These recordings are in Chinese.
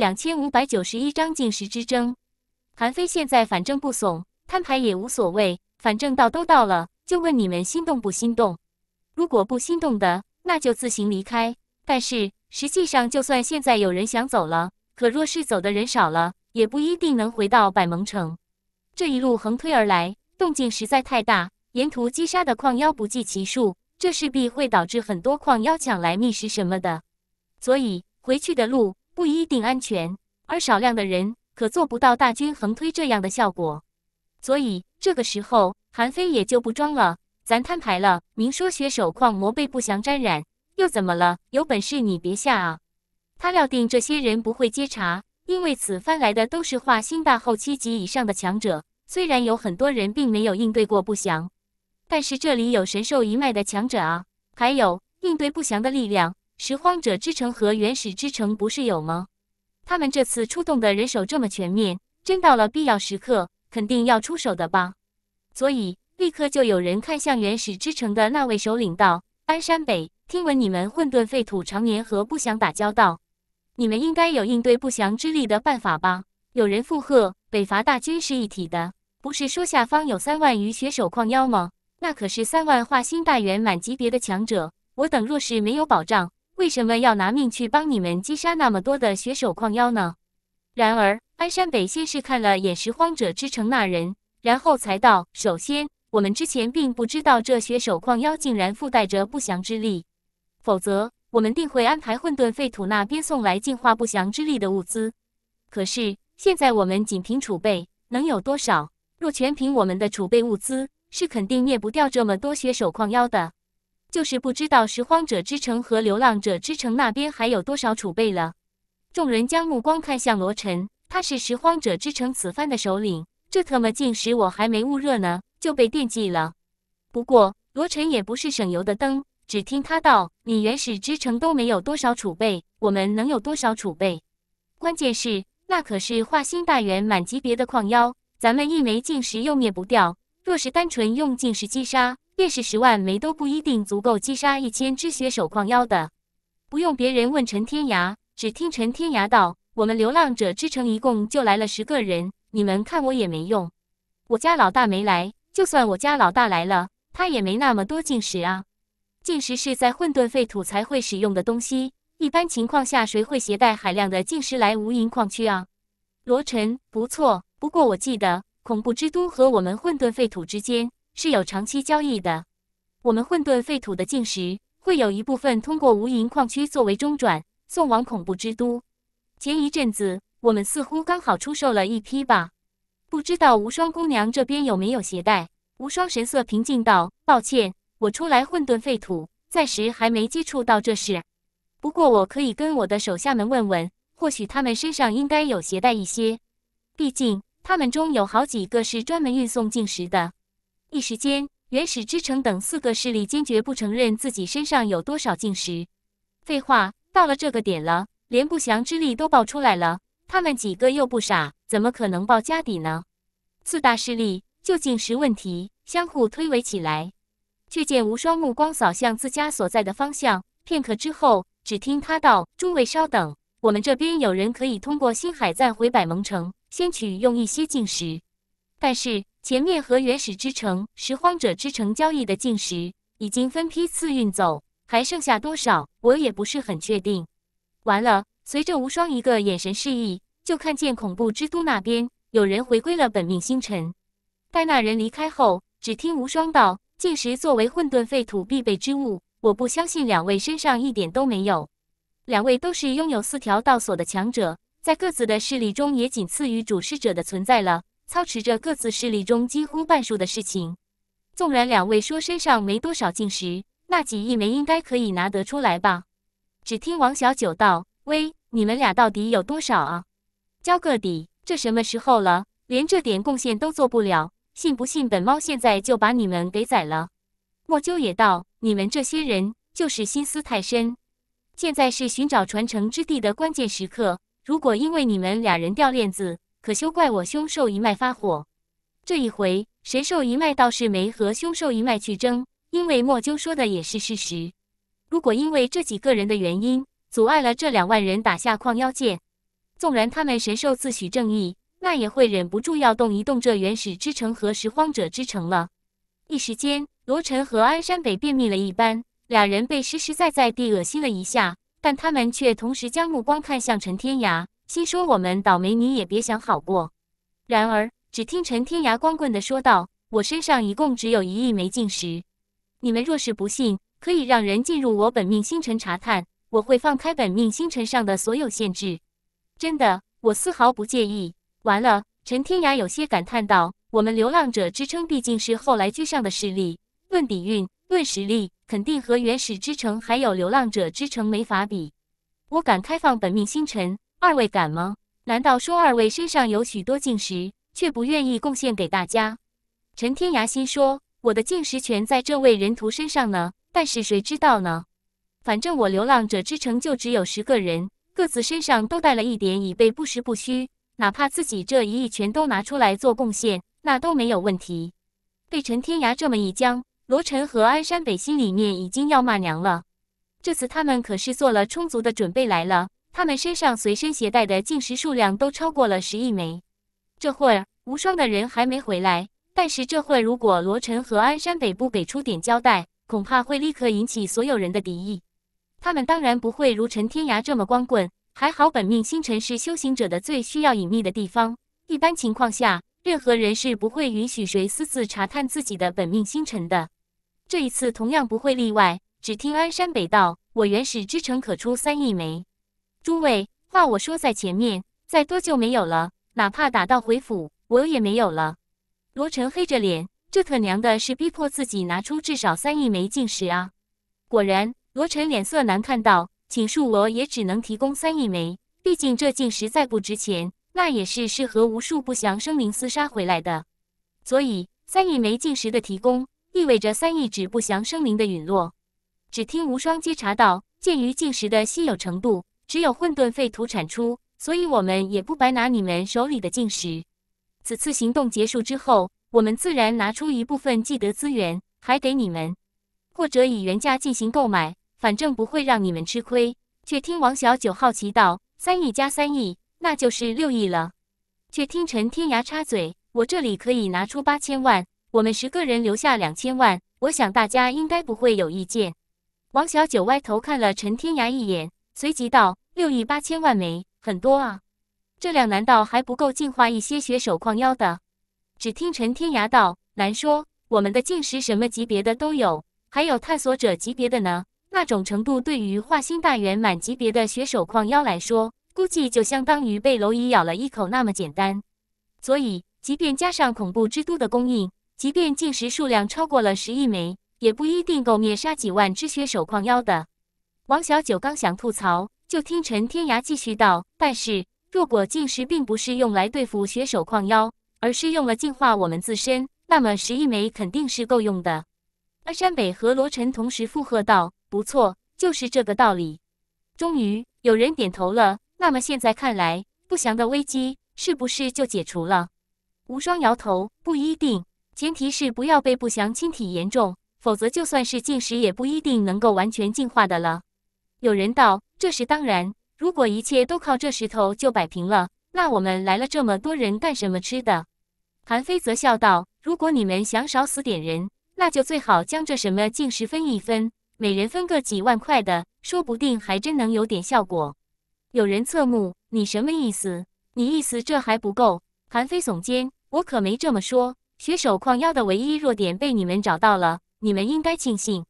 两千五百九十一章进食之争。韩非现在反正不怂，摊牌也无所谓，反正到都到了，就问你们心动不心动。如果不心动的，那就自行离开。但是实际上，就算现在有人想走了，可若是走的人少了，也不一定能回到百盟城。这一路横推而来，动静实在太大，沿途击杀的矿妖不计其数，这势必会导致很多矿妖抢来觅食什么的。所以回去的路。不一定安全，而少量的人可做不到大军横推这样的效果，所以这个时候韩非也就不装了，咱摊牌了，明说血手矿魔被不祥沾染，又怎么了？有本事你别下啊！他料定这些人不会接茬，因为此番来的都是化星大后期以上的强者，虽然有很多人并没有应对过不祥，但是这里有神兽一脉的强者啊，还有应对不祥的力量。拾荒者之城和原始之城不是有吗？他们这次出动的人手这么全面，真到了必要时刻，肯定要出手的吧？所以立刻就有人看向原始之城的那位首领道：“安山北，听闻你们混沌废土常年和不祥打交道，你们应该有应对不祥之力的办法吧？”有人附和：“北伐大军是一体的，不是说下方有三万余血手矿妖吗？那可是三万化星大圆满级别的强者，我等若是没有保障。”为什么要拿命去帮你们击杀那么多的血手矿妖呢？然而安山北先是看了眼拾荒者之城那人，然后才道：“首先，我们之前并不知道这血手矿妖竟然附带着不祥之力，否则我们定会安排混沌废土那边送来净化不祥之力的物资。可是现在我们仅凭储备能有多少？若全凭我们的储备物资，是肯定灭不掉这么多血手矿妖的。”就是不知道拾荒者之城和流浪者之城那边还有多少储备了。众人将目光看向罗晨，他是拾荒者之城此番的首领。这特么竟使我还没焐热呢，就被惦记了。不过罗晨也不是省油的灯，只听他道：“你原始之城都没有多少储备，我们能有多少储备？关键是那可是化星大元满级别的矿妖，咱们一枚进食又灭不掉。若是单纯用进食击杀。”便是十万枚都不一定足够击杀一千只血手矿妖的。不用别人问陈天涯，只听陈天涯道：“我们流浪者之城一共就来了十个人，你们看我也没用。我家老大没来，就算我家老大来了，他也没那么多进石啊。进石是在混沌废土才会使用的东西，一般情况下谁会携带海量的进石来无垠矿区啊？”罗晨，不错。不过我记得恐怖之都和我们混沌废土之间。是有长期交易的。我们混沌废土的进食会有一部分通过无垠矿区作为中转，送往恐怖之都。前一阵子我们似乎刚好出售了一批吧？不知道无双姑娘这边有没有携带？无双神色平静道：“抱歉，我出来混沌废土，暂时还没接触到这事。不过我可以跟我的手下们问问，或许他们身上应该有携带一些。毕竟他们中有好几个是专门运送进食的。”一时间，原始之城等四个势力坚决不承认自己身上有多少晶石。废话，到了这个点了，连不祥之力都爆出来了，他们几个又不傻，怎么可能报家底呢？四大势力就晶石问题相互推诿起来。却见无双目光扫向自家所在的方向，片刻之后，只听他道：“诸位稍等，我们这边有人可以通过星海再回百盟城，先取用一些晶石，但是……”前面和原始之城、拾荒者之城交易的晶石已经分批次运走，还剩下多少，我也不是很确定。完了，随着无双一个眼神示意，就看见恐怖之都那边有人回归了本命星辰。待那人离开后，只听无双道：“晶石作为混沌废土必备之物，我不相信两位身上一点都没有。两位都是拥有四条道锁的强者，在各自的势力中也仅次于主事者的存在了。”操持着各自势力中几乎半数的事情，纵然两位说身上没多少净石，那几亿枚应该可以拿得出来吧？只听王小九道：“喂，你们俩到底有多少啊？交个底！这什么时候了，连这点贡献都做不了，信不信本猫现在就把你们给宰了？”莫鸠也道：“你们这些人就是心思太深，现在是寻找传承之地的关键时刻，如果因为你们俩人掉链子。”可休怪我凶兽一脉发火，这一回神兽一脉倒是没和凶兽一脉去争，因为莫鸠说的也是事实。如果因为这几个人的原因阻碍了这两万人打下矿妖界，纵然他们神兽自诩正义，那也会忍不住要动一动这原始之城和拾荒者之城了。一时间，罗晨和安山北便秘了一般，两人被实实在在地恶心了一下，但他们却同时将目光看向陈天涯。心说：“我们倒霉，你也别想好过。”然而，只听陈天涯光棍的说道：“我身上一共只有一亿枚晶石，你们若是不信，可以让人进入我本命星辰查探，我会放开本命星辰上的所有限制。真的，我丝毫不介意。”完了，陈天涯有些感叹道：“我们流浪者之称毕竟是后来居上的势力，论底蕴、论实力，肯定和原始之城还有流浪者之城没法比。我敢开放本命星辰。”二位敢吗？难道说二位身上有许多禁石，却不愿意贡献给大家？陈天涯心说：“我的禁石权在这位人徒身上呢，但是谁知道呢？反正我流浪者之城就只有十个人，各自身上都带了一点，以备不时不需。哪怕自己这一亿全都拿出来做贡献，那都没有问题。”被陈天涯这么一僵，罗晨和安山北心里面已经要骂娘了。这次他们可是做了充足的准备来了。他们身上随身携带的进食数量都超过了十亿枚。这会儿无双的人还没回来，但是这会儿如果罗晨和鞍山北部给出点交代，恐怕会立刻引起所有人的敌意。他们当然不会如陈天涯这么光棍，还好本命星辰是修行者的最需要隐秘的地方，一般情况下，任何人是不会允许谁私自查探自己的本命星辰的。这一次同样不会例外。只听鞍山北道：“我原始之城可出三亿枚。”诸位，话我说在前面，再多就没有了。哪怕打道回府，我也没有了。罗晨黑着脸，这他娘的是逼迫自己拿出至少三亿枚晶石啊！果然，罗晨脸色难看道：“请恕我也只能提供三亿枚，毕竟这禁石再不值钱，那也是是和无数不祥生灵厮杀回来的。所以，三亿枚禁石的提供，意味着三亿只不祥生灵的陨落。”只听无双接茬道：“鉴于禁石的稀有程度。”只有混沌废土产出，所以我们也不白拿你们手里的晶石。此次行动结束之后，我们自然拿出一部分既得资源还给你们，或者以原价进行购买，反正不会让你们吃亏。却听王小九好奇道：“三亿加三亿，那就是六亿了。”却听陈天涯插嘴：“我这里可以拿出八千万，我们十个人留下两千万，我想大家应该不会有意见。”王小九歪头看了陈天涯一眼，随即道。六亿八千万枚，很多啊！这量难道还不够净化一些血手矿妖的？只听陈天涯道：“难说，我们的进食什么级别的都有，还有探索者级别的呢。那种程度，对于化星大圆满级别的血手矿妖来说，估计就相当于被蝼蚁咬了一口那么简单。所以，即便加上恐怖之都的供应，即便进食数量超过了十亿枚，也不一定够灭杀几万只血手矿妖的。”王小九刚想吐槽。就听陈天涯继续道：“但是，如果进食并不是用来对付血手矿妖，而是用了净化我们自身，那么十亿枚肯定是够用的。”阿山北和罗晨同时附和道：“不错，就是这个道理。”终于有人点头了。那么现在看来，不祥的危机是不是就解除了？无双摇头：“不一定，前提是不要被不祥侵体严重，否则就算是进食，也不一定能够完全净化的了。”有人道。这是当然，如果一切都靠这石头就摆平了，那我们来了这么多人干什么吃的？韩非则笑道：“如果你们想少死点人，那就最好将这什么净食分一分，每人分个几万块的，说不定还真能有点效果。”有人侧目：“你什么意思？你意思这还不够？”韩非耸肩：“我可没这么说。血手矿妖的唯一弱点被你们找到了，你们应该庆幸。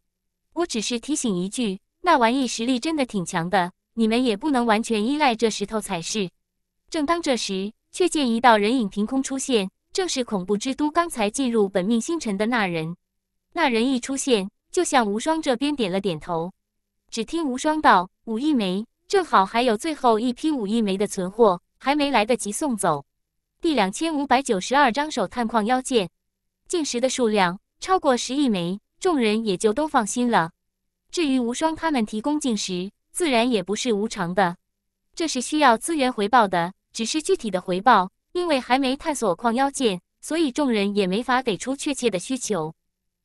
我只是提醒一句。”那玩意实力真的挺强的，你们也不能完全依赖这石头才是。正当这时，却见一道人影凭空出现，正是恐怖之都刚才进入本命星辰的那人。那人一出现，就向无双这边点了点头。只听无双道：“五亿枚，正好还有最后一批五亿枚的存货，还没来得及送走。”第两千五百九十二张手探矿妖剑，进食的数量超过十亿枚，众人也就都放心了。至于无双他们提供进食，自然也不是无偿的，这是需要资源回报的。只是具体的回报，因为还没探索矿妖界，所以众人也没法给出确切的需求。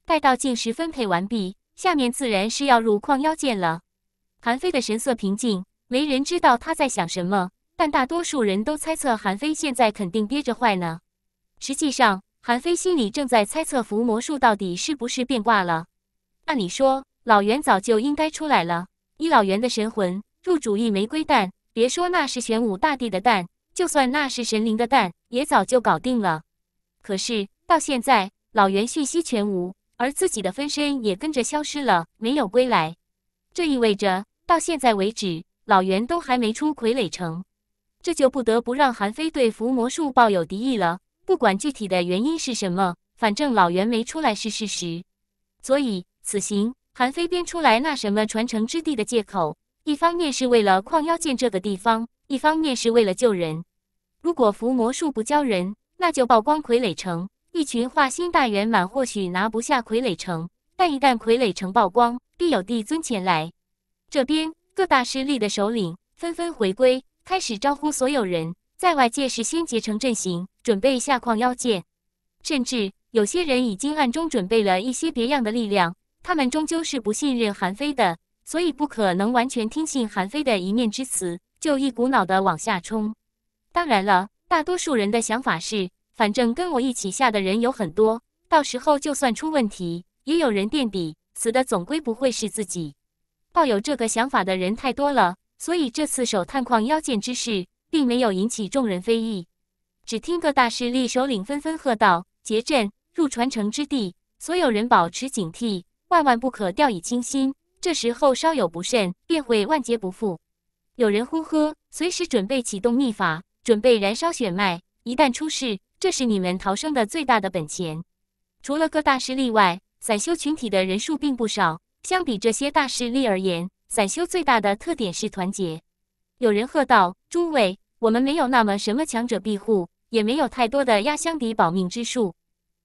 待到进食分配完毕，下面自然是要入矿妖界了。韩非的神色平静，没人知道他在想什么，但大多数人都猜测韩非现在肯定憋着坏呢。实际上，韩非心里正在猜测伏魔术到底是不是变卦了。按理说。老袁早就应该出来了。依老袁的神魂入主一枚龟蛋，别说那是玄武大帝的蛋，就算那是神灵的蛋，也早就搞定了。可是到现在，老袁讯息全无，而自己的分身也跟着消失了，没有归来。这意味着到现在为止，老袁都还没出傀儡城。这就不得不让韩非对伏魔术抱有敌意了。不管具体的原因是什么，反正老袁没出来是事实。所以此行。韩非编出来那什么传承之地的借口，一方面是为了矿妖界这个地方，一方面是为了救人。如果伏魔术不教人，那就曝光傀儡城。一群化心大圆满或许拿不下傀儡城，但一旦傀儡城曝光，必有帝尊前来。这边各大势力的首领纷纷回归，开始招呼所有人，在外界事先结成阵型，准备下矿妖界。甚至有些人已经暗中准备了一些别样的力量。他们终究是不信任韩非的，所以不可能完全听信韩非的一面之词，就一股脑的往下冲。当然了，大多数人的想法是，反正跟我一起下的人有很多，到时候就算出问题，也有人垫底，死的总归不会是自己。抱有这个想法的人太多了，所以这次守探矿妖剑之事，并没有引起众人非议。只听各大势力首领纷纷喝道：“结阵，入传承之地！”所有人保持警惕。万万不可掉以轻心，这时候稍有不慎便会万劫不复。有人呼喝，随时准备启动秘法，准备燃烧血脉。一旦出事，这是你们逃生的最大的本钱。除了各大势力外，散修群体的人数并不少。相比这些大势力而言，散修最大的特点是团结。有人喝道：“诸位，我们没有那么什么强者庇护，也没有太多的压箱底保命之术，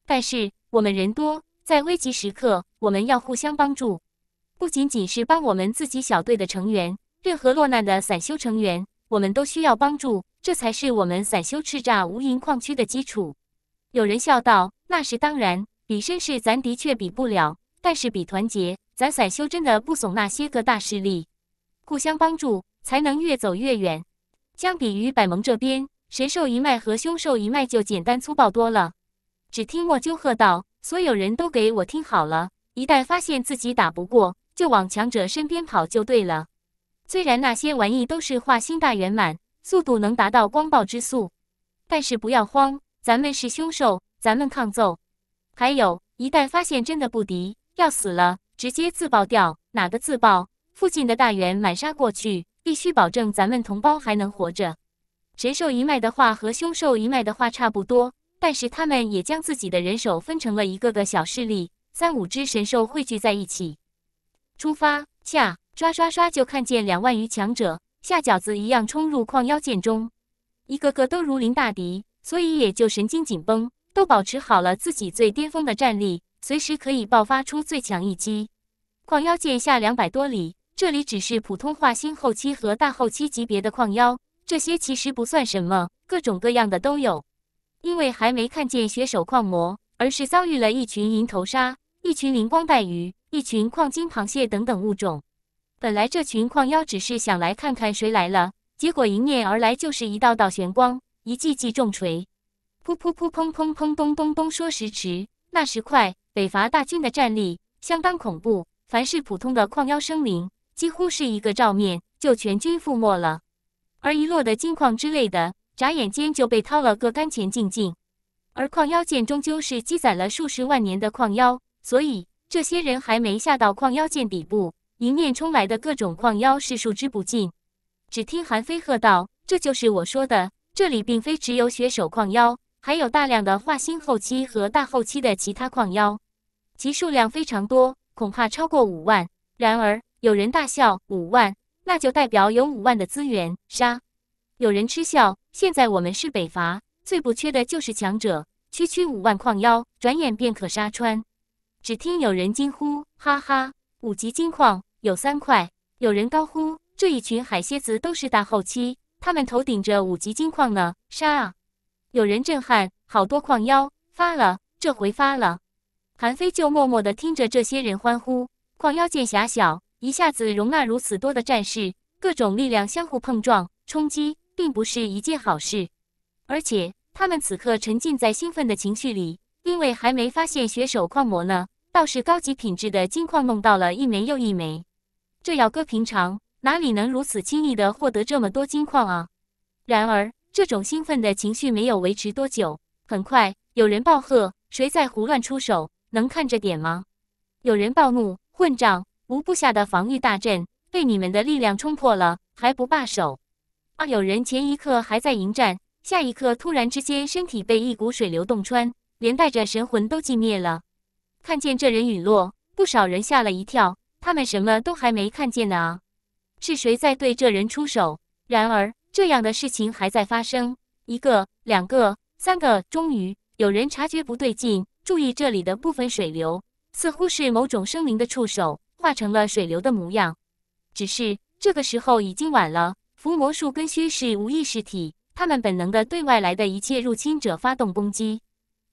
但是我们人多。”在危急时刻，我们要互相帮助，不仅仅是帮我们自己小队的成员，任何落难的散修成员，我们都需要帮助。这才是我们散修叱咤无垠矿区的基础。有人笑道：“那是当然，比身世咱的确比不了，但是比团结，咱散修真的不怂那些个大势力。互相帮助，才能越走越远。相比于百盟这边，神兽一脉和凶兽一脉就简单粗暴多了。”只听莫鸠喝道。所有人都给我听好了！一旦发现自己打不过，就往强者身边跑就对了。虽然那些玩意都是化星大圆满，速度能达到光爆之速，但是不要慌，咱们是凶兽，咱们抗揍。还有，一旦发现真的不敌，要死了，直接自爆掉。哪个自爆？附近的大圆满杀过去，必须保证咱们同胞还能活着。神兽一脉的话和凶兽一脉的话差不多。但是他们也将自己的人手分成了一个个小势力，三五只神兽汇聚在一起，出发。恰刷刷刷，就看见两万余强者下饺子一样冲入矿妖界中，一个个都如临大敌，所以也就神经紧绷，都保持好了自己最巅峰的战力，随时可以爆发出最强一击。矿妖界下两百多里，这里只是普通化星后期和大后期级别的矿妖，这些其实不算什么，各种各样的都有。因为还没看见血手矿魔，而是遭遇了一群银头鲨、一群灵光带鱼、一群矿金螃蟹等等物种。本来这群矿妖只是想来看看谁来了，结果迎面而来就是一道道玄光，一记记重锤，噗噗噗，砰砰砰，咚咚咚。说时迟，那时快，北伐大军的战力相当恐怖，凡是普通的矿妖生灵，几乎是一个照面就全军覆没了，而遗落的金矿之类的。眨眼间就被掏了个干干净净，而矿妖剑终究是积攒了数十万年的矿妖，所以这些人还没下到矿妖剑底部，迎面冲来的各种矿妖是数之不尽。只听韩飞喝道：“这就是我说的，这里并非只有血手矿妖，还有大量的化星后期和大后期的其他矿妖，其数量非常多，恐怕超过五万。”然而有人大笑：“五万，那就代表有五万的资源杀。”有人嗤笑，现在我们是北伐，最不缺的就是强者。区区五万矿妖，转眼便可杀穿。只听有人惊呼：“哈哈，五级金矿有三块！”有人高呼：“这一群海蝎子都是大后期，他们头顶着五级金矿呢，杀啊！”有人震撼：“好多矿妖，发了，这回发了！”韩非就默默地听着这些人欢呼。矿妖界狭小，一下子容纳如此多的战士，各种力量相互碰撞、冲击。并不是一件好事，而且他们此刻沉浸在兴奋的情绪里，因为还没发现血手矿魔呢。倒是高级品质的金矿弄到了一枚又一枚，这要搁平常，哪里能如此轻易的获得这么多金矿啊？然而，这种兴奋的情绪没有维持多久，很快有人暴喝：“谁在胡乱出手？能看着点吗？”有人暴怒：“混账！无部下的防御大阵被你们的力量冲破了，还不罢手？”有人前一刻还在迎战，下一刻突然之间身体被一股水流洞穿，连带着神魂都寂灭了。看见这人陨落，不少人吓了一跳。他们什么都还没看见呢啊！是谁在对这人出手？然而这样的事情还在发生，一个、两个、三个，终于有人察觉不对劲，注意这里的部分水流，似乎是某种生灵的触手化成了水流的模样。只是这个时候已经晚了。伏魔术根须是无意识体，他们本能的对外来的一切入侵者发动攻击。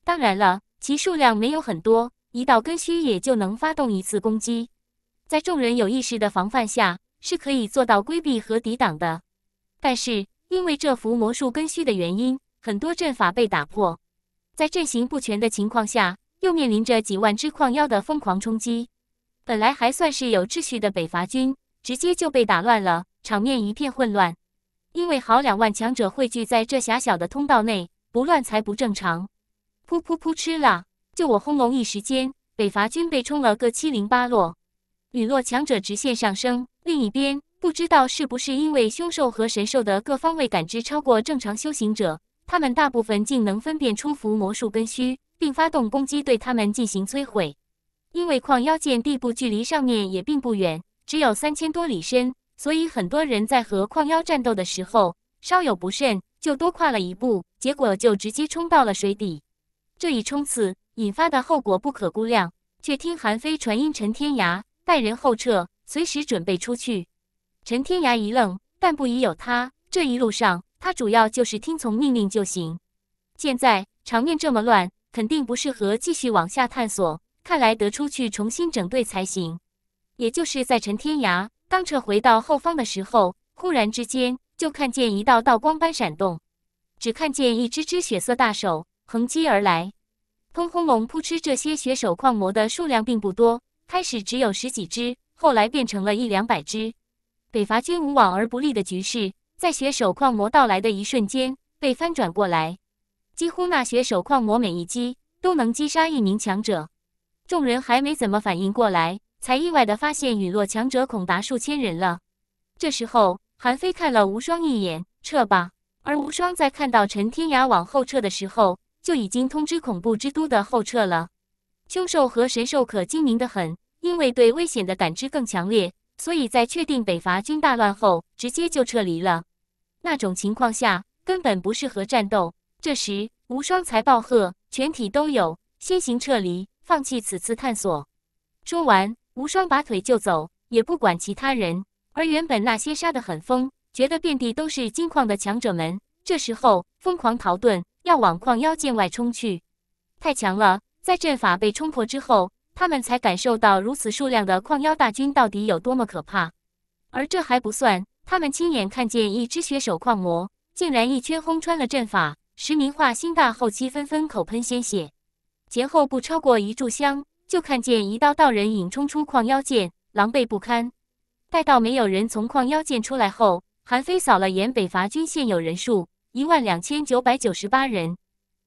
当然了，其数量没有很多，一道根须也就能发动一次攻击。在众人有意识的防范下，是可以做到规避和抵挡的。但是因为这伏魔术根须的原因，很多阵法被打破，在阵型不全的情况下，又面临着几万只矿妖的疯狂冲击，本来还算是有秩序的北伐军，直接就被打乱了。场面一片混乱，因为好两万强者汇聚在这狭小的通道内，不乱才不正常。噗噗噗，吃了就我轰隆一时间，北伐军被冲了个七零八落。陨落强者直线上升。另一边，不知道是不是因为凶兽和神兽的各方位感知超过正常修行者，他们大部分竟能分辨出符魔术根须，并发动攻击对他们进行摧毁。因为矿妖剑地部距离上面也并不远，只有三千多里深。所以很多人在和矿妖战斗的时候，稍有不慎就多跨了一步，结果就直接冲到了水底。这一冲刺引发的后果不可估量。却听韩非传音陈天涯带人后撤，随时准备出去。陈天涯一愣，但不疑有他。这一路上他主要就是听从命令就行。现在场面这么乱，肯定不适合继续往下探索，看来得出去重新整队才行。也就是在陈天涯。当撤回到后方的时候，忽然之间就看见一道道光斑闪动，只看见一只只血色大手横击而来，砰轰隆，扑哧！这些血手矿魔的数量并不多，开始只有十几只，后来变成了一两百只。北伐军无往而不利的局势，在血手矿魔到来的一瞬间被翻转过来，几乎那血手矿魔每一击都能击杀一名强者，众人还没怎么反应过来。才意外地发现陨落强者恐达数千人了。这时候，韩非看了无双一眼，撤吧。而无双在看到陈天涯往后撤的时候，就已经通知恐怖之都的后撤了。凶兽和神兽可精明的很，因为对危险的感知更强烈，所以在确定北伐军大乱后，直接就撤离了。那种情况下根本不适合战斗。这时，无双才暴喝：“全体都有，先行撤离，放弃此次探索。”说完。无双拔腿就走，也不管其他人。而原本那些杀得很疯，觉得遍地都是金矿的强者们，这时候疯狂逃遁，要往矿妖界外冲去。太强了！在阵法被冲破之后，他们才感受到如此数量的矿妖大军到底有多么可怕。而这还不算，他们亲眼看见一只血手矿魔，竟然一圈轰穿了阵法，十名化星大后期纷纷口喷鲜血。前后不超过一炷香。就看见一道道人影冲出矿妖剑，狼狈不堪。待到没有人从矿妖剑出来后，韩非扫了眼北伐军现有人数，一万两千九百九十八人。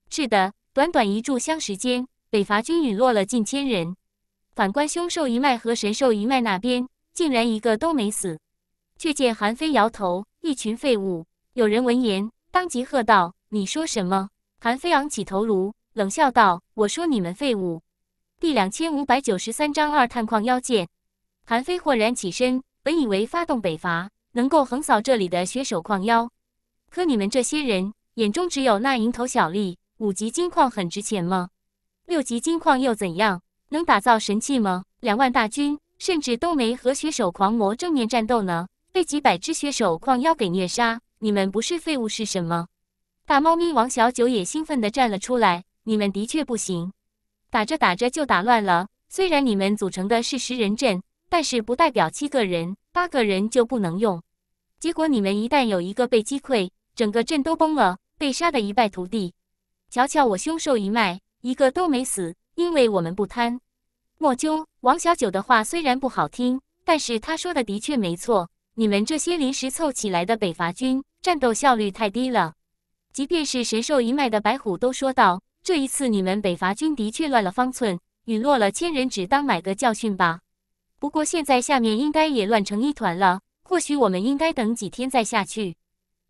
是的，短短一炷香时间，北伐军陨落了近千人。反观凶兽一脉和神兽一脉那边，竟然一个都没死。却见韩非摇头：“一群废物。”有人闻言，当即喝道：“你说什么？”韩非昂起头颅，冷笑道：“我说你们废物。”第两千五百九十三章二探矿妖界。韩非豁然起身，本以为发动北伐能够横扫这里的血手矿妖，可你们这些人眼中只有那蝇头小利。五级金矿很值钱吗？六级金矿又怎样？能打造神器吗？两万大军甚至都没和血手狂魔正面战斗呢，被几百只血手矿妖给虐杀，你们不是废物是什么？大猫咪王小九也兴奋地站了出来：“你们的确不行。”打着打着就打乱了。虽然你们组成的是十人阵，但是不代表七个人、八个人就不能用。结果你们一旦有一个被击溃，整个阵都崩了，被杀的一败涂地。瞧瞧我凶兽一脉，一个都没死，因为我们不贪。莫鸠、王小九的话虽然不好听，但是他说的的确没错。你们这些临时凑起来的北伐军，战斗效率太低了。即便是神兽一脉的白虎都说道。这一次你们北伐军的确乱了方寸，陨落了千人，只当买个教训吧。不过现在下面应该也乱成一团了，或许我们应该等几天再下去。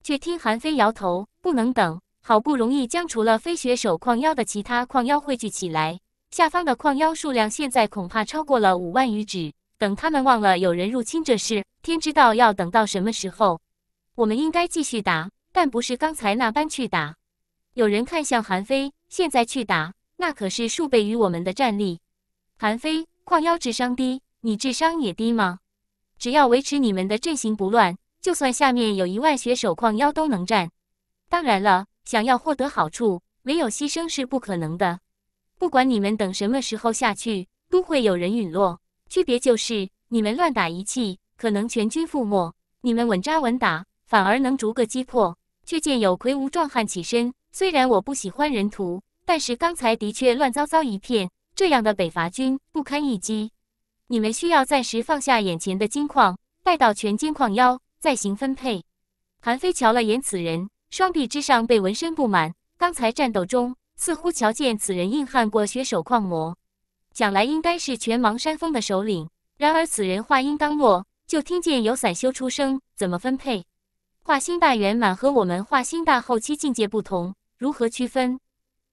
却听韩非摇头，不能等。好不容易将除了飞雪手矿妖的其他矿妖汇聚起来，下方的矿妖数量现在恐怕超过了五万余只。等他们忘了有人入侵这事，天知道要等到什么时候。我们应该继续打，但不是刚才那般去打。有人看向韩非。现在去打，那可是数倍于我们的战力。韩非，矿妖智商低，你智商也低吗？只要维持你们的阵型不乱，就算下面有一万血手矿妖都能战。当然了，想要获得好处，没有牺牲是不可能的。不管你们等什么时候下去，都会有人陨落。区别就是，你们乱打一气，可能全军覆没；你们稳扎稳打，反而能逐个击破。却见有魁梧壮汉起身。虽然我不喜欢人屠，但是刚才的确乱糟糟一片，这样的北伐军不堪一击。你们需要暂时放下眼前的金矿，待到全金矿妖再行分配。韩非瞧了眼此人，双臂之上被纹身布满，刚才战斗中似乎瞧见此人硬汉过血手矿魔，想来应该是全芒山峰的首领。然而此人话音刚落，就听见有散修出声：“怎么分配？化心大圆满和我们化心大后期境界不同。”如何区分？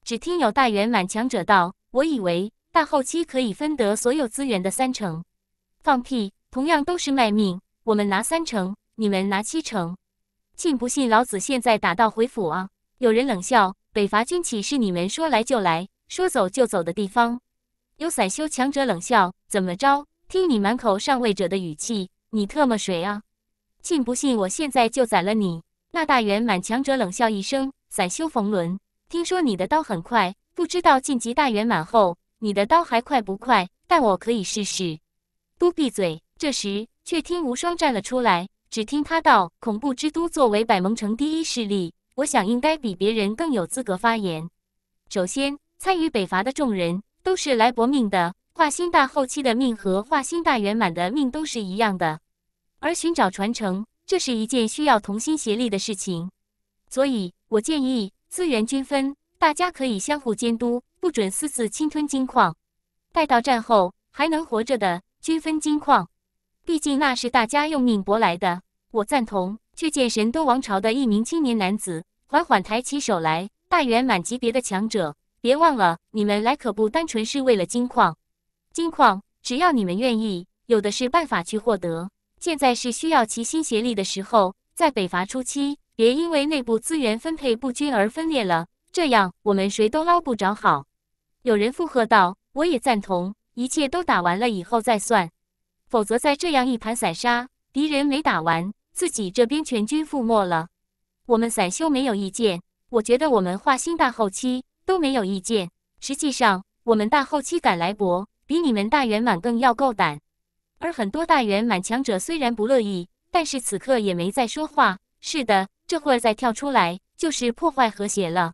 只听有大圆满强者道：“我以为大后期可以分得所有资源的三成。”放屁！同样都是卖命，我们拿三成，你们拿七成。信不信老子现在打道回府啊？有人冷笑：“北伐军旗是你们说来就来，说走就走的地方。”有散修强者冷笑：“怎么着？听你满口上位者的语气，你特么谁啊？信不信我现在就宰了你？”那大圆满强者冷笑一声。散修冯伦，听说你的刀很快，不知道晋级大圆满后，你的刀还快不快？但我可以试试。都闭嘴！这时，却听无双站了出来，只听他道：“恐怖之都作为百盟城第一势力，我想应该比别人更有资格发言。首先，参与北伐的众人都是来搏命的，化心大后期的命和化心大圆满的命都是一样的。而寻找传承，这是一件需要同心协力的事情。”所以我建议资源均分，大家可以相互监督，不准私自侵吞金矿。待到战后还能活着的，均分金矿，毕竟那是大家用命博来的。我赞同。却见神都王朝的一名青年男子缓缓抬起手来，大圆满级别的强者。别忘了，你们来可不单纯是为了金矿，金矿只要你们愿意，有的是办法去获得。现在是需要齐心协力的时候，在北伐初期。别因为内部资源分配不均而分裂了，这样我们谁都捞不着好。有人附和道：“我也赞同，一切都打完了以后再算，否则在这样一盘散沙，敌人没打完，自己这边全军覆没了。”我们散修没有意见，我觉得我们化星大后期都没有意见。实际上，我们大后期敢来搏，比你们大圆满更要够胆。而很多大圆满强者虽然不乐意，但是此刻也没再说话。是的。这会儿再跳出来，就是破坏和谐了。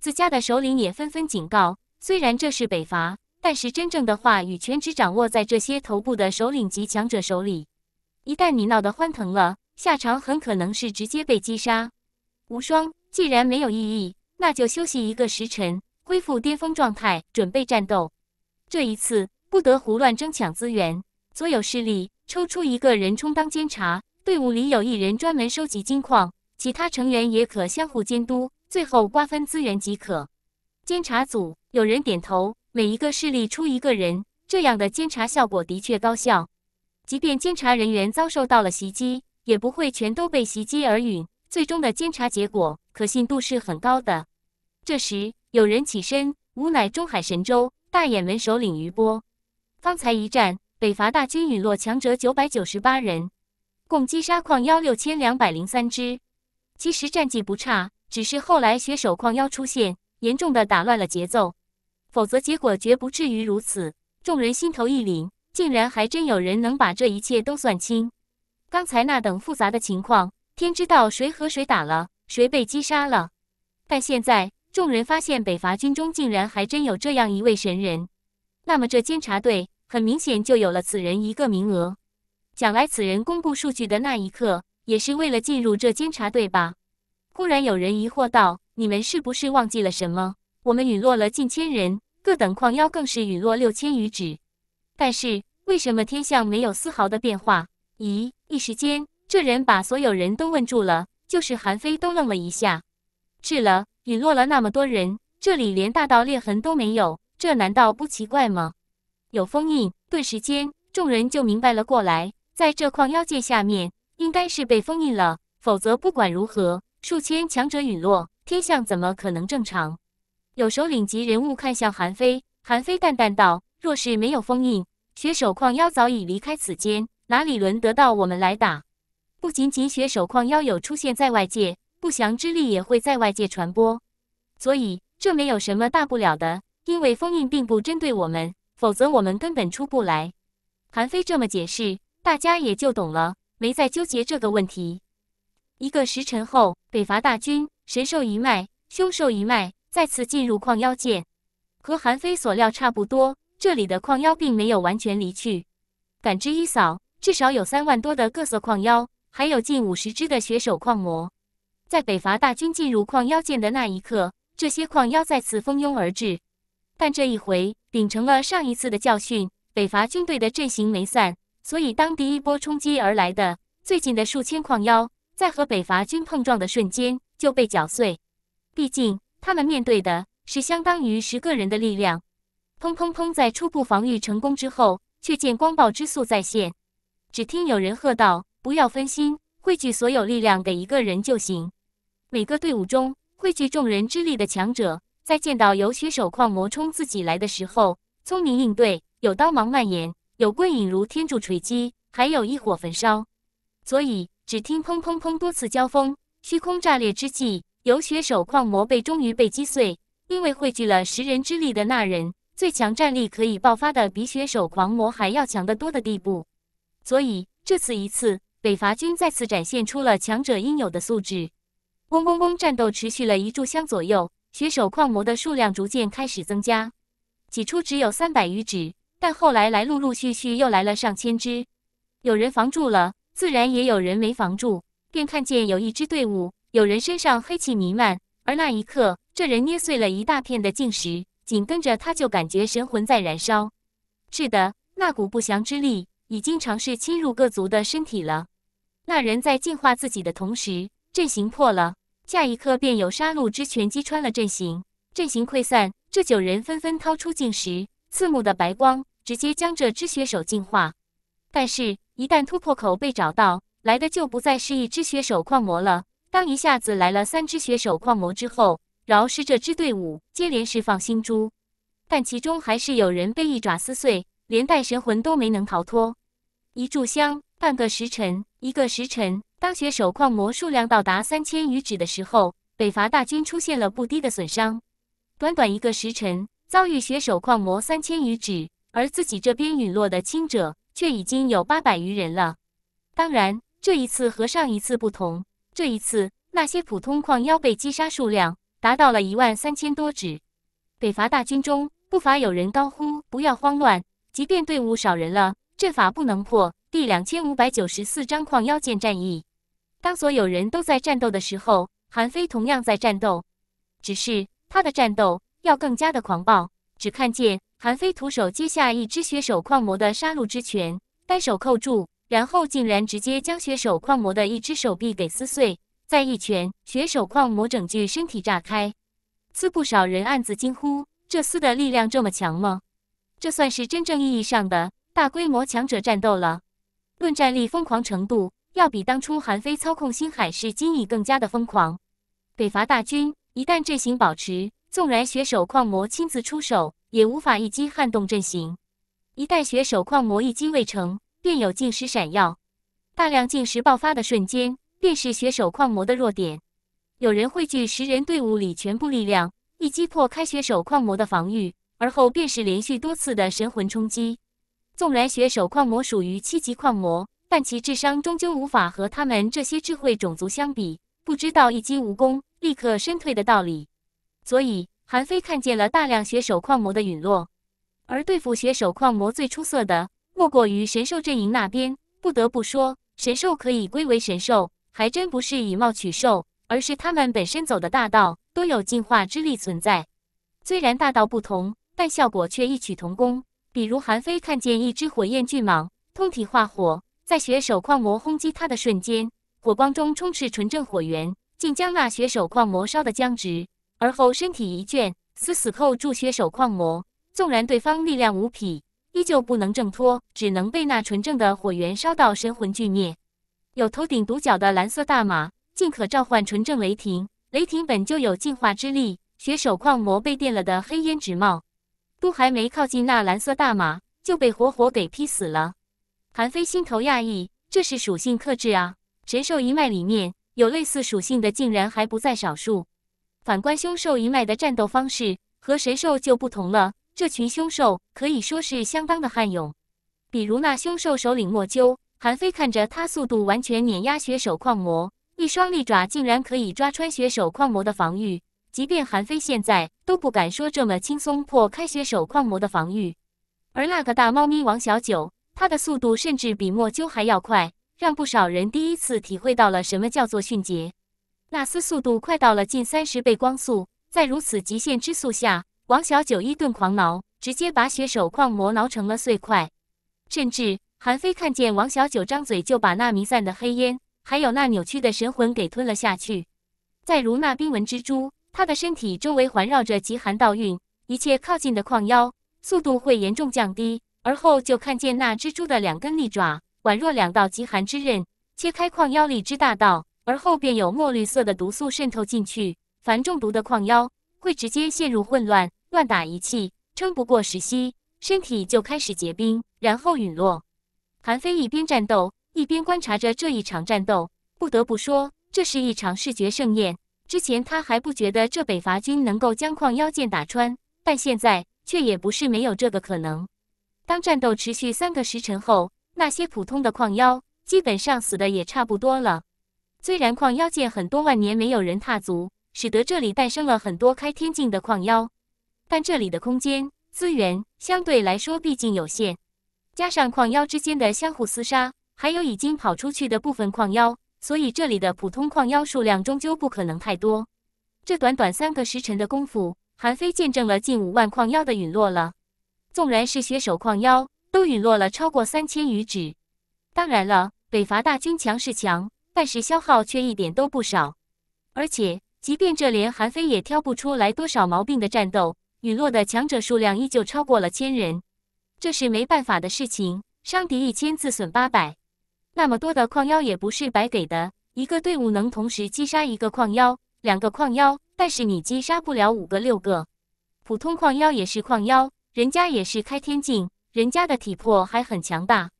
自家的首领也纷纷警告：虽然这是北伐，但是真正的话语权只掌握在这些头部的首领级强者手里。一旦你闹得欢腾了，下场很可能是直接被击杀。无双，既然没有异议，那就休息一个时辰，恢复巅峰状态，准备战斗。这一次不得胡乱争抢资源，所有势力抽出一个人充当监察，队伍里有一人专门收集金矿。其他成员也可相互监督，最后瓜分资源即可。监察组有人点头，每一个势力出一个人，这样的监察效果的确高效。即便监察人员遭受到了袭击，也不会全都被袭击而陨。最终的监察结果可信度是很高的。这时有人起身：“吾乃中海神州大眼门首领余波。方才一战，北伐大军陨落强者九百九十八人，共击杀矿妖六千两百零三只。”其实战绩不差，只是后来血手狂妖出现，严重的打乱了节奏，否则结果绝不至于如此。众人心头一凛，竟然还真有人能把这一切都算清。刚才那等复杂的情况，天知道谁和谁打了，谁被击杀了。但现在众人发现，北伐军中竟然还真有这样一位神人，那么这监察队很明显就有了此人一个名额。讲来此人公布数据的那一刻。也是为了进入这监察队吧？忽然有人疑惑道：“你们是不是忘记了什么？我们陨落了近千人，各等矿妖更是陨落六千余只。但是为什么天象没有丝毫的变化？咦！一时间，这人把所有人都问住了。就是韩非都愣了一下。是了，陨落了那么多人，这里连大道裂痕都没有，这难道不奇怪吗？有封印。顿时间，众人就明白了过来，在这矿妖界下面。”应该是被封印了，否则不管如何，数千强者陨落，天象怎么可能正常？有首领级人物看向韩非，韩非淡淡道：“若是没有封印，血手矿妖早已离开此间，哪里轮得到我们来打？不仅仅血手矿妖有出现在外界，不祥之力也会在外界传播，所以这没有什么大不了的。因为封印并不针对我们，否则我们根本出不来。”韩非这么解释，大家也就懂了。没再纠结这个问题。一个时辰后，北伐大军神兽一脉、凶兽一脉再次进入矿妖界。和韩非所料差不多，这里的矿妖并没有完全离去。感知一扫，至少有三万多的各色矿妖，还有近五十只的血手矿魔。在北伐大军进入矿妖界的那一刻，这些矿妖再次蜂拥而至。但这一回，秉承了上一次的教训，北伐军队的阵型没散。所以，当第一波冲击而来的最近的数千矿妖，在和北伐军碰撞的瞬间就被搅碎。毕竟，他们面对的是相当于十个人的力量。砰砰砰！在初步防御成功之后，却见光爆之速再现。只听有人喝道：“不要分心，汇聚所有力量给一个人就行。”每个队伍中汇聚众人之力的强者，在见到有血手矿魔冲自己来的时候，聪明应对，有刀芒蔓延。有棍影如天柱锤击，还有一火焚烧，所以只听砰砰砰多次交锋，虚空炸裂之际，有血手矿魔被终于被击碎。因为汇聚了十人之力的那人，最强战力可以爆发的比血手狂魔还要强得多的地步。所以这次一次，北伐军再次展现出了强者应有的素质。嗡嗡嗡，战斗持续了一炷香左右，血手矿魔的数量逐渐开始增加，起初只有三百余只。但后来来陆陆续续又来了上千只，有人防住了，自然也有人没防住，便看见有一支队伍，有人身上黑气弥漫，而那一刻，这人捏碎了一大片的净石，紧跟着他就感觉神魂在燃烧。是的，那股不祥之力已经尝试侵入各族的身体了。那人在净化自己的同时，阵型破了，下一刻便有杀戮之拳击穿了阵型，阵型溃散，这九人纷纷掏出净石，刺目的白光。直接将这只血手净化，但是，一旦突破口被找到，来的就不再是一只血手矿魔了。当一下子来了三只血手矿魔之后，饶是这支队伍接连释放星珠，但其中还是有人被一爪撕碎，连带神魂都没能逃脱。一炷香，半个时辰，一个时辰，当血手矿魔数量到达三千余只的时候，北伐大军出现了不低的损伤。短短一个时辰，遭遇血手矿魔三千余只。而自己这边陨落的亲者却已经有八百余人了。当然，这一次和上一次不同，这一次那些普通矿妖被击杀数量达到了一万三千多只。北伐大军中不乏有人高呼：“不要慌乱，即便队伍少人了，阵法不能破。”第两千五百九十四章矿妖剑战役。当所有人都在战斗的时候，韩非同样在战斗，只是他的战斗要更加的狂暴。只看见。韩非徒手接下一只血手矿魔的杀戮之拳，单手扣住，然后竟然直接将血手矿魔的一只手臂给撕碎。再一拳，血手矿魔整具身体炸开，刺不少人暗自惊呼：“这厮的力量这么强吗？”这算是真正意义上的大规模强者战斗了。论战力疯狂程度，要比当初韩非操控星海市金翼更加的疯狂。北伐大军一旦阵型保持，纵然血手矿魔亲自出手。也无法一击撼动阵型。一旦血手矿魔一击未成，便有净石闪耀。大量净石爆发的瞬间，便是血手矿魔的弱点。有人汇聚十人队伍里全部力量，一击破开血手矿魔的防御，而后便是连续多次的神魂冲击。纵然血手矿魔属于七级矿魔，但其智商终究无法和他们这些智慧种族相比，不知道一击无功，立刻身退的道理。所以。韩非看见了大量血手矿魔的陨落，而对付血手矿魔最出色的，莫过于神兽阵营那边。不得不说，神兽可以归为神兽，还真不是以貌取兽，而是他们本身走的大道都有进化之力存在。虽然大道不同，但效果却异曲同工。比如韩非看见一只火焰巨蟒，通体化火，在血手矿魔轰击它的瞬间，火光中充斥纯正火源，竟将那血手矿魔烧得僵直。而后身体一卷，死死扣住血手矿魔。纵然对方力量无匹，依旧不能挣脱，只能被那纯正的火源烧到神魂俱灭。有头顶独角的蓝色大马，尽可召唤纯正雷霆。雷霆本就有净化之力，血手矿魔被电了的黑烟直冒。都还没靠近那蓝色大马，就被活活给劈死了。韩非心头讶异：这是属性克制啊！神兽一脉里面有类似属性的，竟然还不在少数。反观凶兽一脉的战斗方式和神兽就不同了。这群凶兽可以说是相当的悍勇，比如那凶兽首领莫鸠，韩非看着他速度完全碾压血手矿魔，一双利爪竟然可以抓穿血手矿魔的防御，即便韩非现在都不敢说这么轻松破开血手矿魔的防御。而那个大猫咪王小九，他的速度甚至比莫鸠还要快，让不少人第一次体会到了什么叫做迅捷。那丝速度快到了近三十倍光速，在如此极限之速下，王小九一顿狂挠，直接把血手矿魔挠成了碎块。甚至韩非看见王小九张嘴，就把那弥散的黑烟，还有那扭曲的神魂给吞了下去。再如那冰纹蜘蛛，它的身体周围环绕着极寒道运，一切靠近的矿妖速度会严重降低。而后就看见那蜘蛛的两根利爪，宛若两道极寒之刃，切开矿妖力之大道。而后便有墨绿色的毒素渗透进去，凡中毒的矿妖会直接陷入混乱，乱打一气，撑不过十息，身体就开始结冰，然后陨落。韩非一边战斗，一边观察着这一场战斗，不得不说，这是一场视觉盛宴。之前他还不觉得这北伐军能够将矿妖剑打穿，但现在却也不是没有这个可能。当战斗持续三个时辰后，那些普通的矿妖基本上死的也差不多了。虽然矿妖界很多万年没有人踏足，使得这里诞生了很多开天境的矿妖，但这里的空间资源相对来说毕竟有限，加上矿妖之间的相互厮杀，还有已经跑出去的部分矿妖，所以这里的普通矿妖数量终究不可能太多。这短短三个时辰的功夫，韩非见证了近五万矿妖的陨落了，纵然是血手矿妖，都陨落了超过三千余只。当然了，北伐大军强是强。但是消耗却一点都不少，而且即便这连韩非也挑不出来多少毛病的战斗，陨落的强者数量依旧超过了千人。这是没办法的事情，伤敌一千，自损八百。那么多的矿妖也不是白给的，一个队伍能同时击杀一个矿妖、两个矿妖，但是你击杀不了五个、六个。普通矿妖也是矿妖，人家也是开天境，人家的体魄还很强大。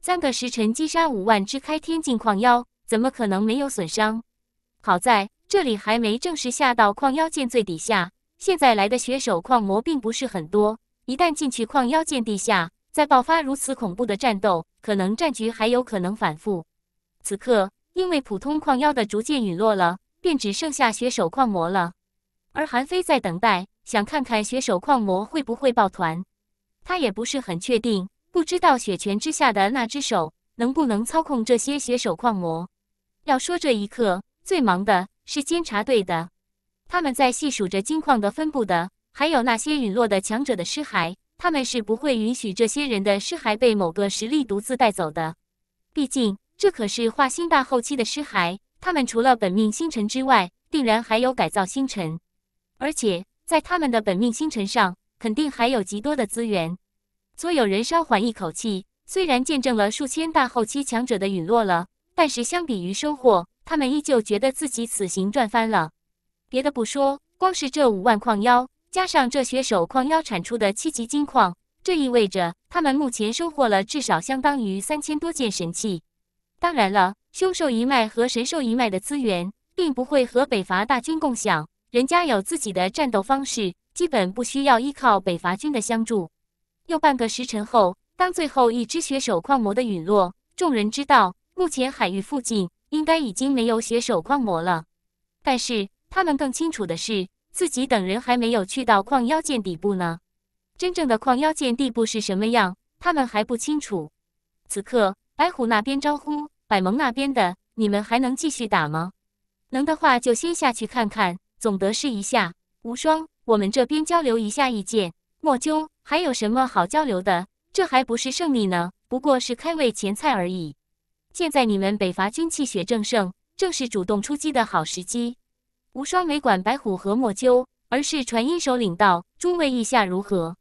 三个时辰击杀五万只开天境矿妖。怎么可能没有损伤？好在这里还没正式下到矿妖剑最底下，现在来的血手矿魔并不是很多。一旦进去矿妖剑地下，再爆发如此恐怖的战斗，可能战局还有可能反复。此刻，因为普通矿妖的逐渐陨落了，便只剩下血手矿魔了。而韩非在等待，想看看血手矿魔会不会抱团。他也不是很确定，不知道血泉之下的那只手能不能操控这些血手矿魔。要说这一刻最忙的是监察队的，他们在细数着金矿的分布的，还有那些陨落的强者的尸骸。他们是不会允许这些人的尸骸被某个实力独自带走的，毕竟这可是化星大后期的尸骸。他们除了本命星辰之外，定然还有改造星辰，而且在他们的本命星辰上，肯定还有极多的资源。所有人稍缓一口气，虽然见证了数千大后期强者的陨落了。但是相比于收获，他们依旧觉得自己此行赚翻了。别的不说，光是这五万矿妖，加上这血手矿妖产出的七级金矿，这意味着他们目前收获了至少相当于三千多件神器。当然了，凶兽一脉和神兽一脉的资源并不会和北伐大军共享，人家有自己的战斗方式，基本不需要依靠北伐军的相助。又半个时辰后，当最后一只血手矿魔的陨落，众人知道。目前海域附近应该已经没有血手矿魔了，但是他们更清楚的是，自己等人还没有去到矿妖剑底部呢。真正的矿妖剑地部是什么样，他们还不清楚。此刻白虎那边招呼百萌那边的，你们还能继续打吗？能的话就先下去看看，总得试一下。无双，我们这边交流一下意见。莫兄，还有什么好交流的？这还不是胜利呢，不过是开胃前菜而已。现在你们北伐军气血正盛，正是主动出击的好时机。无双没管白虎和莫秋，而是传音首领道：“诸位意下如何？”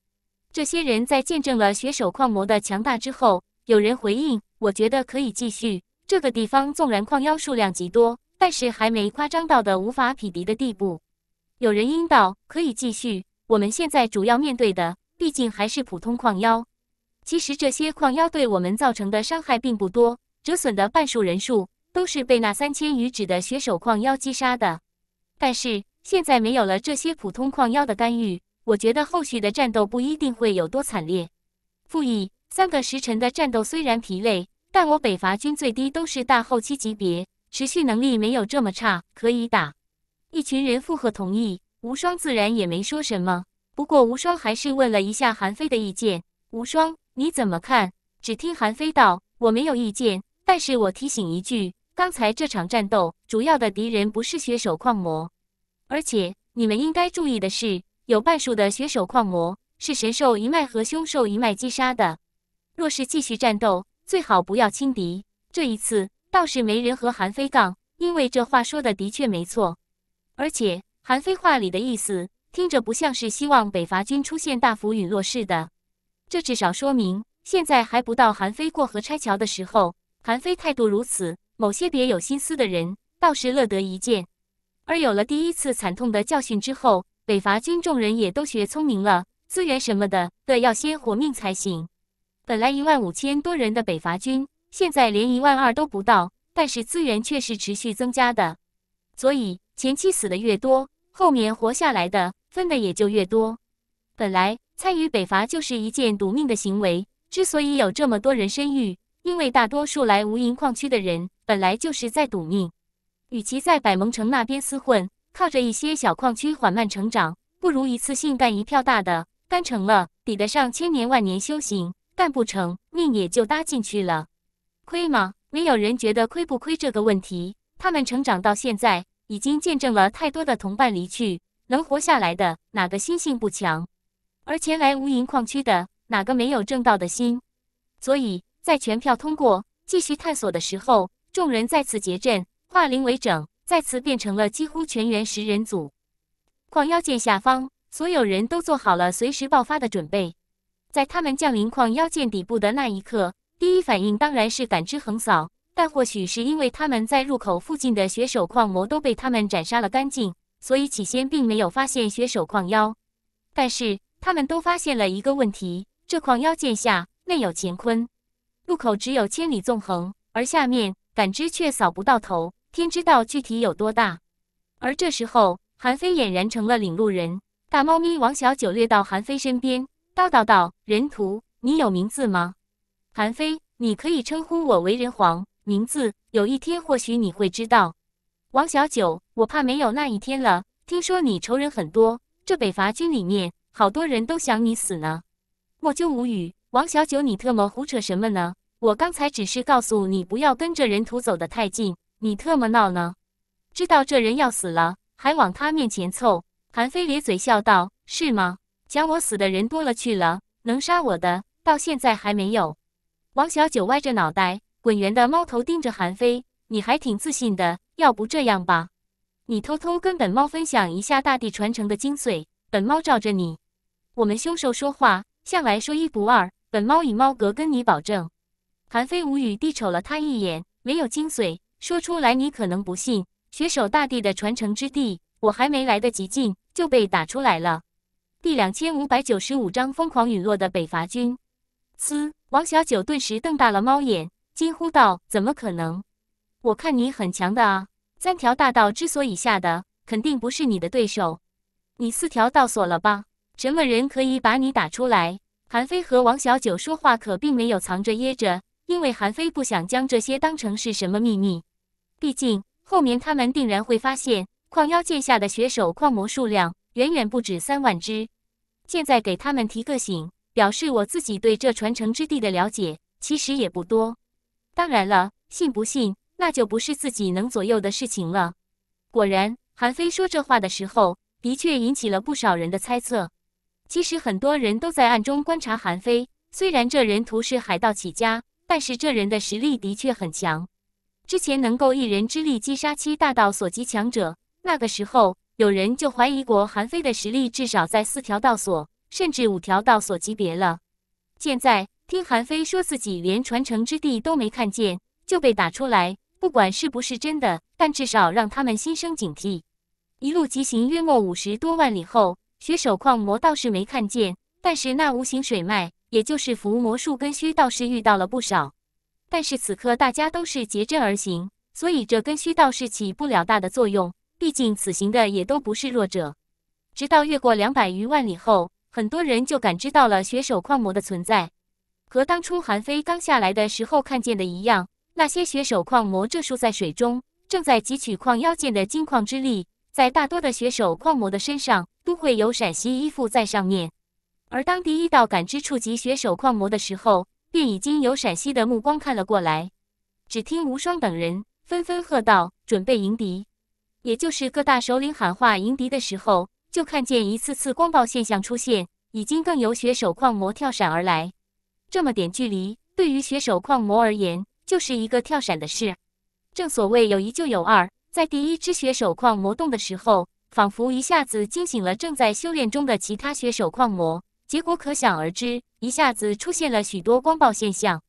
这些人在见证了血手矿魔的强大之后，有人回应：“我觉得可以继续。这个地方纵然矿妖数量极多，但是还没夸张到的无法匹敌的地步。”有人应道：“可以继续。我们现在主要面对的，毕竟还是普通矿妖。其实这些矿妖对我们造成的伤害并不多。”折损的半数人数都是被那三千余只的血手矿妖击杀的，但是现在没有了这些普通矿妖的干预，我觉得后续的战斗不一定会有多惨烈。傅毅，三个时辰的战斗虽然疲累，但我北伐军最低都是大后期级别，持续能力没有这么差，可以打。一群人附和同意，无双自然也没说什么，不过无双还是问了一下韩非的意见。无双，你怎么看？只听韩非道：“我没有意见。”但是我提醒一句，刚才这场战斗主要的敌人不是血手矿魔，而且你们应该注意的是，有半数的血手矿魔是神兽一脉和凶兽一脉击杀的。若是继续战斗，最好不要轻敌。这一次倒是没人和韩非杠，因为这话说的的确没错，而且韩非话里的意思听着不像是希望北伐军出现大幅陨落似的，这至少说明现在还不到韩非过河拆桥的时候。韩非态度如此，某些别有心思的人倒是乐得一见。而有了第一次惨痛的教训之后，北伐军众人也都学聪明了，资源什么的，得要先活命才行。本来一万五千多人的北伐军，现在连一万二都不到，但是资源却是持续增加的。所以前期死的越多，后面活下来的分的也就越多。本来参与北伐就是一件赌命的行为，之所以有这么多人参育。因为大多数来无垠矿区的人本来就是在赌命，与其在百盟城那边厮混，靠着一些小矿区缓慢成长，不如一次性干一票大的。干成了，抵得上千年万年修行；干不成，命也就搭进去了。亏吗？没有人觉得亏不亏这个问题。他们成长到现在，已经见证了太多的同伴离去，能活下来的哪个心性不强？而前来无垠矿区的哪个没有正道的心？所以。在全票通过继续探索的时候，众人再次结阵，化零为整，再次变成了几乎全员十人组。矿妖剑下方，所有人都做好了随时爆发的准备。在他们降临矿妖剑底部的那一刻，第一反应当然是感知横扫，但或许是因为他们在入口附近的血手矿魔都被他们斩杀了干净，所以起先并没有发现血手矿妖。但是他们都发现了一个问题：这矿妖剑下内有乾坤。入口只有千里纵横，而下面感知却扫不到头，天知道具体有多大。而这时候，韩非俨然成了领路人。大猫咪王小九掠到韩非身边，叨叨道，人屠，你有名字吗？韩非，你可以称呼我为人皇，名字有一天或许你会知道。王小九，我怕没有那一天了。听说你仇人很多，这北伐军里面好多人都想你死呢。莫鸠无语。王小九，你特么胡扯什么呢？我刚才只是告诉你不要跟着人徒走得太近，你特么闹呢？知道这人要死了，还往他面前凑。韩非咧嘴笑道：“是吗？想我死的人多了去了，能杀我的到现在还没有。”王小九歪着脑袋，滚圆的猫头盯着韩非：“你还挺自信的，要不这样吧，你偷偷跟本猫分享一下大地传承的精髓，本猫罩着你。我们凶兽说话向来说一不二。”本猫以猫格跟你保证，韩非无语地瞅了他一眼，没有精髓，说出来你可能不信。血手大帝的传承之地，我还没来得及进就被打出来了。第两千五百九十五章疯狂陨落的北伐军。嘶！王小九顿时瞪大了猫眼，惊呼道：“怎么可能？我看你很强的啊！三条大道之所以下的，肯定不是你的对手。你四条道锁了吧？什么人可以把你打出来？”韩非和王小九说话可并没有藏着掖着，因为韩非不想将这些当成是什么秘密。毕竟后面他们定然会发现矿妖界下的血手矿魔数量远远不止三万只。现在给他们提个醒，表示我自己对这传承之地的了解其实也不多。当然了，信不信那就不是自己能左右的事情了。果然，韩非说这话的时候，的确引起了不少人的猜测。其实很多人都在暗中观察韩非。虽然这人图是海盗起家，但是这人的实力的确很强。之前能够一人之力击杀七大道所级强者，那个时候有人就怀疑过韩非的实力至少在四条道所，甚至五条道所级别了。现在听韩非说自己连传承之地都没看见就被打出来，不管是不是真的，但至少让他们心生警惕。一路疾行约莫五十多万里后。血手矿魔倒是没看见，但是那无形水脉，也就是伏魔术，根须倒是遇到了不少。但是此刻大家都是结阵而行，所以这根须倒是起不了大的作用。毕竟此行的也都不是弱者。直到越过两百余万里后，很多人就感知到了血手矿魔的存在，和当初韩非刚下来的时候看见的一样。那些血手矿魔正处在水中，正在汲取矿妖剑的金矿之力，在大多的血手矿魔的身上。都会有陕西依附在上面，而当第一道感知触及血手矿魔的时候，便已经有陕西的目光看了过来。只听无双等人纷纷喝道：“准备迎敌！”也就是各大首领喊话迎敌的时候，就看见一次次光爆现象出现，已经更有血手矿魔跳闪而来。这么点距离，对于血手矿魔而言，就是一个跳闪的事。正所谓有一就有二，在第一只血手矿魔动的时候。仿佛一下子惊醒了正在修炼中的其他血手矿魔，结果可想而知，一下子出现了许多光爆现象。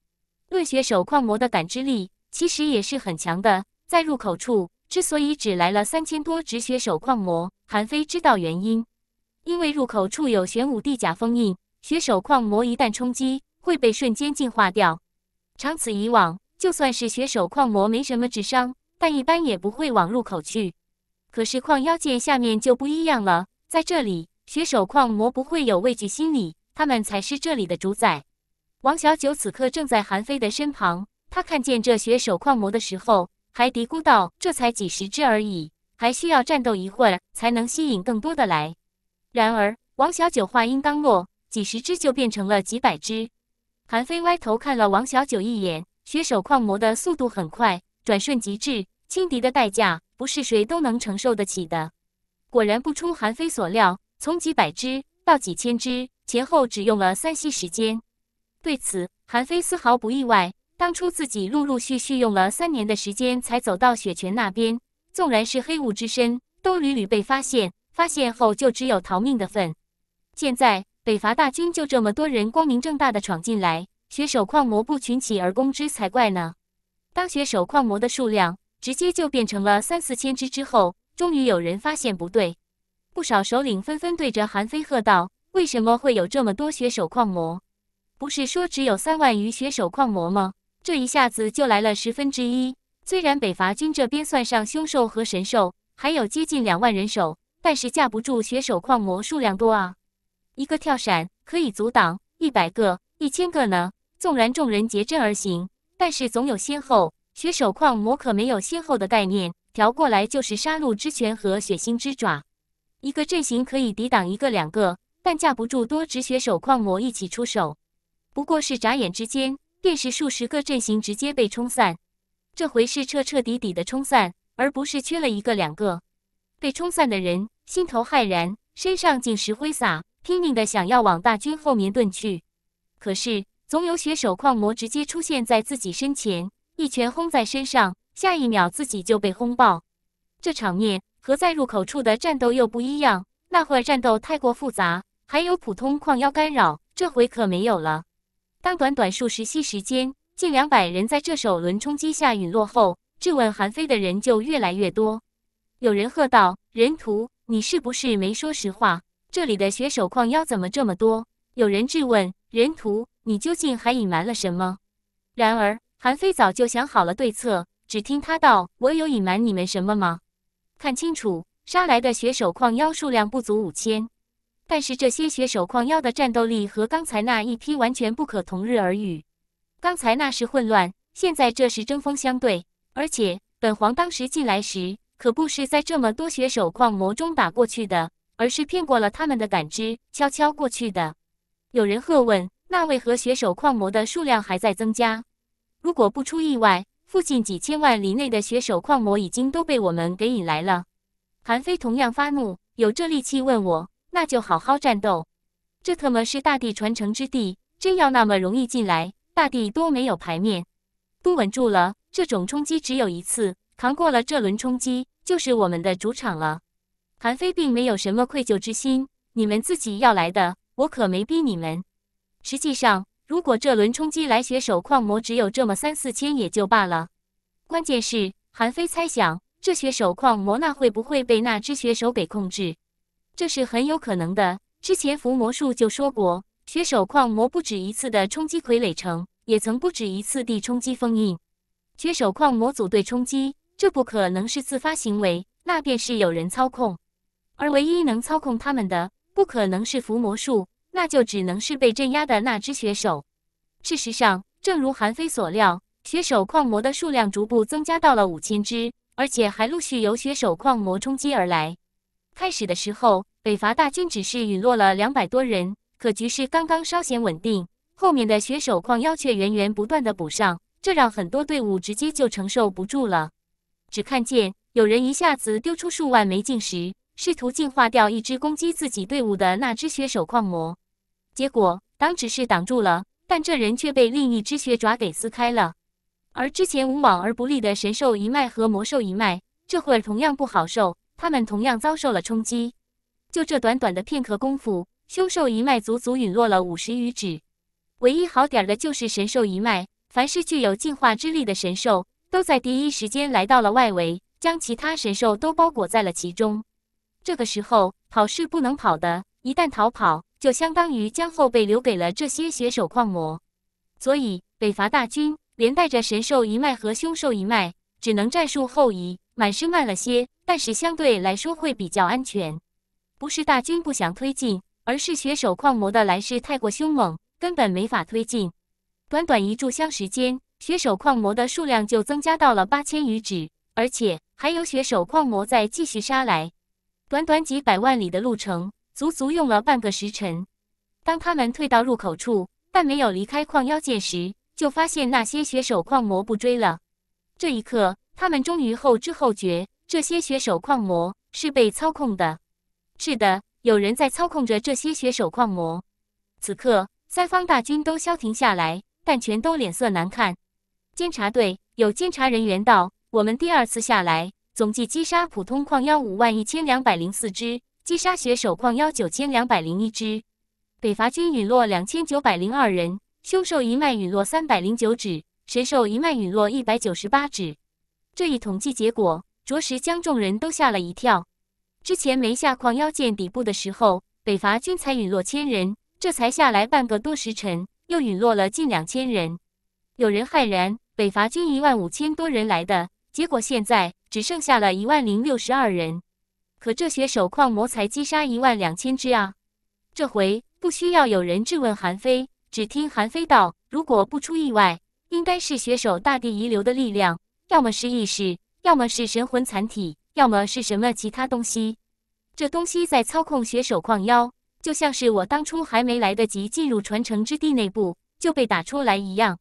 论血手矿魔的感知力，其实也是很强的。在入口处之所以只来了三千多只血手矿魔，韩非知道原因，因为入口处有玄武地甲封印，血手矿魔一旦冲击会被瞬间净化掉。长此以往，就算是血手矿魔没什么智商，但一般也不会往入口去。可是矿妖界下面就不一样了，在这里血手矿魔不会有畏惧心理，他们才是这里的主宰。王小九此刻正在韩非的身旁，他看见这血手矿魔的时候，还嘀咕道：“这才几十只而已，还需要战斗一会儿才能吸引更多的来。”然而，王小九话音刚落，几十只就变成了几百只。韩非歪头看了王小九一眼，血手矿魔的速度很快，转瞬即至。轻敌的代价不是谁都能承受得起的。果然不出韩非所料，从几百只到几千只，前后只用了三息时间。对此，韩非丝毫不意外。当初自己陆陆续续用了三年的时间才走到雪泉那边，纵然是黑雾之身，都屡屡被发现，发现后就只有逃命的份。现在北伐大军就这么多人光明正大的闯进来，雪手矿魔不群起而攻之才怪呢。当雪手矿魔的数量。直接就变成了三四千只。之后，终于有人发现不对，不少首领纷纷对着韩非喝道：“为什么会有这么多血手矿魔？不是说只有三万余血手矿魔吗？这一下子就来了十分之一。虽然北伐军这边算上凶兽和神兽，还有接近两万人手，但是架不住血手矿魔数量多啊！一个跳伞可以阻挡一百个、一千个呢。纵然众人结阵而行，但是总有先后。”血手矿魔可没有先后的概念，调过来就是杀戮之拳和血腥之爪。一个阵型可以抵挡一个两个，但架不住多只血手矿魔一起出手。不过是眨眼之间，便是数十个阵型直接被冲散。这回是彻彻底底的冲散，而不是缺了一个两个。被冲散的人心头骇然，身上尽是挥洒，拼命的想要往大军后面遁去。可是总有血手矿魔直接出现在自己身前。一拳轰在身上，下一秒自己就被轰爆。这场面和在入口处的战斗又不一样，那会儿战斗太过复杂，还有普通矿妖干扰，这回可没有了。当短短数十息时间，近两百人在这首轮冲击下陨落后，质问韩非的人就越来越多。有人喝道：“人屠，你是不是没说实话？这里的血手矿妖怎么这么多？”有人质问：“人屠，你究竟还隐瞒了什么？”然而。韩非早就想好了对策，只听他道：“我有隐瞒你们什么吗？看清楚，杀来的血手矿妖数量不足五千，但是这些血手矿妖的战斗力和刚才那一批完全不可同日而语。刚才那是混乱，现在这是针锋相对。而且本皇当时进来时，可不是在这么多血手矿魔中打过去的，而是骗过了他们的感知，悄悄过去的。有人喝问：那为何血手矿魔的数量还在增加？”如果不出意外，附近几千万里内的血手矿魔已经都被我们给引来了。韩非同样发怒，有这力气问我，那就好好战斗。这特么是大地传承之地，真要那么容易进来，大地多没有牌面。都稳住了，这种冲击只有一次，扛过了这轮冲击，就是我们的主场了。韩非并没有什么愧疚之心，你们自己要来的，我可没逼你们。实际上。如果这轮冲击来血手矿魔只有这么三四千也就罢了，关键是韩非猜想这血手矿魔那会不会被那只血手给控制？这是很有可能的。之前伏魔术就说过，血手矿魔不止一次地冲击傀儡城，也曾不止一次地冲击封印。血手矿魔组队冲击，这不可能是自发行为，那便是有人操控。而唯一能操控他们的，不可能是伏魔术。那就只能是被镇压的那只血手。事实上，正如韩非所料，血手矿魔的数量逐步增加到了五千只，而且还陆续有血手矿魔冲击而来。开始的时候，北伐大军只是陨落了两百多人，可局势刚刚稍显稳定，后面的血手矿妖却源源不断的补上，这让很多队伍直接就承受不住了。只看见有人一下子丢出数万枚晶石，试图净化掉一只攻击自己队伍的那只血手矿魔。结果，挡只是挡住了，但这人却被另一只血爪给撕开了。而之前无往而不利的神兽一脉和魔兽一脉，这会儿同样不好受，他们同样遭受了冲击。就这短短的片刻功夫，凶兽一脉足足陨落了五十余只。唯一好点的，就是神兽一脉，凡是具有进化之力的神兽，都在第一时间来到了外围，将其他神兽都包裹在了其中。这个时候，跑是不能跑的。一旦逃跑，就相当于将后背留给了这些血手矿魔，所以北伐大军连带着神兽一脉和凶兽一脉，只能战术后移，满是慢了些，但是相对来说会比较安全。不是大军不想推进，而是血手矿魔的来势太过凶猛，根本没法推进。短短一炷香时间，血手矿魔的数量就增加到了八千余只，而且还有血手矿魔在继续杀来。短短几百万里的路程。足足用了半个时辰，当他们退到入口处，但没有离开矿妖界时，就发现那些血手矿魔不追了。这一刻，他们终于后知后觉，这些血手矿魔是被操控的。是的，有人在操控着这些血手矿魔。此刻，三方大军都消停下来，但全都脸色难看。监察队有监察人员道：“我们第二次下来，总计击杀普通矿妖五万一千两百零四只。”击杀血手矿妖九千两百零一只，北伐军陨落两千九百零二人，凶兽一脉陨落三百零九只，神兽一脉陨落一百九十八只。这一统计结果着实将众人都吓了一跳。之前没下矿妖剑底部的时候，北伐军才陨落千人，这才下来半个多时辰，又陨落了近两千人。有人骇然：北伐军一万五千多人来的，结果现在只剩下了一万零六十二人。可这血手矿魔才击杀一万两千只啊！这回不需要有人质问韩非，只听韩非道：“如果不出意外，应该是血手大帝遗留的力量，要么是意识，要么是神魂残体，要么是什么其他东西。这东西在操控血手矿妖，就像是我当初还没来得及进入传承之地内部就被打出来一样。”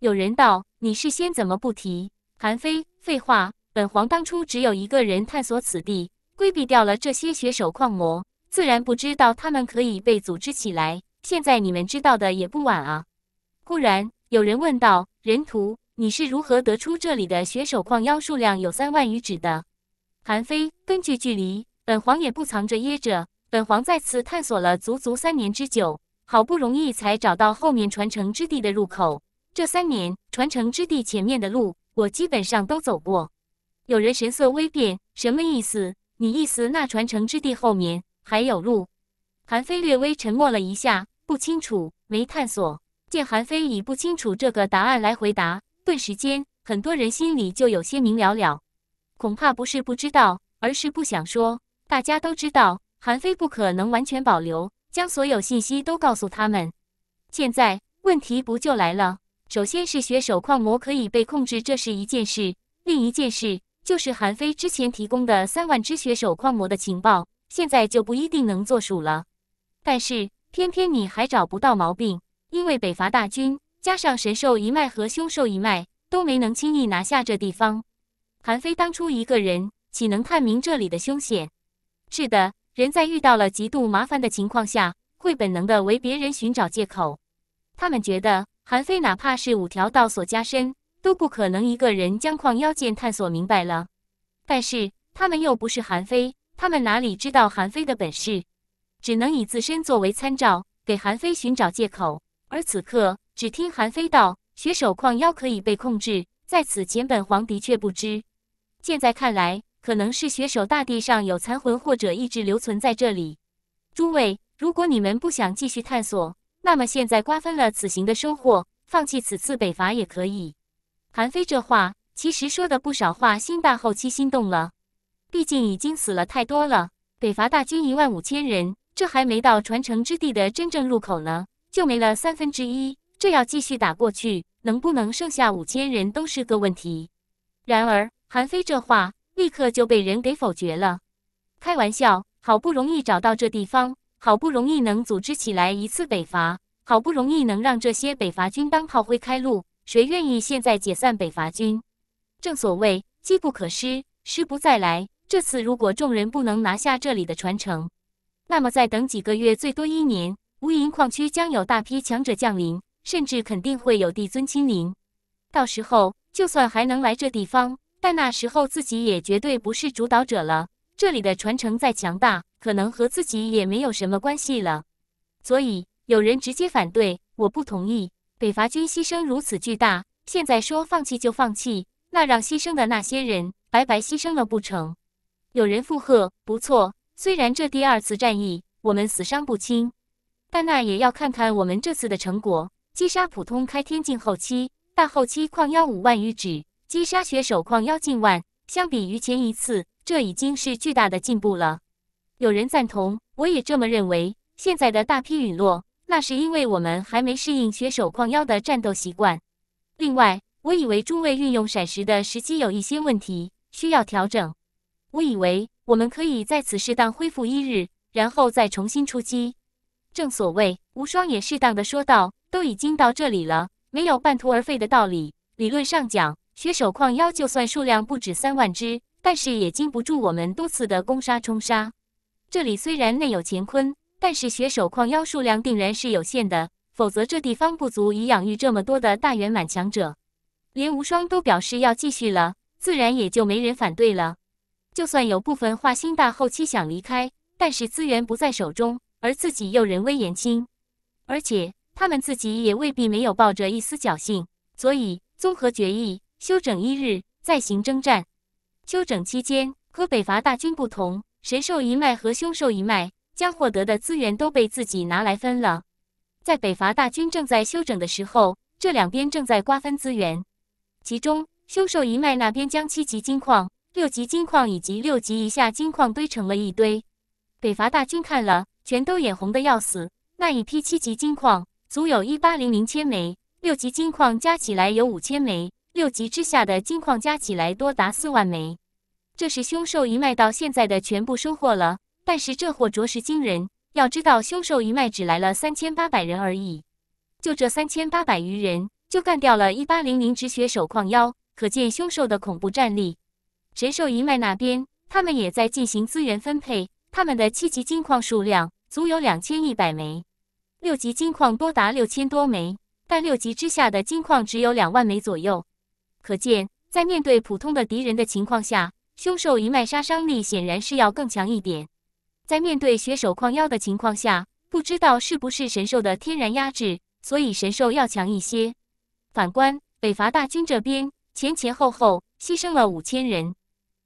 有人道：“你事先怎么不提？”韩非：“废话，本皇当初只有一个人探索此地。”规避掉了这些血手矿魔，自然不知道他们可以被组织起来。现在你们知道的也不晚啊。忽然有人问道：“人图，你是如何得出这里的血手矿妖数量有三万余只的？”韩非根据距离，本皇也不藏着掖着，本皇在此探索了足足三年之久，好不容易才找到后面传承之地的入口。这三年，传承之地前面的路我基本上都走过。有人神色微变，什么意思？你意思，那传承之地后面还有路？韩非略微沉默了一下，不清楚，没探索。见韩非以不清楚这个答案来回答，顿时间，很多人心里就有些明了了。恐怕不是不知道，而是不想说。大家都知道，韩非不可能完全保留，将所有信息都告诉他们。现在问题不就来了？首先是血手矿魔可以被控制，这是一件事；另一件事。就是韩非之前提供的三万只血手矿魔的情报，现在就不一定能作数了。但是，偏偏你还找不到毛病，因为北伐大军加上神兽一脉和凶兽一脉都没能轻易拿下这地方。韩非当初一个人，岂能探明这里的凶险？是的，人在遇到了极度麻烦的情况下，会本能的为别人寻找借口。他们觉得韩非哪怕是五条道所加身。都不可能一个人将矿妖剑探索明白了，但是他们又不是韩非，他们哪里知道韩非的本事？只能以自身作为参照，给韩非寻找借口。而此刻，只听韩非道：“血手矿妖可以被控制，在此前本皇的确不知。现在看来，可能是血手大地上有残魂或者意志留存在这里。诸位，如果你们不想继续探索，那么现在瓜分了此行的收获，放弃此次北伐也可以。”韩非这话其实说的不少话，辛大后期心动了，毕竟已经死了太多了。北伐大军一万五千人，这还没到传承之地的真正入口呢，就没了三分之一。这要继续打过去，能不能剩下五千人都是个问题。然而，韩非这话立刻就被人给否决了。开玩笑，好不容易找到这地方，好不容易能组织起来一次北伐，好不容易能让这些北伐军当炮灰开路。谁愿意现在解散北伐军？正所谓机不可失，失不再来。这次如果众人不能拿下这里的传承，那么再等几个月，最多一年，无垠矿区将有大批强者降临，甚至肯定会有帝尊亲临。到时候，就算还能来这地方，但那时候自己也绝对不是主导者了。这里的传承再强大，可能和自己也没有什么关系了。所以，有人直接反对，我不同意。北伐军牺牲如此巨大，现在说放弃就放弃，那让牺牲的那些人白白牺牲了不成？有人附和，不错，虽然这第二次战役我们死伤不轻，但那也要看看我们这次的成果：击杀普通开天境后期、大后期矿妖五万余只，击杀血手矿妖近万。相比于前一次，这已经是巨大的进步了。有人赞同，我也这么认为。现在的大批陨落。那是因为我们还没适应血手矿妖的战斗习惯。另外，我以为诸位运用闪石的时机有一些问题，需要调整。我以为我们可以在此适当恢复一日，然后再重新出击。正所谓无双也适当的说道：“都已经到这里了，没有半途而废的道理。理论上讲，血手矿妖就算数量不止三万只，但是也经不住我们多次的攻杀冲杀。这里虽然内有乾坤。”但是，血手矿妖数量定然是有限的，否则这地方不足以养育这么多的大圆满强者。连无双都表示要继续了，自然也就没人反对了。就算有部分化星大后期想离开，但是资源不在手中，而自己又人微言轻，而且他们自己也未必没有抱着一丝侥幸。所以，综合决议，休整一日再行征战。休整期间，和北伐大军不同，神兽一脉和凶兽一脉。将获得的资源都被自己拿来分了，在北伐大军正在休整的时候，这两边正在瓜分资源。其中，凶兽一脉那边将七级金矿、六级金矿以及六级以下金矿堆成了一堆，北伐大军看了，全都眼红的要死。那一批七级金矿足有一八零零千枚，六级金矿加起来有五千枚，六级之下的金矿加起来多达四万枚，这是凶兽一脉到现在的全部收获了。但是这货着实惊人，要知道凶兽一脉只来了三千八百人而已，就这三千八百余人就干掉了一八零零只血手矿妖，可见凶兽的恐怖战力。神兽一脉那边，他们也在进行资源分配，他们的七级金矿数量足有两千一百枚，六级金矿多达六千多枚，但六级之下的金矿只有两万枚左右。可见在面对普通的敌人的情况下，凶兽一脉杀伤力显然是要更强一点。在面对血手矿妖的情况下，不知道是不是神兽的天然压制，所以神兽要强一些。反观北伐大军这边，前前后后牺牲了五千人，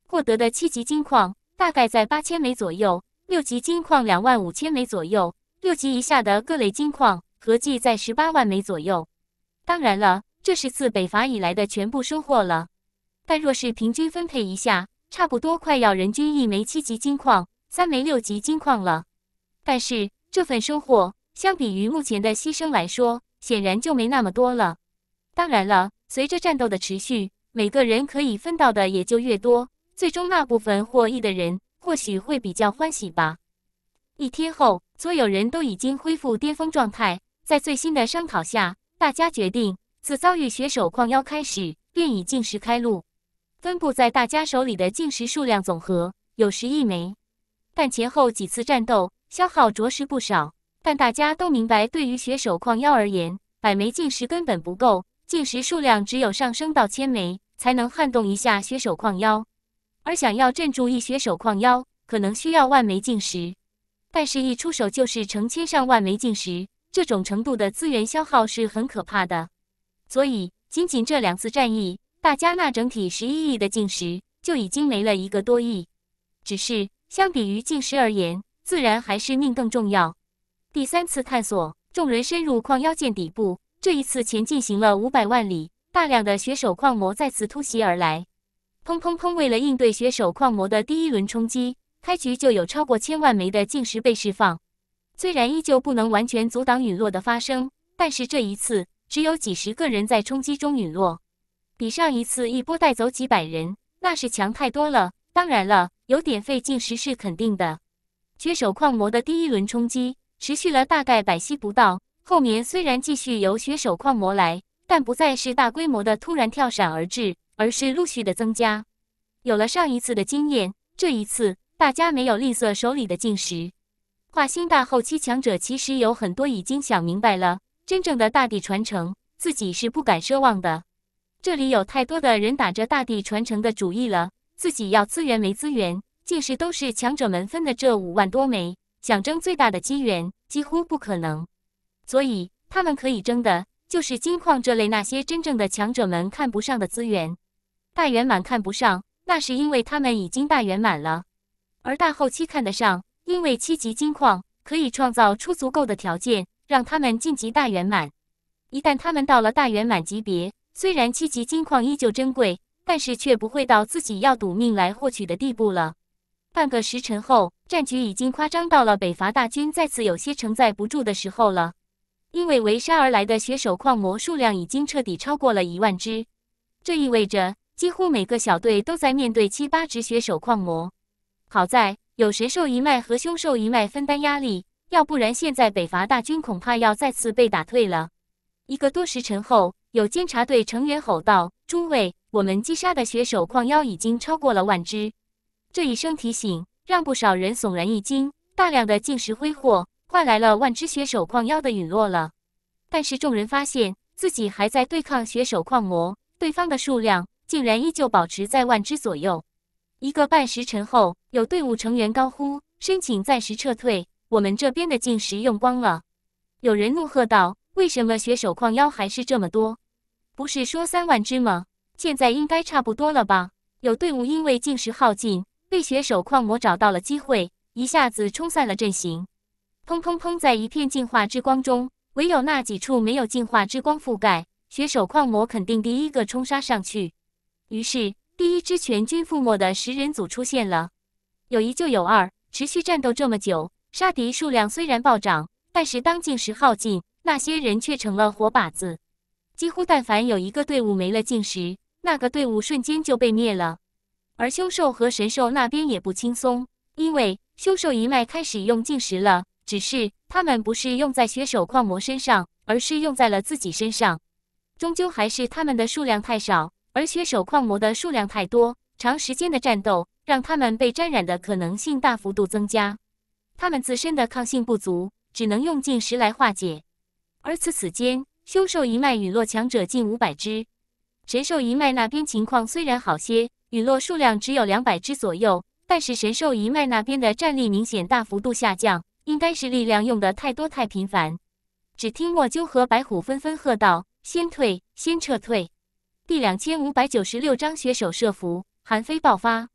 获得的七级金矿大概在八千枚左右，六级金矿两万五千枚左右，六级以下的各类金矿合计在十八万枚左右。当然了，这是自北伐以来的全部收获了。但若是平均分配一下，差不多快要人均一枚七级金矿。三枚六级金矿了，但是这份收获相比于目前的牺牲来说，显然就没那么多了。当然了，随着战斗的持续，每个人可以分到的也就越多，最终那部分获益的人或许会比较欢喜吧。一天后，所有人都已经恢复巅峰状态，在最新的商讨下，大家决定自遭遇血手矿妖开始便以进食开路，分布在大家手里的进食数量总和有十亿枚。但前后几次战斗消耗着实不少，但大家都明白，对于血手矿妖而言，百枚晶石根本不够，晶石数量只有上升到千枚，才能撼动一下血手矿妖。而想要镇住一血手矿妖，可能需要万枚晶石。但是，一出手就是成千上万枚晶石，这种程度的资源消耗是很可怕的。所以，仅仅这两次战役，大家那整体十一亿的晶石就已经没了一个多亿。只是。相比于进食而言，自然还是命更重要。第三次探索，众人深入矿腰涧底部。这一次前进行了五百万里，大量的血手矿魔再次突袭而来。砰砰砰！为了应对血手矿魔的第一轮冲击，开局就有超过千万枚的晶石被释放。虽然依旧不能完全阻挡陨落的发生，但是这一次只有几十个人在冲击中陨落，比上一次一波带走几百人，那是强太多了。当然了。有点费劲时是肯定的。血手矿魔的第一轮冲击持续了大概百息不到，后面虽然继续由血手矿魔来，但不再是大规模的突然跳闪而至，而是陆续的增加。有了上一次的经验，这一次大家没有吝啬手里的进食。化星大后期强者其实有很多已经想明白了，真正的大地传承自己是不敢奢望的。这里有太多的人打着大地传承的主意了。自己要资源没资源，竟是都是强者们分的。这五万多枚，想争最大的机缘，几乎不可能。所以他们可以争的就是金矿这类那些真正的强者们看不上的资源。大圆满看不上，那是因为他们已经大圆满了；而大后期看得上，因为七级金矿可以创造出足够的条件，让他们晋级大圆满。一旦他们到了大圆满级别，虽然七级金矿依旧珍贵。但是却不会到自己要赌命来获取的地步了。半个时辰后，战局已经夸张到了北伐大军再次有些承载不住的时候了，因为围杀而来的血手矿魔数量已经彻底超过了一万只，这意味着几乎每个小队都在面对七八只血手矿魔。好在有神兽一脉和凶兽一脉分担压力，要不然现在北伐大军恐怕要再次被打退了。一个多时辰后，有监察队成员吼道：“诸位，我们击杀的血手矿妖已经超过了万只，这一声提醒让不少人悚然一惊。大量的进食挥霍换来了万只血手矿妖的陨落了，但是众人发现自己还在对抗血手矿魔，对方的数量竟然依旧保持在万只左右。一个半时辰后，有队伍成员高呼申请暂时撤退，我们这边的进食用光了。有人怒喝道：“为什么血手矿妖还是这么多？不是说三万只吗？”现在应该差不多了吧？有队伍因为进食耗尽，被血手矿魔找到了机会，一下子冲散了阵型。砰砰砰，在一片进化之光中，唯有那几处没有进化之光覆盖，血手矿魔肯定第一个冲杀上去。于是，第一支全军覆没的食人组出现了。有一就有二，持续战斗这么久，杀敌数量虽然暴涨，但是当进食耗尽，那些人却成了活靶子。几乎但凡有一个队伍没了进食，那个队伍瞬间就被灭了，而凶兽和神兽那边也不轻松，因为凶兽一脉开始用进食了，只是他们不是用在血手矿魔身上，而是用在了自己身上。终究还是他们的数量太少，而血手矿魔的数量太多，长时间的战斗让他们被沾染的可能性大幅度增加，他们自身的抗性不足，只能用进食来化解。而此此间，凶兽一脉陨落强者近五百只。神兽一脉那边情况虽然好些，陨落数量只有两百只左右，但是神兽一脉那边的战力明显大幅度下降，应该是力量用的太多太频繁。只听莫鸠和白虎纷纷喝道：“先退，先撤退。”第两千五百九十六章血手设伏，韩非爆发。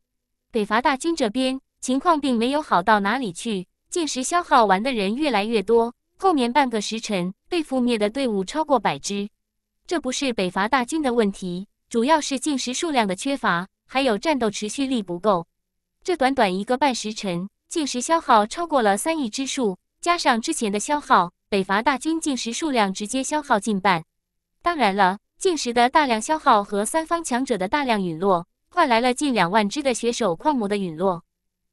北伐大军这边情况并没有好到哪里去，进食消耗完的人越来越多，后面半个时辰被覆灭的队伍超过百只。这不是北伐大军的问题，主要是进食数量的缺乏，还有战斗持续力不够。这短短一个半时辰，进食消耗超过了三亿只数，加上之前的消耗，北伐大军进食数量直接消耗近半。当然了，进食的大量消耗和三方强者的大量陨落，换来了近两万只的血手矿魔的陨落。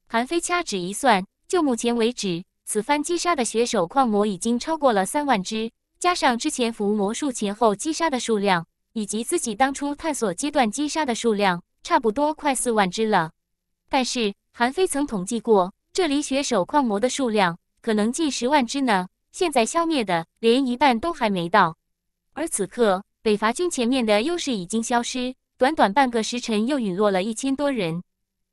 韩非掐指一算，就目前为止，此番击杀的血手矿魔已经超过了三万只。加上之前服魔术前后击杀的数量，以及自己当初探索阶段击杀的数量，差不多快四万只了。但是韩非曾统计过，这里血手矿魔的数量可能近十万只呢。现在消灭的连一半都还没到。而此刻，北伐军前面的优势已经消失，短短半个时辰又陨落了一千多人，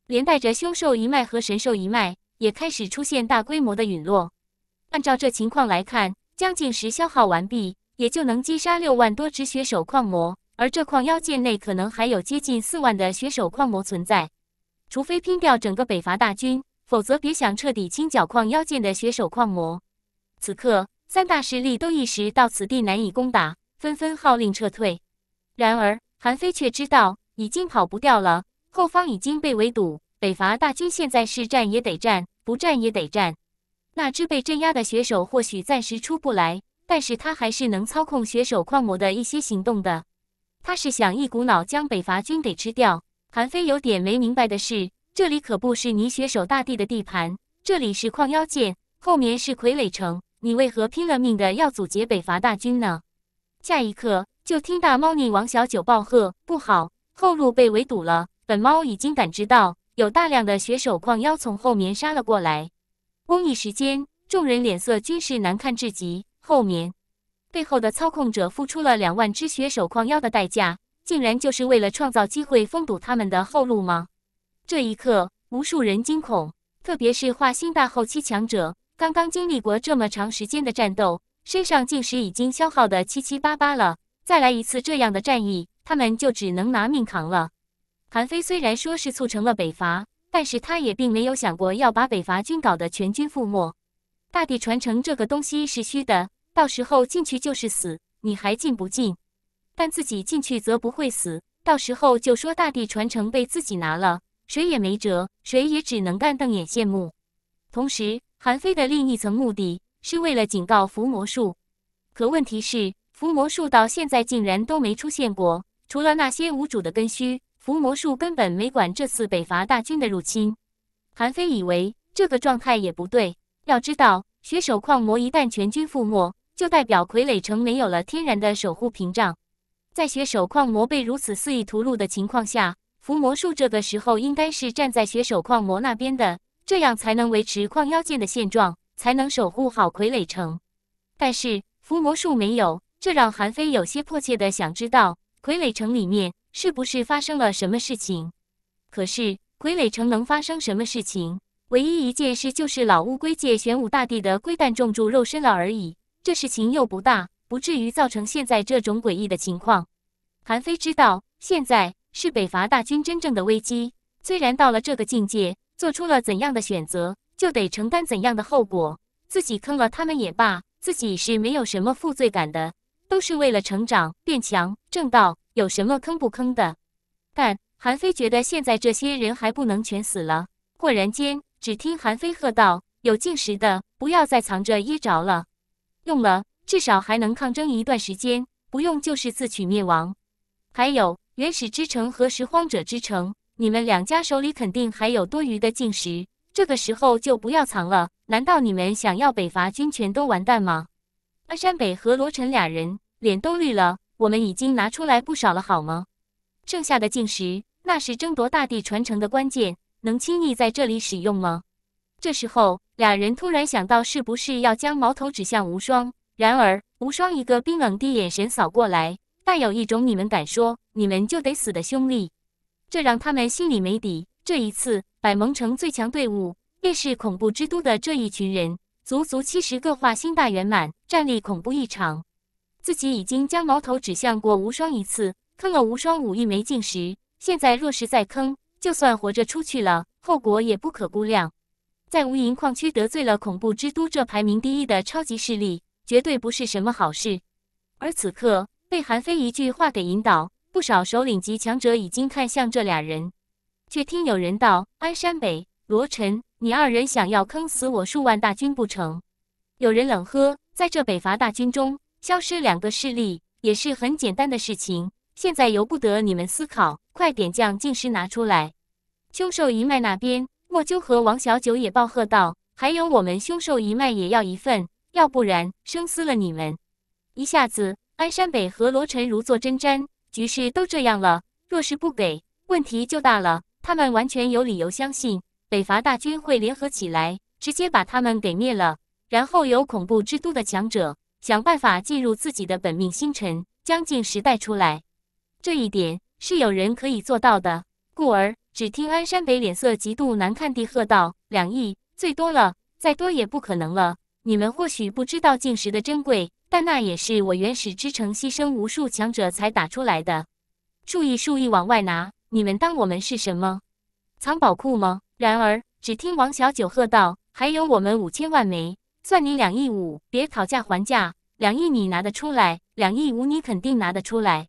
连带着凶兽一脉和神兽一脉也开始出现大规模的陨落。按照这情况来看，将近十消耗完毕，也就能击杀六万多只血手矿魔，而这矿妖界内可能还有接近四万的血手矿魔存在。除非拼掉整个北伐大军，否则别想彻底清剿矿妖界的血手矿魔。此刻，三大势力都意识到此地难以攻打，纷纷号令撤退。然而，韩非却知道已经跑不掉了，后方已经被围堵，北伐大军现在是战也得战，不战也得战。那只被镇压的血手或许暂时出不来，但是他还是能操控血手矿魔的一些行动的。他是想一股脑将北伐军给吃掉。韩非有点没明白的是，这里可不是你血手大帝的地盘，这里是矿妖界，后面是傀儡城，你为何拼了命的要阻截北伐大军呢？下一刻，就听大猫腻王小九暴喝：“不好，后路被围堵了，本猫已经感知到有大量的血手矿妖从后面杀了过来。”嗡！一时间，众人脸色均是难看至极。后面，背后的操控者付出了两万只血手狂妖的代价，竟然就是为了创造机会封堵他们的后路吗？这一刻，无数人惊恐，特别是化星大后期强者，刚刚经历过这么长时间的战斗，身上竟是已经消耗的七七八八了。再来一次这样的战役，他们就只能拿命扛了。韩非虽然说是促成了北伐。但是他也并没有想过要把北伐军搞得全军覆没。大地传承这个东西是虚的，到时候进去就是死，你还进不进？但自己进去则不会死，到时候就说大地传承被自己拿了，谁也没辙，谁也只能干瞪眼羡慕。同时，韩非的另一层目的是为了警告伏魔术，可问题是，伏魔术到现在竟然都没出现过，除了那些无主的根须。伏魔术根本没管这次北伐大军的入侵，韩非以为这个状态也不对。要知道，血手矿魔一旦全军覆没，就代表傀儡城没有了天然的守护屏障。在血手矿魔被如此肆意屠戮的情况下，伏魔术这个时候应该是站在血手矿魔那边的，这样才能维持矿妖界的现状，才能守护好傀儡城。但是伏魔术没有，这让韩非有些迫切的想知道傀儡城里面。是不是发生了什么事情？可是傀儡城能发生什么事情？唯一一件事就是老乌龟借玄武大帝的龟蛋重铸肉身了而已。这事情又不大，不至于造成现在这种诡异的情况。韩非知道，现在是北伐大军真正的危机。虽然到了这个境界，做出了怎样的选择，就得承担怎样的后果。自己坑了他们也罢，自己是没有什么负罪感的，都是为了成长、变强、正道。有什么坑不坑的？但韩非觉得现在这些人还不能全死了。忽然间，只听韩非喝道：“有进食的，不要再藏着掖着了。用了，至少还能抗争一段时间；不用，就是自取灭亡。还有原始之城和拾荒者之城，你们两家手里肯定还有多余的进食，这个时候就不要藏了。难道你们想要北伐军全都完蛋吗？”阿山北和罗晨俩人脸都绿了。我们已经拿出来不少了，好吗？剩下的晶石，那是争夺大地传承的关键，能轻易在这里使用吗？这时候，俩人突然想到，是不是要将矛头指向无双？然而，无双一个冰冷的眼神扫过来，带有一种“你们敢说，你们就得死”的凶厉，这让他们心里没底。这一次，百盟城最强队伍，便是恐怖之都的这一群人，足足七十个化星大圆满，战力恐怖异常。自己已经将矛头指向过无双一次，坑了无双五亿枚晶石。现在若是再坑，就算活着出去了，后果也不可估量。在无垠矿区得罪了恐怖之都这排名第一的超级势力，绝对不是什么好事。而此刻被韩非一句话给引导，不少首领级强者已经看向这俩人，却听有人道：“安山北，罗晨，你二人想要坑死我数万大军不成？”有人冷喝：“在这北伐大军中。”消失两个势力也是很简单的事情，现在由不得你们思考，快点将禁师拿出来！凶兽一脉那边，莫鸠和王小九也报贺道：“还有我们凶兽一脉也要一份，要不然生撕了你们！”一下子，安山北和罗晨如坐针毡，局势都这样了，若是不给，问题就大了。他们完全有理由相信北伐大军会联合起来，直接把他们给灭了，然后有恐怖之都的强者。想办法进入自己的本命星辰，将进时带出来。这一点是有人可以做到的。故而，只听安山北脸色极度难看地喝道：“两亿，最多了，再多也不可能了。你们或许不知道进食的珍贵，但那也是我原始之城牺牲无数强者才打出来的。数亿数亿往外拿，你们当我们是什么？藏宝库吗？”然而，只听王小九喝道：“还有我们五千万枚。”算你两亿五，别讨价还价。两亿你拿得出来，两亿五你肯定拿得出来。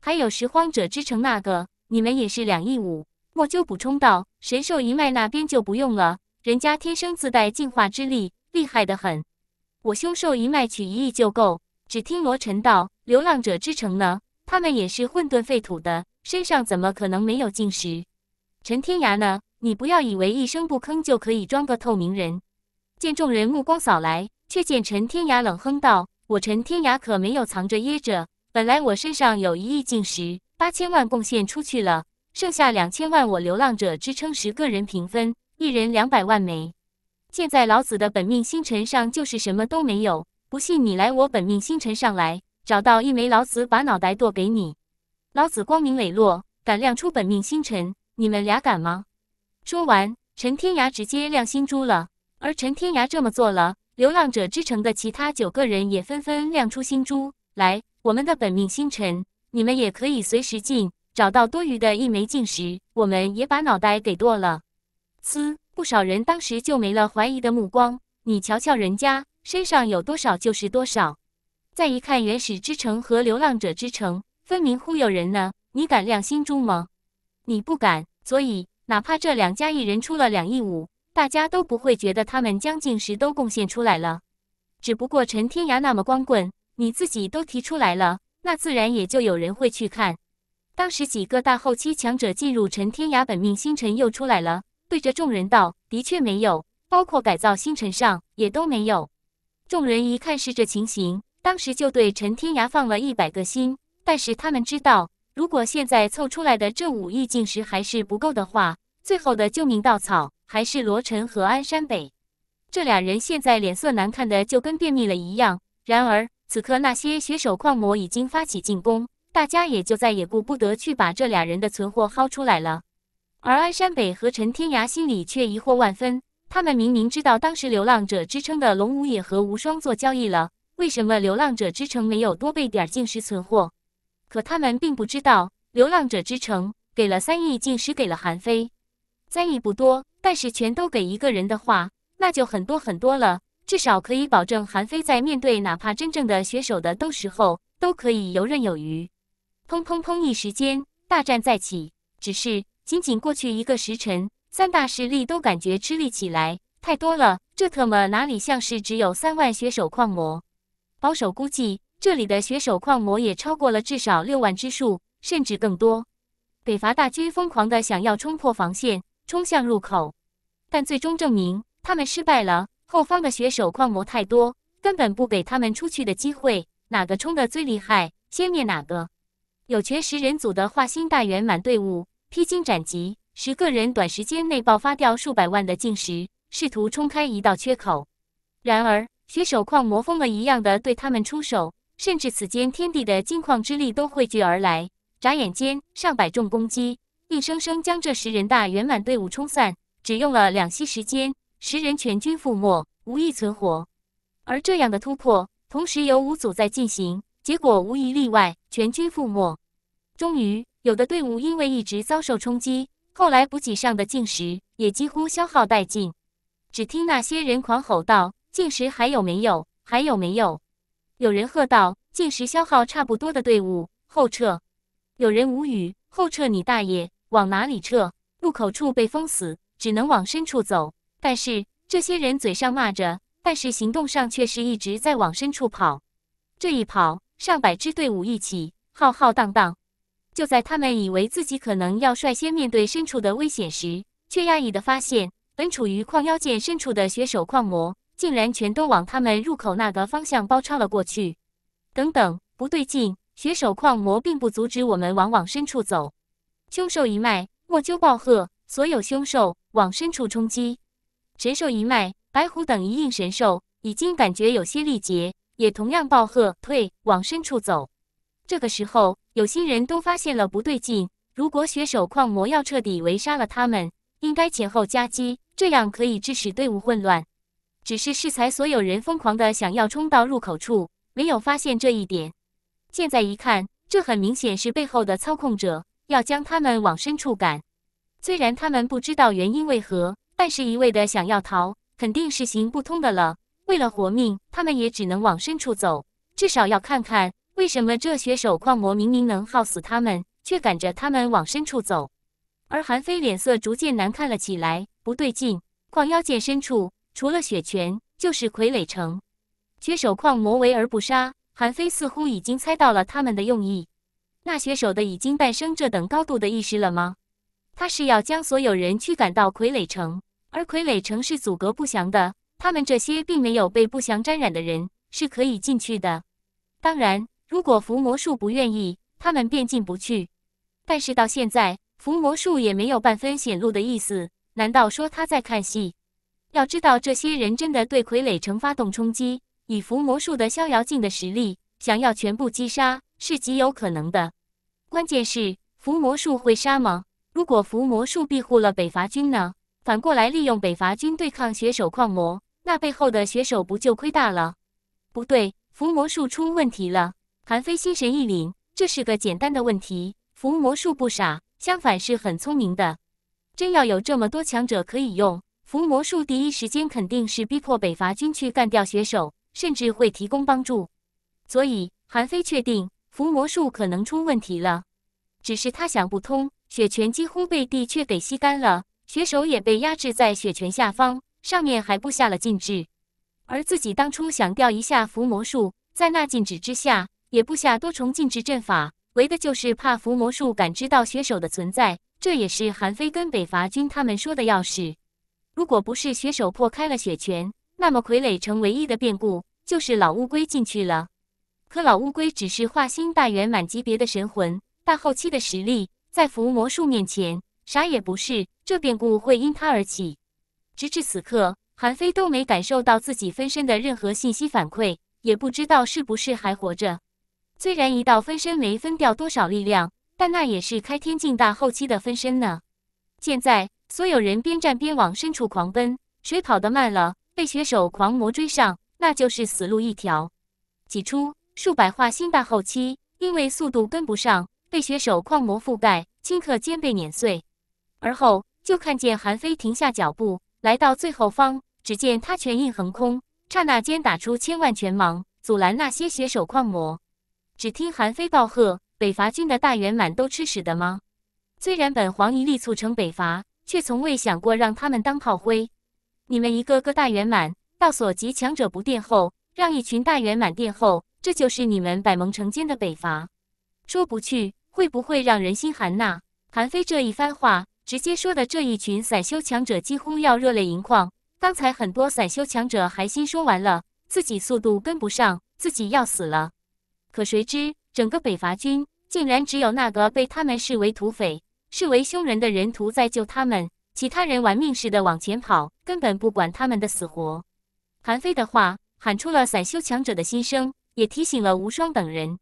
还有拾荒者之城那个，你们也是两亿五。莫鸠补充道：“神兽一脉那边就不用了，人家天生自带进化之力，厉害得很。我凶兽一脉取一亿就够。”只听罗晨道：“流浪者之城呢？他们也是混沌废土的，身上怎么可能没有晶石？陈天涯呢？你不要以为一声不吭就可以装个透明人。”见众人目光扫来，却见陈天涯冷哼道：“我陈天涯可没有藏着掖着。本来我身上有一亿净石，八千万贡献出去了，剩下两千万我流浪者支撑十个人平分，一人两百万枚。现在老子的本命星辰上就是什么都没有。不信你来我本命星辰上来，找到一枚老子把脑袋剁给你。老子光明磊落，敢亮出本命星辰，你们俩敢吗？”说完，陈天涯直接亮星珠了。而陈天涯这么做了，流浪者之城的其他九个人也纷纷亮出星珠来。我们的本命星辰，你们也可以随时进。找到多余的一枚进时，我们也把脑袋给剁了。嘶，不少人当时就没了怀疑的目光。你瞧瞧人家身上有多少就是多少。再一看原始之城和流浪者之城，分明忽悠人呢。你敢亮星珠吗？你不敢，所以哪怕这两家一人出了两亿五。大家都不会觉得他们将近十都贡献出来了，只不过陈天涯那么光棍，你自己都提出来了，那自然也就有人会去看。当时几个大后期强者进入陈天涯本命星辰又出来了，对着众人道：“的确没有，包括改造星辰上也都没有。”众人一看是这情形，当时就对陈天涯放了一百个心。但是他们知道，如果现在凑出来的这五亿进石还是不够的话。最后的救命稻草还是罗晨和安山北，这俩人现在脸色难看的就跟便秘了一样。然而此刻那些血手矿魔已经发起进攻，大家也就再也顾不得去把这俩人的存货薅出来了。而安山北和陈天涯心里却疑惑万分，他们明明知道当时流浪者之称的龙武也和无双做交易了，为什么流浪者之城没有多备点进食存货？可他们并不知道，流浪者之城给了三亿进食给了韩非。灾异不多，但是全都给一个人的话，那就很多很多了。至少可以保证韩非在面对哪怕真正的血手的斗时候，都可以游刃有余。砰砰砰！一时间大战再起。只是仅仅过去一个时辰，三大势力都感觉吃力起来，太多了。这特么哪里像是只有三万血手矿魔？保守估计，这里的血手矿魔也超过了至少六万之数，甚至更多。北伐大军疯狂的想要冲破防线。冲向入口，但最终证明他们失败了。后方的血手矿魔太多，根本不给他们出去的机会。哪个冲的最厉害，先灭哪个。有全十人组的化心大圆满队伍披荆斩棘，十个人短时间内爆发掉数百万的进食，试图冲开一道缺口。然而，血手矿魔疯了一样的对他们出手，甚至此间天地的金矿之力都汇聚而来，眨眼间上百重攻击。硬生生将这十人大圆满队伍冲散，只用了两息时间，十人全军覆没，无一存活。而这样的突破，同时有五组在进行，结果无一例外全军覆没。终于，有的队伍因为一直遭受冲击，后来补给上的进食也几乎消耗殆尽。只听那些人狂吼道：“进食还有没有？还有没有？”有人喝道：“进食消耗差不多的队伍后撤。”有人无语：“后撤你大爷！”往哪里撤？入口处被封死，只能往深处走。但是这些人嘴上骂着，但是行动上却是一直在往深处跑。这一跑，上百支队伍一起，浩浩荡荡。就在他们以为自己可能要率先面对深处的危险时，却讶异的发现，本处于矿腰涧深处的血手矿魔，竟然全都往他们入口那个方向包抄了过去。等等，不对劲，血手矿魔并不阻止我们往往深处走。凶兽一脉莫鸠暴喝，所有凶兽往深处冲击。神兽一脉白虎等一应神兽已经感觉有些力竭，也同样暴喝退往深处走。这个时候，有心人都发现了不对劲。如果血手矿魔要彻底围杀了他们，应该前后夹击，这样可以致使队伍混乱。只是适才所有人疯狂的想要冲到入口处，没有发现这一点。现在一看，这很明显是背后的操控者。要将他们往深处赶，虽然他们不知道原因为何，但是一味的想要逃，肯定是行不通的了。为了活命，他们也只能往深处走，至少要看看为什么这血手矿魔明明能耗死他们，却赶着他们往深处走。而韩非脸色逐渐难看了起来，不对劲。矿妖界深处除了雪泉，就是傀儡城。血手矿魔围而不杀，韩非似乎已经猜到了他们的用意。那血手的已经诞生这等高度的意识了吗？他是要将所有人驱赶到傀儡城，而傀儡城是阻隔不祥的。他们这些并没有被不祥沾染的人是可以进去的。当然，如果伏魔术不愿意，他们便进不去。但是到现在，伏魔术也没有半分显露的意思。难道说他在看戏？要知道，这些人真的对傀儡城发动冲击，以伏魔术的逍遥境的实力，想要全部击杀是极有可能的。关键是伏魔术会杀吗？如果伏魔术庇护了北伐军呢？反过来利用北伐军对抗血手矿魔，那背后的血手不就亏大了？不对，伏魔术出问题了。韩非心神一凛，这是个简单的问题。伏魔术不傻，相反是很聪明的。真要有这么多强者可以用伏魔术，第一时间肯定是逼迫北伐军去干掉血手，甚至会提供帮助。所以韩非确定。伏魔术可能出问题了，只是他想不通，血泉几乎被地雀给吸干了，血手也被压制在血泉下方，上面还布下了禁制。而自己当初想调一下伏魔术，在那禁止之下也布下多重禁制阵法，为的就是怕伏魔术感知到血手的存在。这也是韩非跟北伐军他们说的要事。如果不是血手破开了血泉，那么傀儡城唯一的变故就是老乌龟进去了。可老乌龟只是化星大圆满级别的神魂，大后期的实力在伏魔术面前啥也不是。这变故会因他而起。直至此刻，韩非都没感受到自己分身的任何信息反馈，也不知道是不是还活着。虽然一道分身没分掉多少力量，但那也是开天境大后期的分身呢。现在所有人边战边往深处狂奔，谁跑得慢了，被血手狂魔追上，那就是死路一条。起初。数百化星大后期，因为速度跟不上，被血手矿魔覆盖，顷刻间被碾碎。而后就看见韩非停下脚步，来到最后方。只见他拳印横空，刹那间打出千万拳芒，阻拦那些血手矿魔。只听韩非暴喝：“北伐军的大圆满都吃屎的吗？虽然本皇一力促成北伐，却从未想过让他们当炮灰。你们一个个大圆满，到所及强者不殿后，让一群大圆满殿后。”这就是你们百盟成奸的北伐，说不去会不会让人心寒呐？韩非这一番话，直接说的这一群散修强者几乎要热泪盈眶。刚才很多散修强者还心说完了，自己速度跟不上，自己要死了。可谁知，整个北伐军竟然只有那个被他们视为土匪、视为凶人的人徒在救他们，其他人玩命似的往前跑，根本不管他们的死活。韩非的话喊出了散修强者的心声。也提醒了无双等人。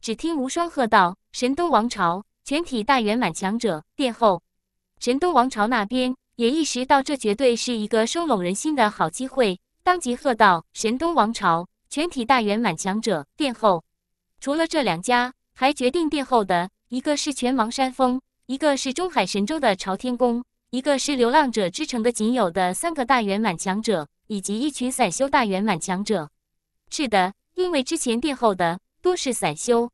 只听无双喝道：“神东王朝全体大圆满强者殿后。”神东王朝那边也意识到这绝对是一个收拢人心的好机会，当即喝道：“神东王朝全体大圆满强者殿后。”除了这两家，还决定殿后的，一个是全王山峰，一个是中海神州的朝天宫，一个是流浪者之城的仅有的三个大圆满强者以及一群散修大圆满强者。是的。因为之前殿后的多是散修，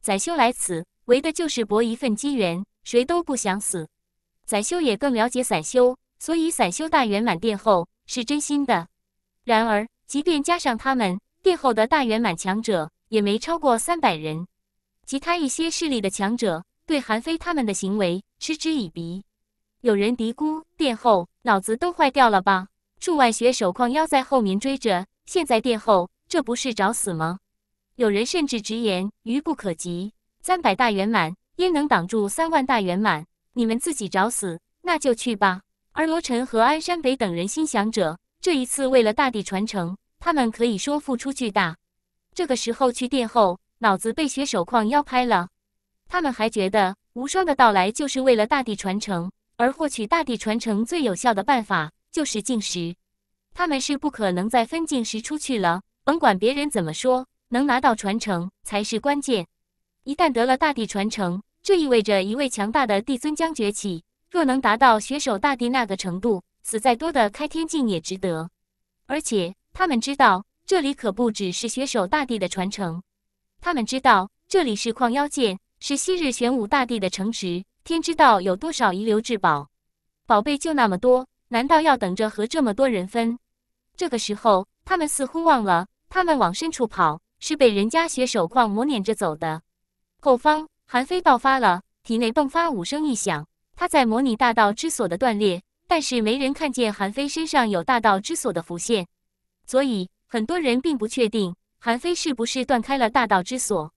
散修来此为的就是博一份机缘，谁都不想死。散修也更了解散修，所以散修大圆满殿后是真心的。然而，即便加上他们，殿后的大圆满强者也没超过三百人。其他一些势力的强者对韩非他们的行为嗤之以鼻，有人嘀咕：“殿后脑子都坏掉了吧？数万学手矿妖在后面追着，现在殿后。”这不是找死吗？有人甚至直言愚不可及，三百大圆满焉能挡住三万大圆满？你们自己找死，那就去吧。而罗晨和安山北等人心想者，这一次为了大地传承，他们可以说付出巨大。这个时候去殿后，脑子被血手矿腰拍了。他们还觉得无双的到来就是为了大地传承，而获取大地传承最有效的办法就是进食。他们是不可能再分进食出去了。甭管别人怎么说，能拿到传承才是关键。一旦得了大地传承，这意味着一位强大的帝尊将崛起。若能达到血手大帝那个程度，死再多的开天境也值得。而且他们知道，这里可不只是血手大帝的传承，他们知道这里是矿妖界，是昔日玄武大帝的城池。天知道有多少遗留至宝，宝贝就那么多，难道要等着和这么多人分？这个时候，他们似乎忘了。他们往深处跑，是被人家血手矿魔撵着走的。后方韩非爆发了，体内迸发五声异响，他在模拟大道之锁的断裂，但是没人看见韩非身上有大道之锁的浮现，所以很多人并不确定韩非是不是断开了大道之锁。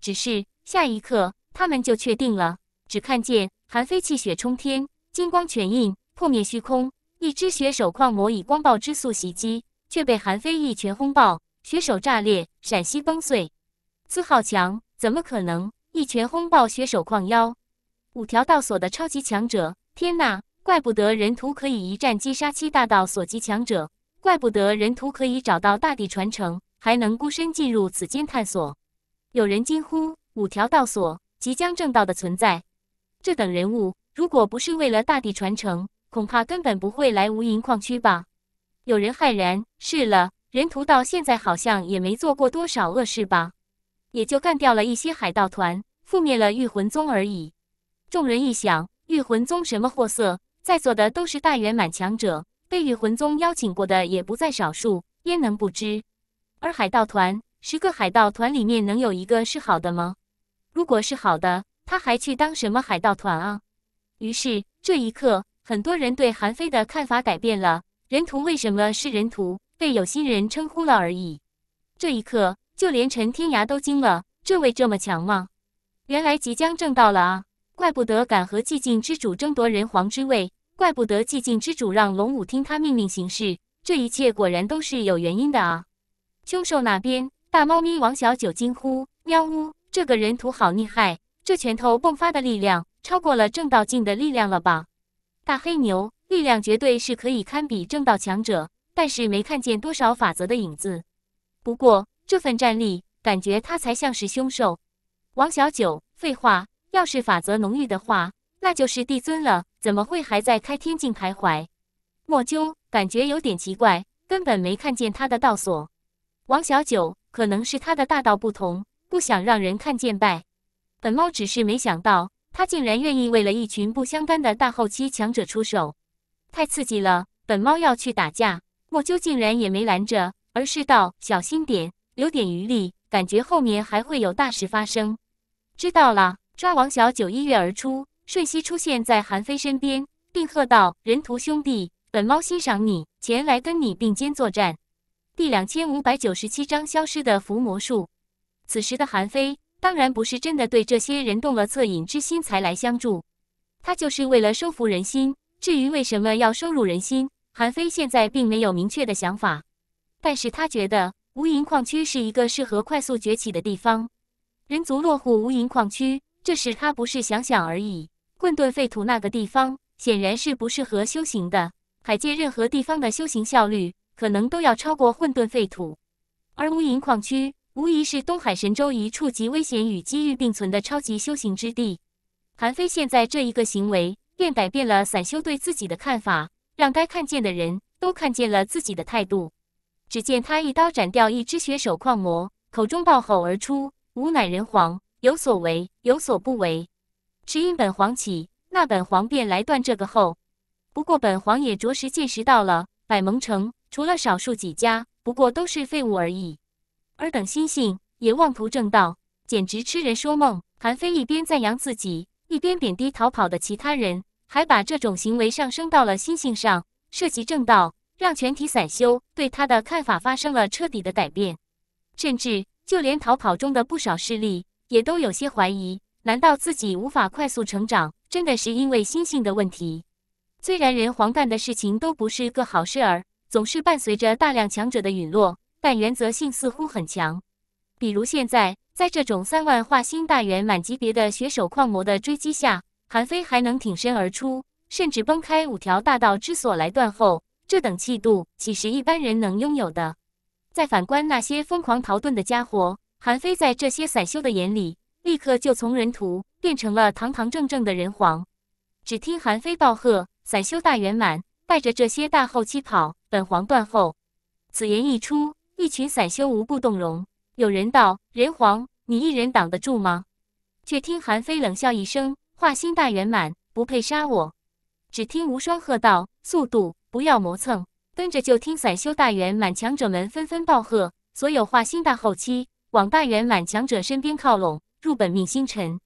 只是下一刻，他们就确定了，只看见韩非气血冲天，金光拳印破灭虚空，一只血手矿魔以光爆之速袭击，却被韩非一拳轰爆。血手炸裂，陕西崩碎。司浩强怎么可能一拳轰爆血手矿妖？五条道锁的超级强者！天呐，怪不得人屠可以一战击杀七大道锁级强者，怪不得人屠可以找到大地传承，还能孤身进入此间探索。有人惊呼：“五条道锁，即将正道的存在，这等人物，如果不是为了大地传承，恐怕根本不会来无垠矿区吧？”有人骇然：“是了。”人屠到现在好像也没做过多少恶事吧，也就干掉了一些海盗团，覆灭了御魂宗而已。众人一想，御魂宗什么货色？在座的都是大圆满强者，被御魂宗邀请过的也不在少数，焉能不知？而海盗团，十个海盗团里面能有一个是好的吗？如果是好的，他还去当什么海盗团啊？于是这一刻，很多人对韩非的看法改变了。人屠为什么是人屠？被有心人称呼了而已。这一刻，就连陈天涯都惊了，这位这么强吗？原来即将正道了啊！怪不得敢和寂静之主争夺人皇之位，怪不得寂静之主让龙武听他命令行事，这一切果然都是有原因的啊！凶兽那边，大猫咪王小九惊呼：“喵呜！这个人徒好厉害，这拳头迸发的力量，超过了正道境的力量了吧？”大黑牛，力量绝对是可以堪比正道强者。但是没看见多少法则的影子，不过这份战力，感觉他才像是凶兽。王小九，废话，要是法则浓郁的话，那就是帝尊了，怎么会还在开天境徘徊？莫鸠，感觉有点奇怪，根本没看见他的道锁。王小九，可能是他的大道不同，不想让人看见败。本猫只是没想到，他竟然愿意为了一群不相干的大后期强者出手，太刺激了，本猫要去打架。莫究竟然也没拦着，而是道：“小心点，留点余力，感觉后面还会有大事发生。”知道了，抓王小九一跃而出，瞬息出现在韩非身边，并喝道：“人屠兄弟，本猫欣赏你，前来跟你并肩作战。”第两千五百九十七章消失的伏魔术。此时的韩非当然不是真的对这些人动了恻隐之心才来相助，他就是为了收服人心。至于为什么要收入人心？韩非现在并没有明确的想法，但是他觉得无垠矿区是一个适合快速崛起的地方。人族落户无垠矿区，这是他不是想想而已。混沌废土那个地方显然是不适合修行的，海界任何地方的修行效率可能都要超过混沌废土，而无垠矿区无疑是东海神州一处集危险与机遇并存的超级修行之地。韩非现在这一个行为，便改变了散修对自己的看法。让该看见的人都看见了自己的态度。只见他一刀斩掉一只血手矿魔，口中暴吼而出：“吾乃人皇，有所为，有所不为。只因本皇起，那本皇便来断这个后。不过本皇也着实见识到了，百盟城除了少数几家，不过都是废物而已。尔等心性也妄图正道，简直痴人说梦。”韩非一边赞扬自己，一边贬低逃跑的其他人。还把这种行为上升到了心性上，涉及正道，让全体散修对他的看法发生了彻底的改变，甚至就连逃跑中的不少势力也都有些怀疑：难道自己无法快速成长，真的是因为心性的问题？虽然人黄蛋的事情都不是个好事儿，总是伴随着大量强者的陨落，但原则性似乎很强。比如现在，在这种三万化星大圆满级别的血手矿魔的追击下。韩非还能挺身而出，甚至崩开五条大道之所来断后，这等气度，岂是一般人能拥有的？再反观那些疯狂逃遁的家伙，韩非在这些散修的眼里，立刻就从人徒变成了堂堂正正的人皇。只听韩非暴贺：“散修大圆满，带着这些大后期跑，本皇断后！”此言一出，一群散修无不动容。有人道：“人皇，你一人挡得住吗？”却听韩非冷笑一声。化心大圆满不配杀我！只听无双喝道：“速度，不要磨蹭！”跟着就听散修大圆满强者们纷纷暴喝：“所有化心大后期往大圆满强者身边靠拢，入本命星辰。”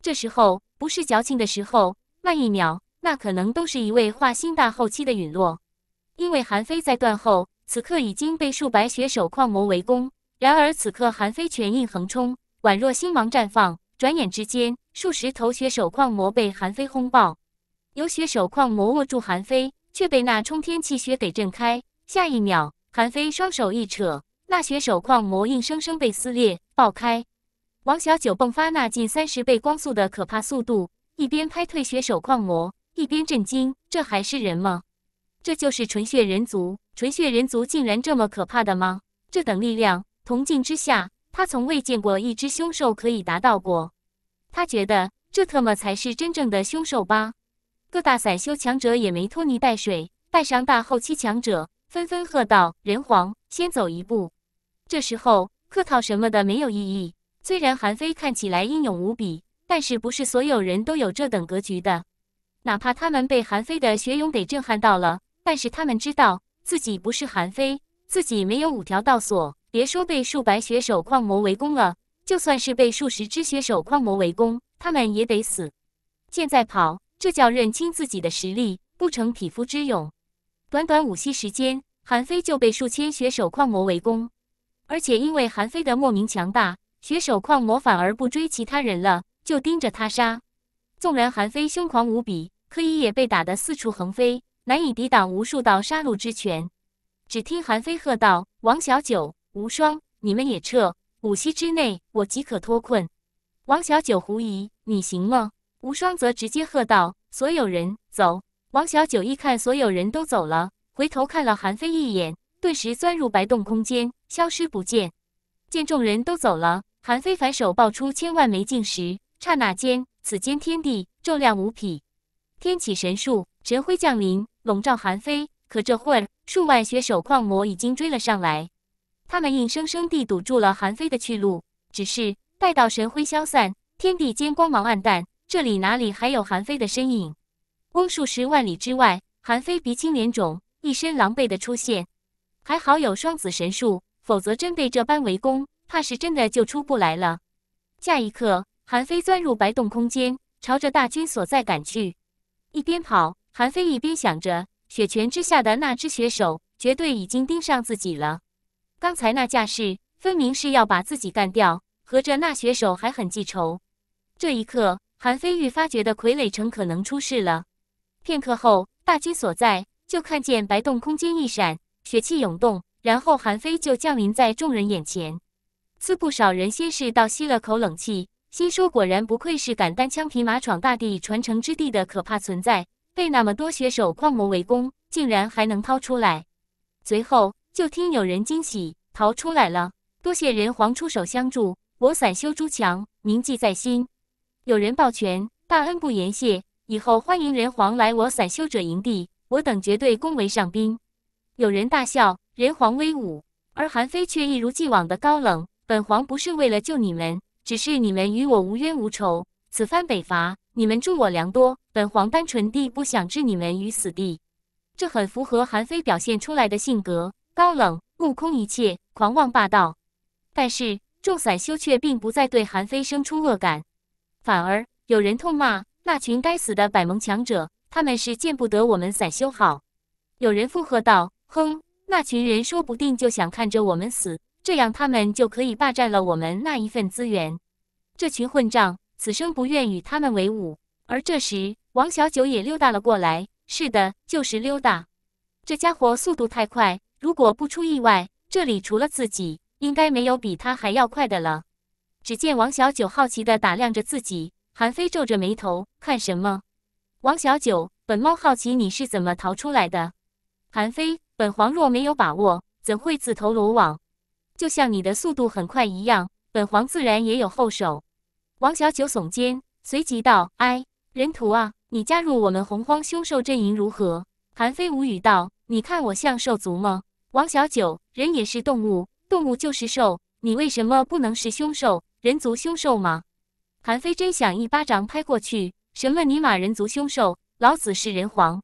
这时候不是矫情的时候，慢一秒，那可能都是一位化心大后期的陨落。因为韩非在断后，此刻已经被数百血手矿魔围攻。然而此刻，韩非拳印横冲，宛若星芒绽放。转眼之间，数十头血手矿魔被韩非轰爆。有血手矿魔握住韩非，却被那冲天气血给震开。下一秒，韩非双手一扯，那血手矿魔硬生生被撕裂、爆开。王小九迸发那近三十倍光速的可怕速度，一边拍退血手矿魔，一边震惊：这还是人吗？这就是纯血人族？纯血人族竟然这么可怕的吗？这等力量，铜镜之下。他从未见过一只凶兽可以达到过，他觉得这特么才是真正的凶兽吧？各大散修强者也没拖泥带水，带上大后期强者，纷纷喝道：“人皇先走一步。”这时候客套什么的没有意义。虽然韩非看起来英勇无比，但是不是所有人都有这等格局的。哪怕他们被韩非的血勇给震撼到了，但是他们知道自己不是韩非，自己没有五条道锁。别说被数百血手矿魔围攻了，就算是被数十只血手矿魔围攻，他们也得死。现在跑，这叫认清自己的实力，不成匹夫之勇。短短五息时间，韩非就被数千血手矿魔围攻，而且因为韩非的莫名强大，血手矿魔反而不追其他人了，就盯着他杀。纵然韩非凶狂无比，可以也被打得四处横飞，难以抵挡无数道杀戮之拳。只听韩非喝道：“王小九！”无双，你们也撤，五息之内我即可脱困。王小九狐疑：“你行吗？”无双则直接喝道：“所有人走！”王小九一看所有人都走了，回头看了韩非一眼，顿时钻入白洞空间，消失不见。见众人都走了，韩非反手爆出千万枚晶石，刹那间此间天地骤亮无匹。天启神树神辉降临，笼罩韩非。可这会儿，数万血手矿魔已经追了上来。他们硬生生地堵住了韩非的去路，只是待到神辉消散，天地间光芒暗淡，这里哪里还有韩非的身影？翁数十万里之外，韩非鼻青脸肿，一身狼狈地出现。还好有双子神术，否则真被这般围攻，怕是真的就出不来了。下一刻，韩非钻入白洞空间，朝着大军所在赶去。一边跑，韩非一边想着：雪泉之下的那只雪手，绝对已经盯上自己了。刚才那架势，分明是要把自己干掉。合着那血手还很记仇。这一刻，韩飞愈发觉得傀儡城可能出事了。片刻后，大军所在就看见白洞空间一闪，血气涌动，然后韩飞就降临在众人眼前。自不少人先是倒吸了口冷气，心说果然不愧是敢单枪匹马闯大地传承之地的可怕存在，被那么多血手矿魔围攻，竟然还能掏出来。随后。就听有人惊喜逃出来了，多谢人皇出手相助，我散修朱强铭记在心。有人抱拳，大恩不言谢，以后欢迎人皇来我散修者营地，我等绝对恭维上宾。有人大笑，人皇威武。而韩非却一如既往的高冷，本皇不是为了救你们，只是你们与我无冤无仇，此番北伐你们助我良多，本皇单纯地不想置你们于死地。这很符合韩非表现出来的性格。高冷、目空一切、狂妄霸道，但是众散修却并不再对韩非生出恶感，反而有人痛骂那群该死的百萌强者，他们是见不得我们散修好。有人附和道：“哼，那群人说不定就想看着我们死，这样他们就可以霸占了我们那一份资源。这群混账，此生不愿与他们为伍。”而这时，王小九也溜达了过来。是的，就是溜达。这家伙速度太快。如果不出意外，这里除了自己，应该没有比他还要快的了。只见王小九好奇的打量着自己，韩非皱着眉头，看什么？王小九，本猫好奇你是怎么逃出来的。韩非，本皇若没有把握，怎会自投罗网？就像你的速度很快一样，本皇自然也有后手。王小九耸肩，随即道：“哎，人徒啊，你加入我们洪荒凶兽阵营如何？”韩非无语道：“你看我像兽族吗？”王小九，人也是动物，动物就是兽，你为什么不能是凶兽？人族凶兽吗？韩非真想一巴掌拍过去。什么尼玛人族凶兽？老子是人皇。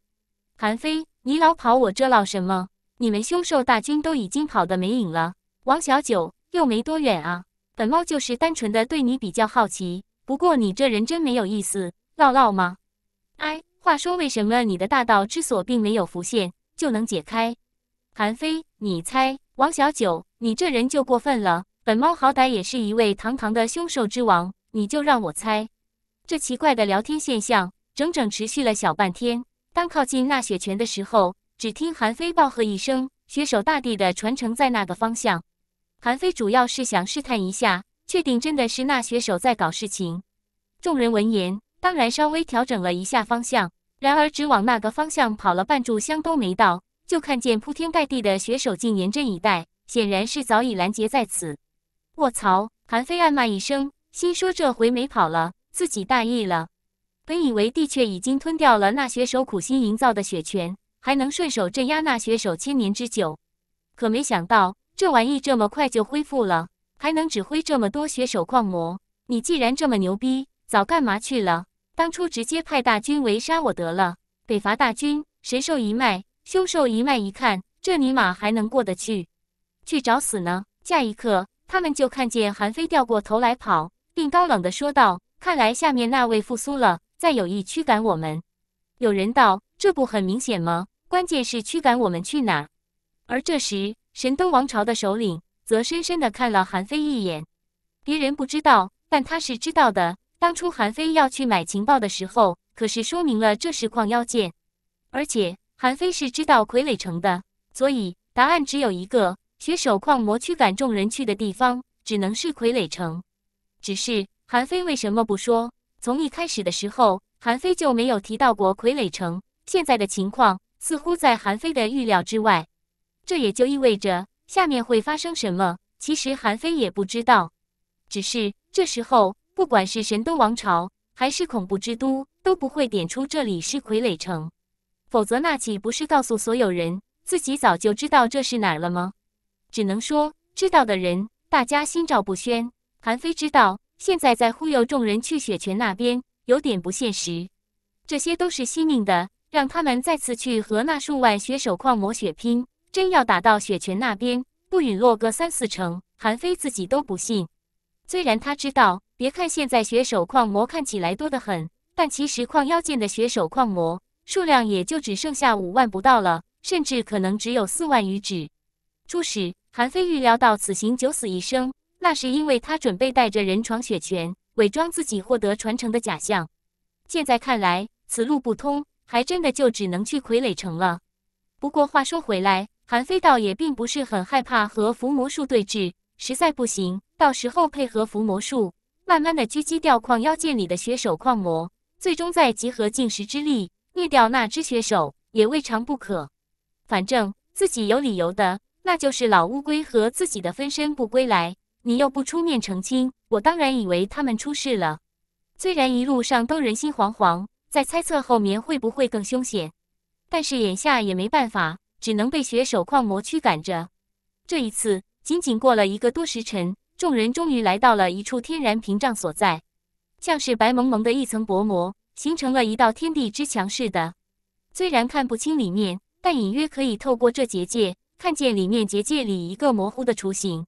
韩非，你老跑我这唠什么？你们凶兽大军都已经跑得没影了。王小九又没多远啊。本猫就是单纯的对你比较好奇。不过你这人真没有意思，唠唠吗？哎，话说为什么你的大道之锁并没有浮现就能解开？韩非，你猜？王小九，你这人就过分了。本猫好歹也是一位堂堂的凶兽之王，你就让我猜？这奇怪的聊天现象整整持续了小半天。当靠近那雪泉的时候，只听韩非暴喝一声：“雪手大帝的传承在那个方向？”韩非主要是想试探一下，确定真的是那雪手在搞事情。众人闻言，当然稍微调整了一下方向。然而，只往那个方向跑了半炷香都没到。就看见铺天盖地的血手竟严阵以待，显然是早已拦截在此。卧槽！韩非暗骂一声，心说这回没跑了，自己大意了。本以为帝雀已经吞掉了那血手苦心营造的血泉，还能顺手镇压那血手千年之久，可没想到这玩意这么快就恢复了，还能指挥这么多血手狂魔。你既然这么牛逼，早干嘛去了？当初直接派大军围杀我得了。北伐大军，神兽一脉。凶兽一脉一看，这尼玛还能过得去？去找死呢！下一刻，他们就看见韩非掉过头来跑，并高冷的说道：“看来下面那位复苏了，在有意驱赶我们。”有人道：“这不很明显吗？关键是驱赶我们去哪？”而这时，神都王朝的首领则深深的看了韩非一眼。别人不知道，但他是知道的。当初韩非要去买情报的时候，可是说明了这是矿妖界，而且。韩非是知道傀儡城的，所以答案只有一个：血手矿魔驱赶众人去的地方，只能是傀儡城。只是韩非为什么不说？从一开始的时候，韩非就没有提到过傀儡城。现在的情况似乎在韩非的预料之外，这也就意味着下面会发生什么，其实韩非也不知道。只是这时候，不管是神都王朝还是恐怖之都，都不会点出这里是傀儡城。否则，那岂不是告诉所有人自己早就知道这是哪儿了吗？只能说，知道的人大家心照不宣。韩非知道，现在在忽悠众人去雪泉那边，有点不现实。这些都是惜命的，让他们再次去和那数万血手矿魔血拼，真要打到雪泉那边，不陨落个三四成，韩非自己都不信。虽然他知道，别看现在血手矿魔看起来多得很，但其实矿妖界的血手矿魔。数量也就只剩下五万不到了，甚至可能只有四万余只。初始，韩非预料到此行九死一生，那是因为他准备带着人闯雪泉，伪装自己获得传承的假象。现在看来，此路不通，还真的就只能去傀儡城了。不过话说回来，韩非倒也并不是很害怕和伏魔术对峙，实在不行，到时候配合伏魔术，慢慢的狙击掉矿妖界里的血手矿魔，最终再集合进食之力。灭掉那只血手也未尝不可，反正自己有理由的，那就是老乌龟和自己的分身不归来，你又不出面澄清，我当然以为他们出事了。虽然一路上都人心惶惶，在猜测后面会不会更凶险，但是眼下也没办法，只能被血手矿魔驱赶着。这一次，仅仅过了一个多时辰，众人终于来到了一处天然屏障所在，像是白蒙蒙的一层薄膜。形成了一道天地之墙似的，虽然看不清里面，但隐约可以透过这结界看见里面结界里一个模糊的雏形。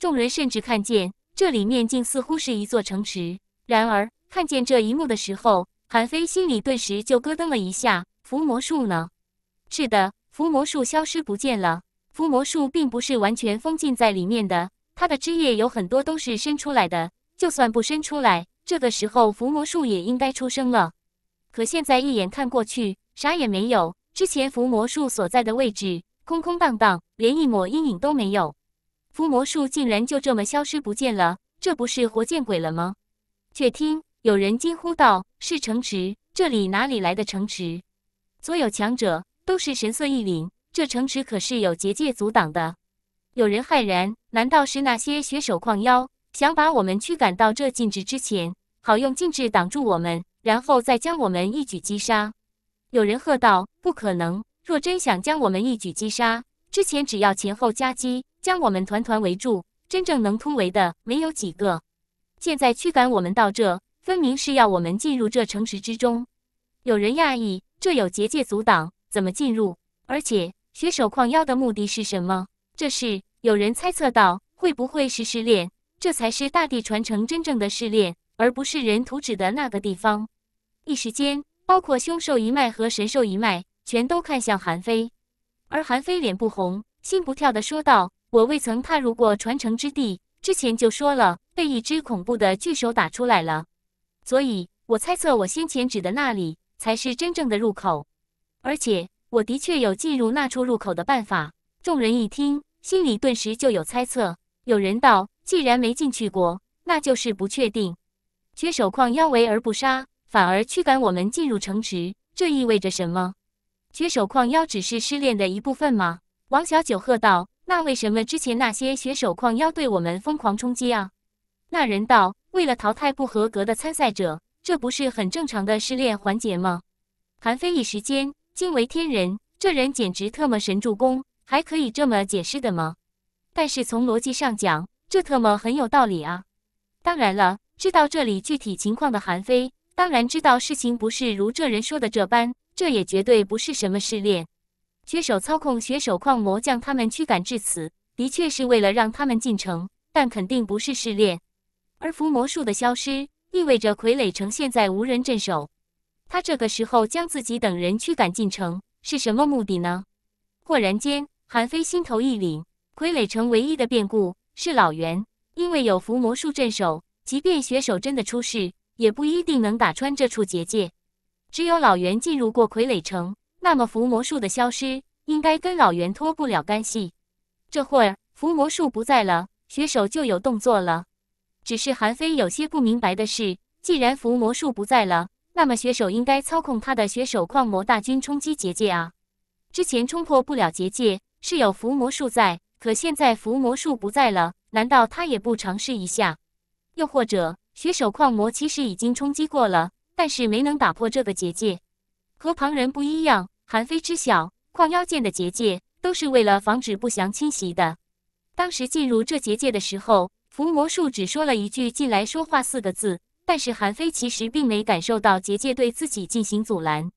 众人甚至看见这里面竟似乎是一座城池。然而，看见这一幕的时候，韩非心里顿时就咯噔了一下：伏魔术呢？是的，伏魔术消失不见了。伏魔术并不是完全封禁在里面的，它的枝叶有很多都是伸出来的，就算不伸出来。这个时候，伏魔术也应该出生了。可现在一眼看过去，啥也没有。之前伏魔术所在的位置空空荡荡，连一抹阴影都没有。伏魔术竟然就这么消失不见了，这不是活见鬼了吗？却听有人惊呼道：“是城池！这里哪里来的城池？”所有强者都是神色一凛。这城池可是有结界阻挡的。有人骇然：“难道是那些血手矿妖？”想把我们驱赶到这禁制之前，好用禁制挡住我们，然后再将我们一举击杀。有人喝道：“不可能！若真想将我们一举击杀，之前只要前后夹击，将我们团团围住，真正能突围的没有几个。现在驱赶我们到这，分明是要我们进入这城池之中。”有人讶异：“这有结界阻挡，怎么进入？而且血手矿妖的目的是什么？”这时，有人猜测到：“会不会是试炼？”这才是大地传承真正的试炼，而不是人图纸的那个地方。一时间，包括凶兽一脉和神兽一脉，全都看向韩非。而韩非脸不红心不跳地说道：“我未曾踏入过传承之地，之前就说了，被一只恐怖的巨手打出来了，所以我猜测我先前指的那里才是真正的入口。而且，我的确有进入那处入口的办法。”众人一听，心里顿时就有猜测。有人道。既然没进去过，那就是不确定。缺手矿妖围而不杀，反而驱赶我们进入城池，这意味着什么？缺手矿妖只是失恋的一部分吗？王小九喝道：“那为什么之前那些血手矿妖对我们疯狂冲击啊？”那人道：“为了淘汰不合格的参赛者，这不是很正常的失恋环节吗？”韩非一时间惊为天人，这人简直特么神助攻，还可以这么解释的吗？但是从逻辑上讲。这特么很有道理啊！当然了，知道这里具体情况的韩非，当然知道事情不是如这人说的这般。这也绝对不是什么试炼，缺手操控血手矿魔将他们驱赶至此，的确是为了让他们进城，但肯定不是试炼。而伏魔术的消失，意味着傀儡城现在无人镇守。他这个时候将自己等人驱赶进城，是什么目的呢？忽然间，韩非心头一凛，傀儡城唯一的变故。是老袁，因为有伏魔术镇守，即便血手真的出事，也不一定能打穿这处结界。只有老袁进入过傀儡城，那么伏魔术的消失应该跟老袁脱不了干系。这会儿伏魔术不在了，血手就有动作了。只是韩非有些不明白的是，既然伏魔术不在了，那么血手应该操控他的血手矿魔大军冲击结界啊？之前冲破不了结界，是有伏魔术在。可现在伏魔术不在了，难道他也不尝试一下？又或者血手矿魔其实已经冲击过了，但是没能打破这个结界？和旁人不一样，韩非知晓矿妖剑的结界都是为了防止不祥侵袭的。当时进入这结界的时候，伏魔术只说了一句“进来说话”四个字，但是韩非其实并没感受到结界对自己进行阻拦。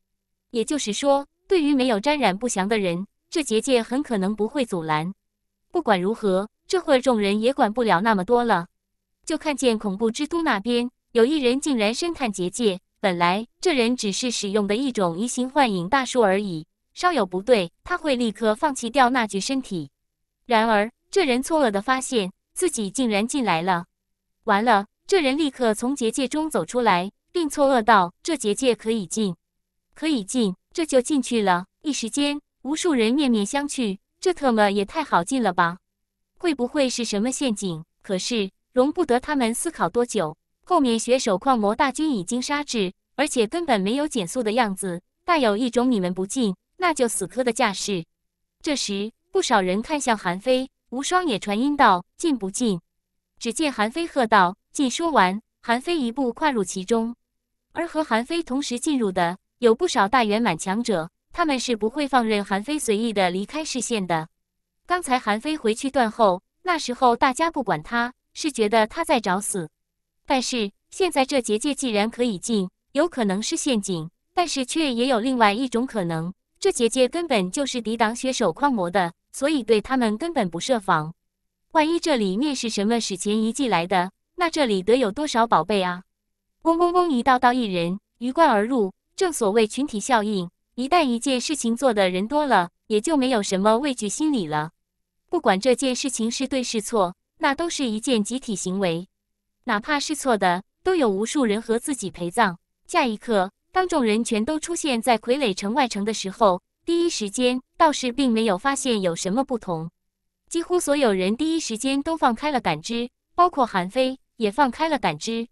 也就是说，对于没有沾染不祥的人，这结界很可能不会阻拦。不管如何，这会儿众人也管不了那么多了。就看见恐怖之都那边有一人竟然深探结界。本来这人只是使用的一种移形换影大术而已，稍有不对，他会立刻放弃掉那具身体。然而这人错愕的发现自己竟然进来了。完了，这人立刻从结界中走出来，并错愕道：“这结界可以进，可以进，这就进去了。”一时间，无数人面面相觑。这特么也太好进了吧？会不会是什么陷阱？可是容不得他们思考多久，后面血手矿魔大军已经杀至，而且根本没有减速的样子，带有一种你们不进那就死磕的架势。这时，不少人看向韩非，无双也传音道：“进不进？”只见韩非喝道：“进！”说完，韩非一步跨入其中，而和韩非同时进入的，有不少大圆满强者。他们是不会放任韩非随意的离开视线的。刚才韩非回去断后，那时候大家不管他，是觉得他在找死。但是现在这结界既然可以进，有可能是陷阱，但是却也有另外一种可能，这结界根本就是抵挡血手矿魔的，所以对他们根本不设防。万一这里面是什么史前遗迹来的，那这里得有多少宝贝啊！嗡嗡嗡，一道道异人鱼贯而入，正所谓群体效应。一旦一件事情做的人多了，也就没有什么畏惧心理了。不管这件事情是对是错，那都是一件集体行为。哪怕是错的，都有无数人和自己陪葬。下一刻，当众人全都出现在傀儡城外城的时候，第一时间倒是并没有发现有什么不同。几乎所有人第一时间都放开了感知，包括韩非也放开了感知。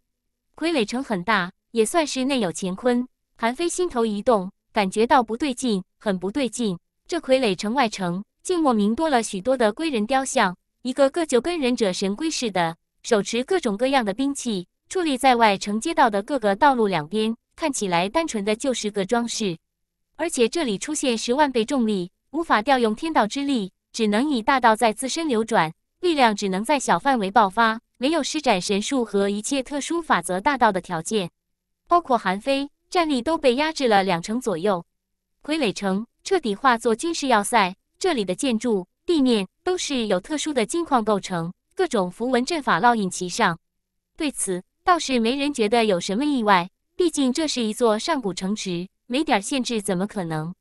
傀儡城很大，也算是内有乾坤。韩非心头一动。感觉到不对劲，很不对劲。这傀儡城外城竟莫名多了许多的龟人雕像，一个个就跟忍者神龟似的，手持各种各样的兵器，矗立在外城街道的各个道路两边，看起来单纯的就是个装饰。而且这里出现十万倍重力，无法调用天道之力，只能以大道在自身流转，力量只能在小范围爆发，没有施展神术和一切特殊法则大道的条件，包括韩非。战力都被压制了两成左右，傀儡城彻底化作军事要塞。这里的建筑地面都是由特殊的金矿构成，各种符文阵法烙印其上。对此倒是没人觉得有什么意外，毕竟这是一座上古城池，没点限制怎么可能？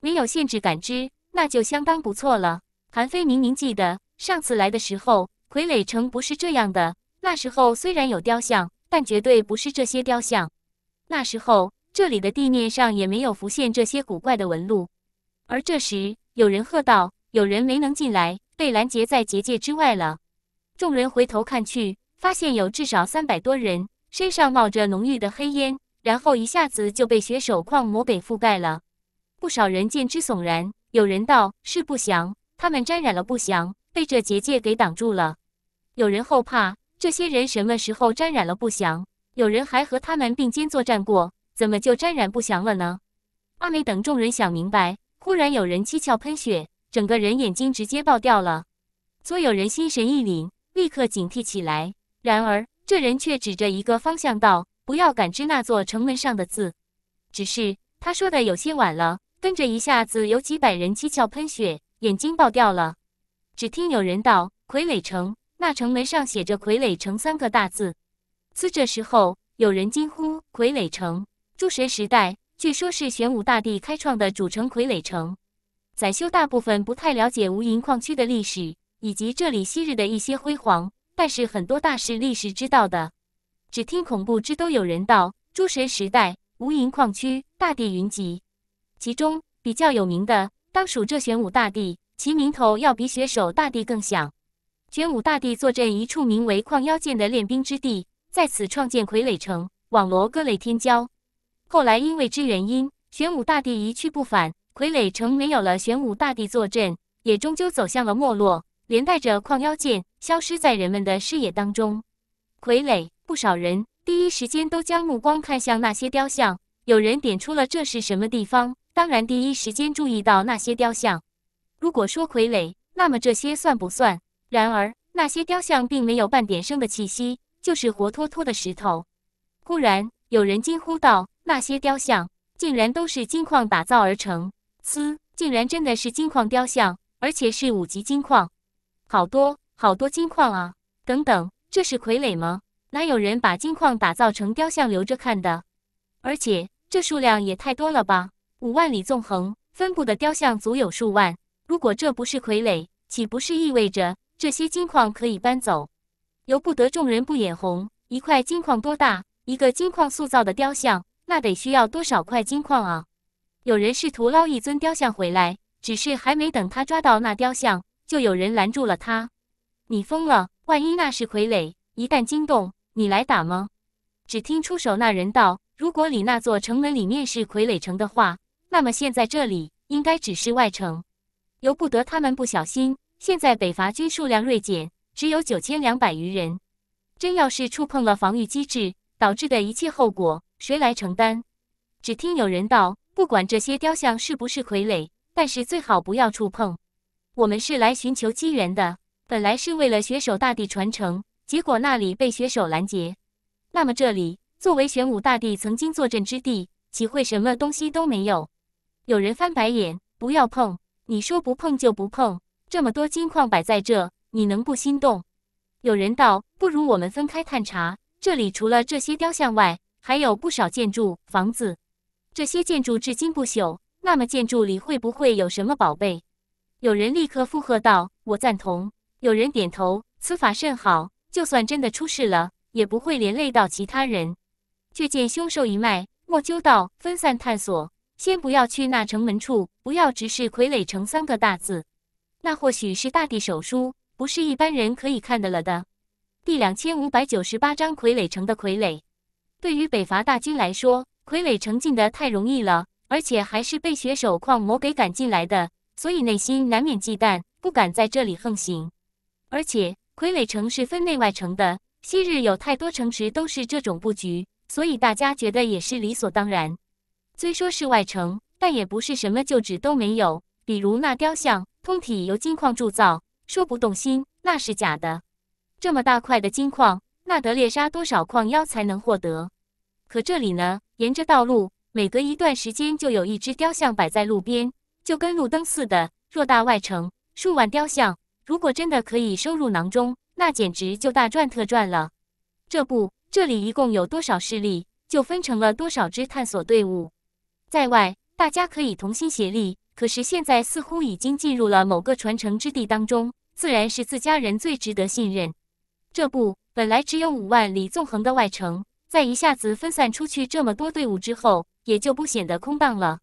没有限制感知，那就相当不错了。韩非明明记得上次来的时候，傀儡城不是这样的。那时候虽然有雕像，但绝对不是这些雕像。那时候，这里的地面上也没有浮现这些古怪的纹路。而这时，有人喝道：“有人没能进来，被拦截在结界之外了。”众人回头看去，发现有至少三百多人身上冒着浓郁的黑烟，然后一下子就被血手矿魔给覆盖了。不少人见之悚然，有人道：“是不祥，他们沾染了不祥，被这结界给挡住了。”有人后怕：“这些人什么时候沾染了不祥？”有人还和他们并肩作战过，怎么就沾染不祥了呢？阿美等众人想明白，忽然有人七窍喷血，整个人眼睛直接爆掉了。所有人心神一凛，立刻警惕起来。然而这人却指着一个方向道：“不要感知那座城门上的字。”只是他说的有些晚了，跟着一下子有几百人七窍喷血，眼睛爆掉了。只听有人道：“傀儡城，那城门上写着‘傀儡城’三个大字。”自这时候，有人惊呼：“傀儡城，诸神时代，据说是玄武大帝开创的主城傀儡城。”仔修大部分不太了解无垠矿区的历史以及这里昔日的一些辉煌，但是很多大事历史知道的。只听恐怖之都有人道：“诸神时代，无垠矿区，大地云集，其中比较有名的当属这玄武大帝，其名头要比雪手大帝更响。玄武大帝坐镇一处名为矿妖涧的练兵之地。”在此创建傀儡城，网罗各类天骄。后来因为之原因，玄武大帝一去不返，傀儡城没有了玄武大帝坐镇，也终究走向了没落，连带着矿妖剑消失在人们的视野当中。傀儡，不少人第一时间都将目光看向那些雕像。有人点出了这是什么地方，当然第一时间注意到那些雕像。如果说傀儡，那么这些算不算？然而那些雕像并没有半点生的气息。就是活脱脱的石头。忽然，有人惊呼道：“那些雕像竟然都是金矿打造而成！嘶，竟然真的是金矿雕像，而且是五级金矿，好多好多金矿啊！”等等，这是傀儡吗？哪有人把金矿打造成雕像留着看的？而且这数量也太多了吧！五万里纵横分布的雕像足有数万，如果这不是傀儡，岂不是意味着这些金矿可以搬走？由不得众人不眼红，一块金矿多大？一个金矿塑造的雕像，那得需要多少块金矿啊？有人试图捞一尊雕像回来，只是还没等他抓到那雕像，就有人拦住了他：“你疯了！万一那是傀儡，一旦惊动，你来打吗？”只听出手那人道：“如果你那座城门里面是傀儡城的话，那么现在这里应该只是外城。由不得他们不小心，现在北伐军数量锐减。”只有九千两百余人，真要是触碰了防御机制，导致的一切后果谁来承担？只听有人道：“不管这些雕像是不是傀儡，但是最好不要触碰。我们是来寻求机缘的，本来是为了血手大帝传承，结果那里被血手拦截。那么这里作为玄武大帝曾经坐镇之地，岂会什么东西都没有？”有人翻白眼：“不要碰！你说不碰就不碰，这么多金矿摆在这。”你能不心动？有人道：“不如我们分开探查。这里除了这些雕像外，还有不少建筑、房子。这些建筑至今不朽，那么建筑里会不会有什么宝贝？”有人立刻附和道：“我赞同。”有人点头：“此法甚好。就算真的出事了，也不会连累到其他人。”却见凶兽一脉莫究道：“分散探索，先不要去那城门处，不要直视‘傀儡城’三个大字。那或许是大帝手书。”不是一般人可以看的了的。第两千五百九十八章傀儡城的傀儡，对于北伐大军来说，傀儡城进的太容易了，而且还是被血手矿魔给赶进来的，所以内心难免忌惮，不敢在这里横行。而且傀儡城是分内外城的，昔日有太多城池都是这种布局，所以大家觉得也是理所当然。虽说是外城，但也不是什么旧址都没有，比如那雕像，通体由金矿铸造。说不动心那是假的，这么大块的金矿，那得猎杀多少矿妖才能获得？可这里呢？沿着道路，每隔一段时间就有一只雕像摆在路边，就跟路灯似的。偌大外城，数万雕像，如果真的可以收入囊中，那简直就大赚特赚了。这不，这里一共有多少势力，就分成了多少支探索队伍。在外，大家可以同心协力，可是现在似乎已经进入了某个传承之地当中。自然是自家人最值得信任。这不，本来只有五万里纵横的外城，在一下子分散出去这么多队伍之后，也就不显得空荡了。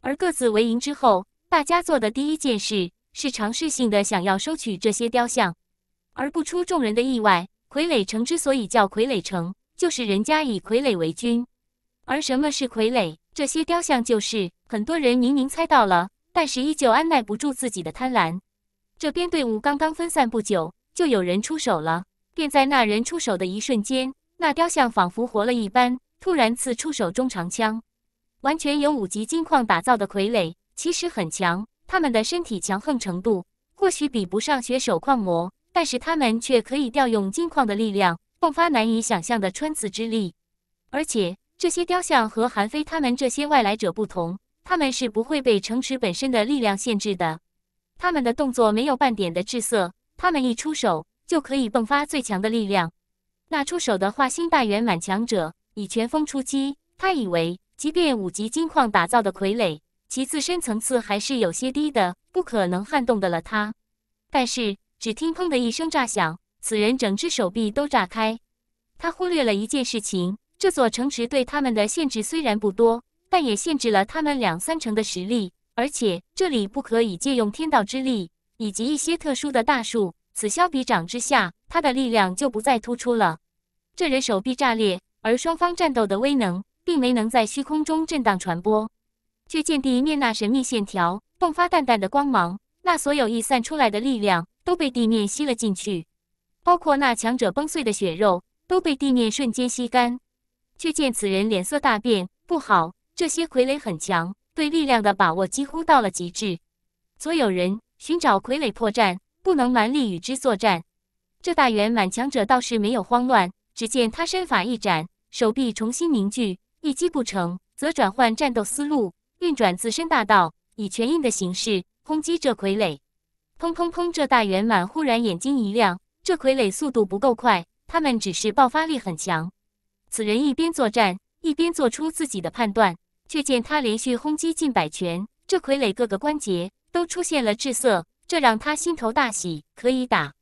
而各自为营之后，大家做的第一件事是尝试性的想要收取这些雕像。而不出众人的意外，傀儡城之所以叫傀儡城，就是人家以傀儡为军。而什么是傀儡？这些雕像就是。很多人明明猜到了，但是依旧按耐不住自己的贪婪。这边队伍刚刚分散不久，就有人出手了。便在那人出手的一瞬间，那雕像仿佛活了一般，突然刺出手中长枪。完全由五级金矿打造的傀儡其实很强，他们的身体强横程度或许比不上血手矿魔，但是他们却可以调用金矿的力量，迸发难以想象的穿刺之力。而且这些雕像和韩非他们这些外来者不同，他们是不会被城池本身的力量限制的。他们的动作没有半点的滞涩，他们一出手就可以迸发最强的力量。那出手的化星大圆满强者以拳风出击，他以为即便五级金矿打造的傀儡，其自身层次还是有些低的，不可能撼动得了他。但是，只听“砰”的一声炸响，此人整只手臂都炸开。他忽略了一件事情：这座城池对他们的限制虽然不多，但也限制了他们两三成的实力。而且这里不可以借用天道之力，以及一些特殊的大树。此消彼长之下，他的力量就不再突出了。这人手臂炸裂，而双方战斗的威能，并没能在虚空中震荡传播。却见地面那神秘线条迸发淡淡的光芒，那所有溢散出来的力量都被地面吸了进去，包括那强者崩碎的血肉，都被地面瞬间吸干。却见此人脸色大变，不好，这些傀儡很强。对力量的把握几乎到了极致。所有人寻找傀儡破绽，不能蛮力与之作战。这大圆满强者倒是没有慌乱，只见他身法一展，手臂重新凝聚。一击不成，则转换战斗思路，运转自身大道，以拳印的形式轰击这傀儡。砰砰砰！这大圆满忽然眼睛一亮，这傀儡速度不够快，他们只是爆发力很强。此人一边作战，一边做出自己的判断。却见他连续轰击近百拳，这傀儡各个关节都出现了滞色，这让他心头大喜，可以打。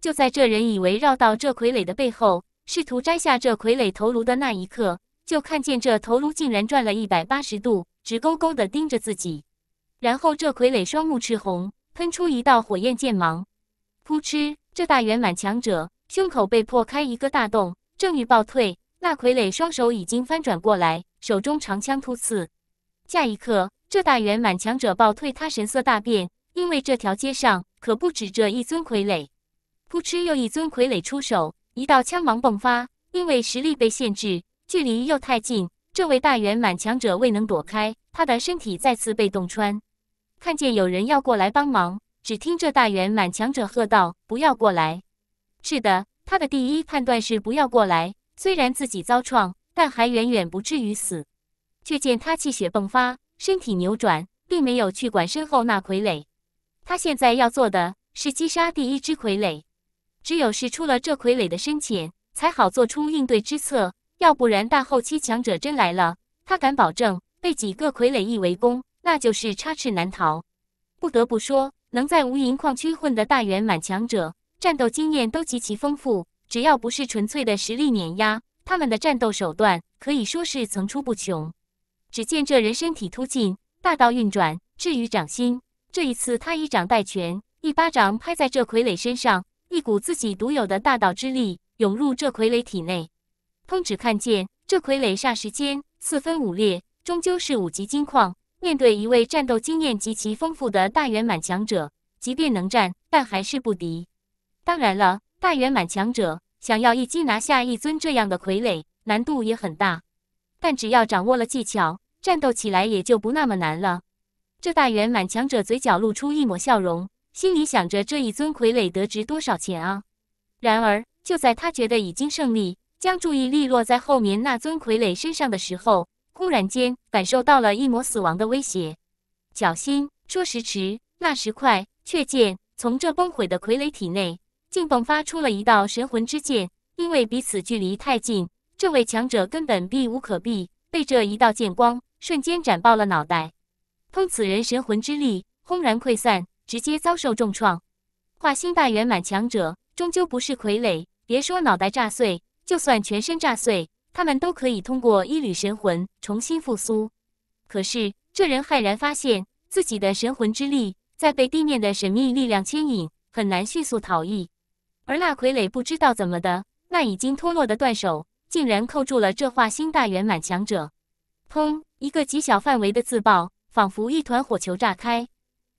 就在这人以为绕到这傀儡的背后，试图摘下这傀儡头颅的那一刻，就看见这头颅竟然转了一百八十度，直勾勾的盯着自己。然后这傀儡双目赤红，喷出一道火焰剑芒，扑哧，这大圆满强者胸口被破开一个大洞，正欲暴退，那傀儡双手已经翻转过来。手中长枪突刺，下一刻，这大圆满强者暴退，他神色大变，因为这条街上可不止这一尊傀儡。扑哧，又一尊傀儡出手，一道枪芒迸发，因为实力被限制，距离又太近，这位大圆满强者未能躲开，他的身体再次被洞穿。看见有人要过来帮忙，只听这大圆满强者喝道：“不要过来！”是的，他的第一判断是不要过来，虽然自己遭创。但还远远不至于死，却见他气血迸发，身体扭转，并没有去管身后那傀儡。他现在要做的是击杀第一只傀儡，只有使出了这傀儡的深浅，才好做出应对之策。要不然，大后期强者真来了，他敢保证被几个傀儡一围攻，那就是插翅难逃。不得不说，能在无垠矿区混的大圆满强者，战斗经验都极其丰富，只要不是纯粹的实力碾压。他们的战斗手段可以说是层出不穷。只见这人身体突进，大道运转，至于掌心。这一次，他以掌代拳，一巴掌拍在这傀儡身上，一股自己独有的大道之力涌入这傀儡体内。通只看见这傀儡霎时间四分五裂。终究是五级金矿，面对一位战斗经验极其丰富的大圆满强者，即便能战，但还是不敌。当然了，大圆满强者。想要一击拿下一尊这样的傀儡，难度也很大。但只要掌握了技巧，战斗起来也就不那么难了。这大圆满强者嘴角露出一抹笑容，心里想着这一尊傀儡得值多少钱啊！然而，就在他觉得已经胜利，将注意力落在后面那尊傀儡身上的时候，忽然间感受到了一抹死亡的威胁。小心！说时迟，那时快，却见从这崩毁的傀儡体内。竟迸发出了一道神魂之剑，因为彼此距离太近，这位强者根本避无可避，被这一道剑光瞬间斩爆了脑袋。通此人神魂之力轰然溃散，直接遭受重创。化星大圆满强者终究不是傀儡，别说脑袋炸碎，就算全身炸碎，他们都可以通过一缕神魂重新复苏。可是这人骇然发现，自己的神魂之力在被地面的神秘力量牵引，很难迅速逃逸。而那傀儡不知道怎么的，那已经脱落的断手竟然扣住了这化星大圆满强者。砰！一个极小范围的自爆，仿佛一团火球炸开。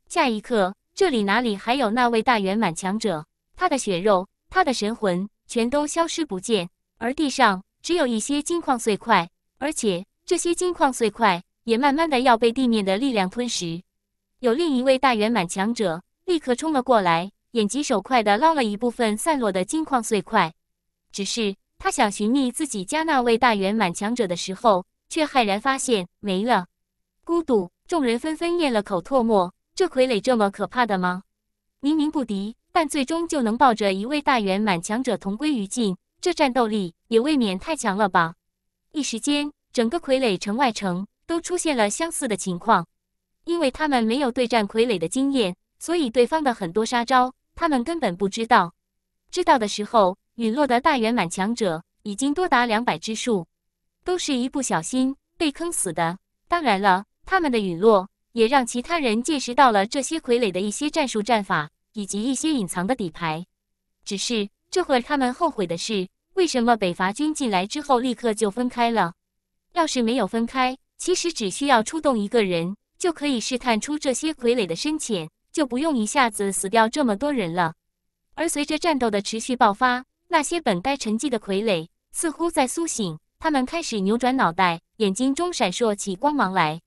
下一刻，这里哪里还有那位大圆满强者？他的血肉，他的神魂，全都消失不见。而地上只有一些金矿碎块，而且这些金矿碎块也慢慢的要被地面的力量吞食。有另一位大圆满强者立刻冲了过来。眼疾手快地捞了一部分散落的金矿碎块，只是他想寻觅自己家那位大圆满强者的时候，却骇然发现没了。孤独众人纷纷咽了口唾沫：这傀儡这么可怕的吗？明明不敌，但最终就能抱着一位大圆满强者同归于尽，这战斗力也未免太强了吧？一时间，整个傀儡城外城都出现了相似的情况，因为他们没有对战傀儡的经验，所以对方的很多杀招。他们根本不知道，知道的时候，陨落的大圆满强者已经多达两百之数，都是一不小心被坑死的。当然了，他们的陨落也让其他人见识到了这些傀儡的一些战术战法以及一些隐藏的底牌。只是这会儿他们后悔的是，为什么北伐军进来之后立刻就分开了？要是没有分开，其实只需要出动一个人就可以试探出这些傀儡的深浅。就不用一下子死掉这么多人了。而随着战斗的持续爆发，那些本该沉寂的傀儡似乎在苏醒，他们开始扭转脑袋，眼睛中闪烁起光芒来。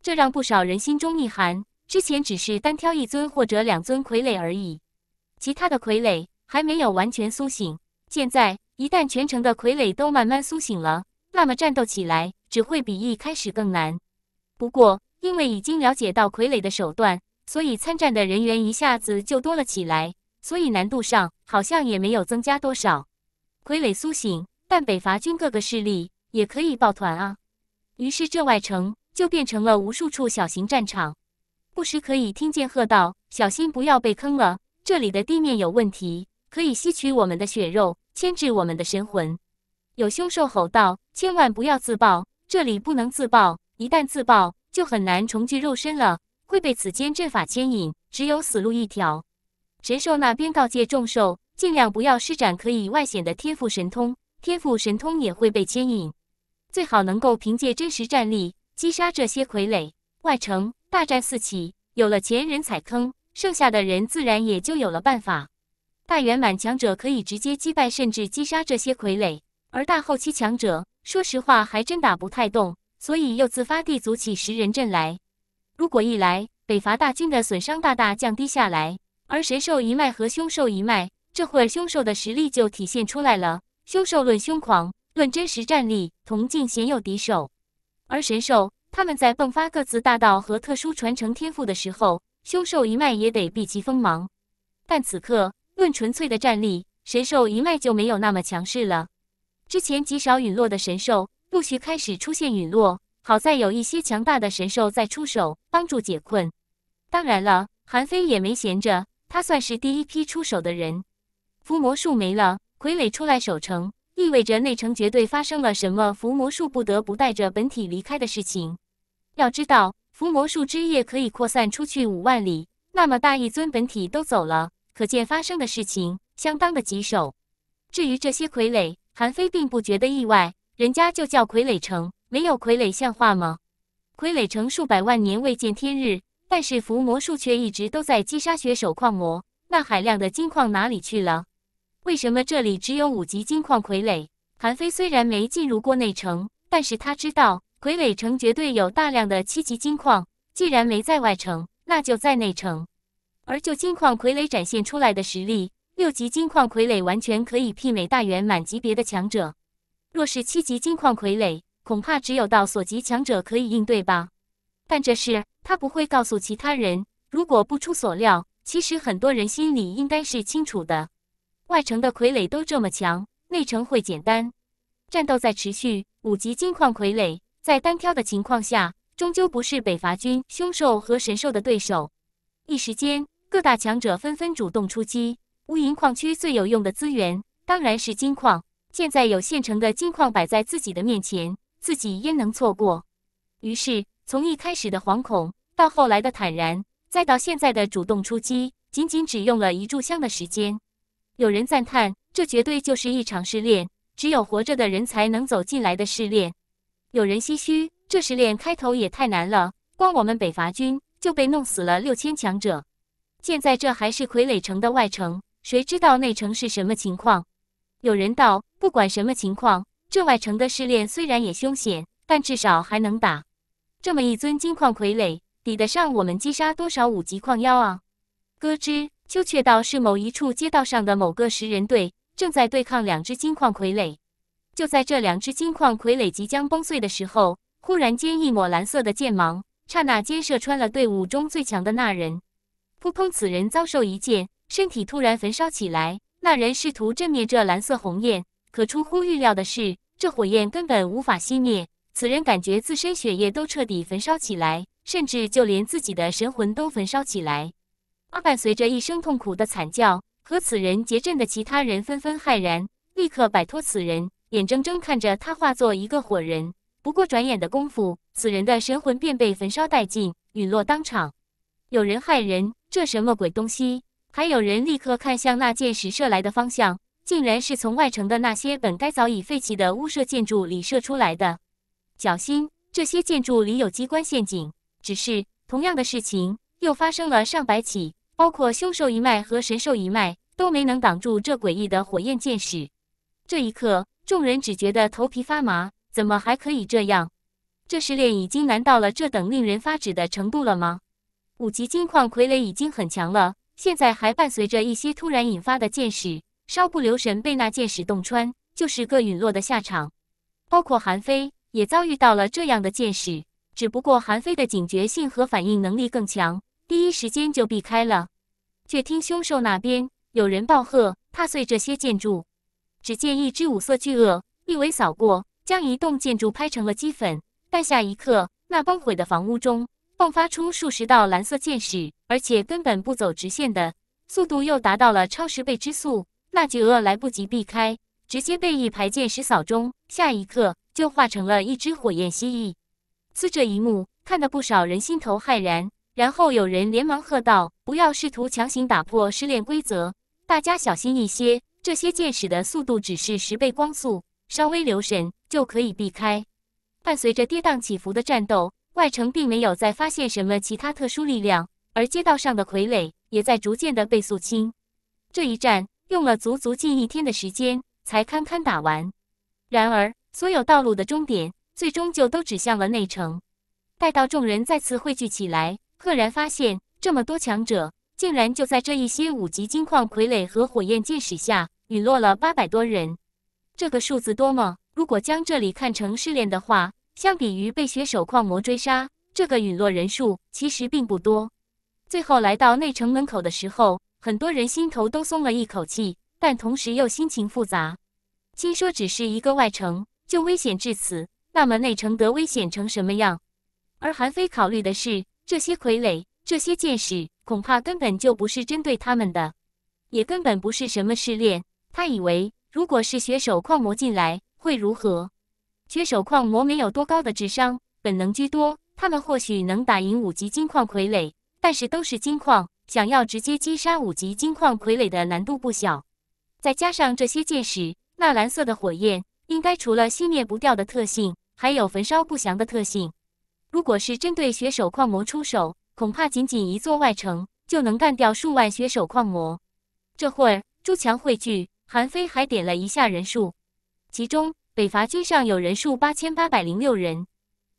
这让不少人心中一寒：之前只是单挑一尊或者两尊傀儡而已，其他的傀儡还没有完全苏醒。现在一旦全城的傀儡都慢慢苏醒了，那么战斗起来只会比一开始更难。不过，因为已经了解到傀儡的手段。所以参战的人员一下子就多了起来，所以难度上好像也没有增加多少。傀儡苏醒，但北伐军各个势力也可以抱团啊。于是这外城就变成了无数处小型战场，不时可以听见喝道：“小心不要被坑了，这里的地面有问题，可以吸取我们的血肉，牵制我们的神魂。”有凶兽吼道：“千万不要自爆，这里不能自爆，一旦自爆就很难重聚肉身了。”会被此间阵法牵引，只有死路一条。神兽那边告诫众兽，尽量不要施展可以外显的天赋神通，天赋神通也会被牵引。最好能够凭借真实战力击杀这些傀儡。外城大战四起，有了前人踩坑，剩下的人自然也就有了办法。大圆满强者可以直接击败甚至击杀这些傀儡，而大后期强者说实话还真打不太动，所以又自发地组起十人阵来。如果一来，北伐大军的损伤大大降低下来，而神兽一脉和凶兽一脉，这会凶兽的实力就体现出来了。凶兽论凶狂，论真实战力，同境鲜有敌手。而神兽，他们在迸发各自大道和特殊传承天赋的时候，凶兽一脉也得避其锋芒。但此刻，论纯粹的战力，神兽一脉就没有那么强势了。之前极少陨落的神兽，陆续开始出现陨落。好在有一些强大的神兽在出手帮助解困，当然了，韩非也没闲着，他算是第一批出手的人。伏魔术没了，傀儡出来守城，意味着内城绝对发生了什么伏魔术不得不带着本体离开的事情。要知道，伏魔术之夜可以扩散出去五万里，那么大一尊本体都走了，可见发生的事情相当的棘手。至于这些傀儡，韩非并不觉得意外，人家就叫傀儡城。没有傀儡像话吗？傀儡城数百万年未见天日，但是伏魔术却一直都在击杀血手矿魔。那海量的金矿哪里去了？为什么这里只有五级金矿傀儡？韩非虽然没进入过内城，但是他知道傀儡城绝对有大量的七级金矿。既然没在外城，那就在内城。而就金矿傀儡展现出来的实力，六级金矿傀儡完全可以媲美大圆满级别的强者。若是七级金矿傀儡，恐怕只有道所级强者可以应对吧。但这事他不会告诉其他人。如果不出所料，其实很多人心里应该是清楚的。外城的傀儡都这么强，内城会简单。战斗在持续，五级金矿傀儡在单挑的情况下，终究不是北伐军凶兽和神兽的对手。一时间，各大强者纷纷主动出击。乌银矿区最有用的资源当然是金矿，现在有现成的金矿摆在自己的面前。自己焉能错过？于是从一开始的惶恐，到后来的坦然，再到现在的主动出击，仅仅只用了一炷香的时间。有人赞叹，这绝对就是一场试炼，只有活着的人才能走进来的试炼。有人唏嘘，这试炼开头也太难了，光我们北伐军就被弄死了六千强者。现在这还是傀儡城的外城，谁知道内城是什么情况？有人道，不管什么情况。这外城的试炼虽然也凶险，但至少还能打。这么一尊金矿傀儡，抵得上我们击杀多少五级矿妖啊？咯吱，秋雀道是某一处街道上的某个食人队正在对抗两只金矿傀儡。就在这两只金矿傀儡即将崩碎的时候，忽然间一抹蓝色的剑芒，刹那间射穿了队伍中最强的那人。扑通，此人遭受一剑，身体突然焚烧起来。那人试图震灭这蓝色红焰，可出乎预料的是。这火焰根本无法熄灭，此人感觉自身血液都彻底焚烧起来，甚至就连自己的神魂都焚烧起来。伴随着一声痛苦的惨叫，和此人结阵的其他人纷纷骇然，立刻摆脱此人，眼睁睁看着他化作一个火人。不过转眼的功夫，此人的神魂便被焚烧殆尽，陨落当场。有人骇人，这什么鬼东西？还有人立刻看向那箭矢射来的方向。竟然是从外城的那些本该早已废弃的屋舍建筑里射出来的。小心，这些建筑里有机关陷阱。只是同样的事情又发生了上百起，包括凶兽一脉和神兽一脉都没能挡住这诡异的火焰箭矢。这一刻，众人只觉得头皮发麻，怎么还可以这样？这试炼已经难到了这等令人发指的程度了吗？五级金矿傀儡已经很强了，现在还伴随着一些突然引发的箭矢。稍不留神被那箭矢洞穿，就是个陨落的下场。包括韩非也遭遇到了这样的箭矢，只不过韩非的警觉性和反应能力更强，第一时间就避开了。却听凶兽那边有人暴喝，踏碎这些建筑。只见一只五色巨鳄一尾扫过，将一栋建筑拍成了齑粉。但下一刻，那崩毁的房屋中迸发出数十道蓝色箭矢，而且根本不走直线，的速度又达到了超十倍之速。那巨鳄来不及避开，直接被一排剑矢扫中，下一刻就化成了一只火焰蜥蜴。此这一幕看得不少人心头骇然，然后有人连忙喝道：“不要试图强行打破试炼规则，大家小心一些。这些剑矢的速度只是十倍光速，稍微留神就可以避开。”伴随着跌宕起伏的战斗，外城并没有再发现什么其他特殊力量，而街道上的傀儡也在逐渐的被肃清。这一战。用了足足近一天的时间才堪堪打完，然而所有道路的终点最终就都指向了内城。待到众人再次汇聚起来，赫然发现这么多强者竟然就在这一些五级金矿傀儡和火焰箭矢下陨落了八百多人。这个数字多吗？如果将这里看成试炼的话，相比于被血手矿魔追杀，这个陨落人数其实并不多。最后来到内城门口的时候。很多人心头都松了一口气，但同时又心情复杂。听说只是一个外城就危险至此，那么内城得危险成什么样？而韩非考虑的是，这些傀儡、这些剑士，恐怕根本就不是针对他们的，也根本不是什么试炼。他以为，如果是血手矿魔进来，会如何？血手矿魔没有多高的智商，本能居多，他们或许能打赢五级金矿傀儡，但是都是金矿。想要直接击杀五级金矿傀儡的难度不小，再加上这些戒矢，那蓝色的火焰应该除了熄灭不掉的特性，还有焚烧不祥的特性。如果是针对血手矿魔出手，恐怕仅仅一座外城就能干掉数万血手矿魔。这会儿朱强汇聚，韩非还点了一下人数，其中北伐军上有人数八千八百零六人，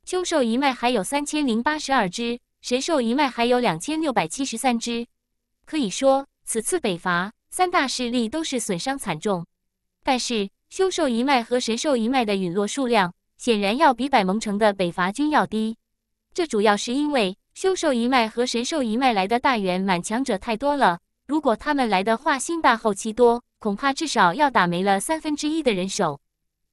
凶兽一脉还有三千零八十二只。神兽一脉还有两千六百七十三只，可以说此次北伐三大势力都是损伤惨重。但是凶兽一脉和神兽一脉的陨落数量显然要比百蒙城的北伐军要低。这主要是因为凶兽一脉和神兽一脉来的大员满强者太多了。如果他们来的化星大后期多，恐怕至少要打没了三分之一的人手。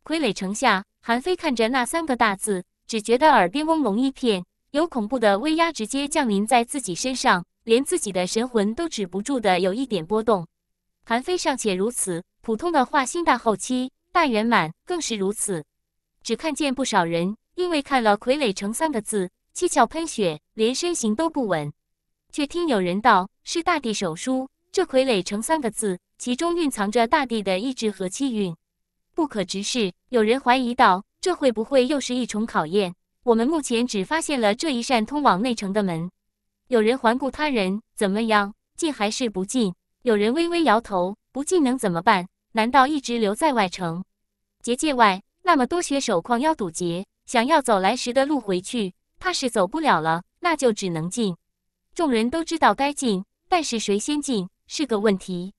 傀儡城下，韩非看着那三个大字，只觉得耳边嗡隆一片。有恐怖的威压直接降临在自己身上，连自己的神魂都止不住的有一点波动。韩非尚且如此，普通的化心大后期、大圆满更是如此。只看见不少人因为看了“傀儡城”三个字，七窍喷血，连身形都不稳。却听有人道：“是大地手书，这‘傀儡城’三个字，其中蕴藏着大地的意志和气运，不可直视。”有人怀疑道：“这会不会又是一重考验？”我们目前只发现了这一扇通往内城的门。有人环顾他人，怎么样？进还是不进？有人微微摇头，不进能怎么办？难道一直留在外城？结界外那么多血手狂妖堵截，想要走来时的路回去，怕是走不了了。那就只能进。众人都知道该进，但是谁先进是个问题。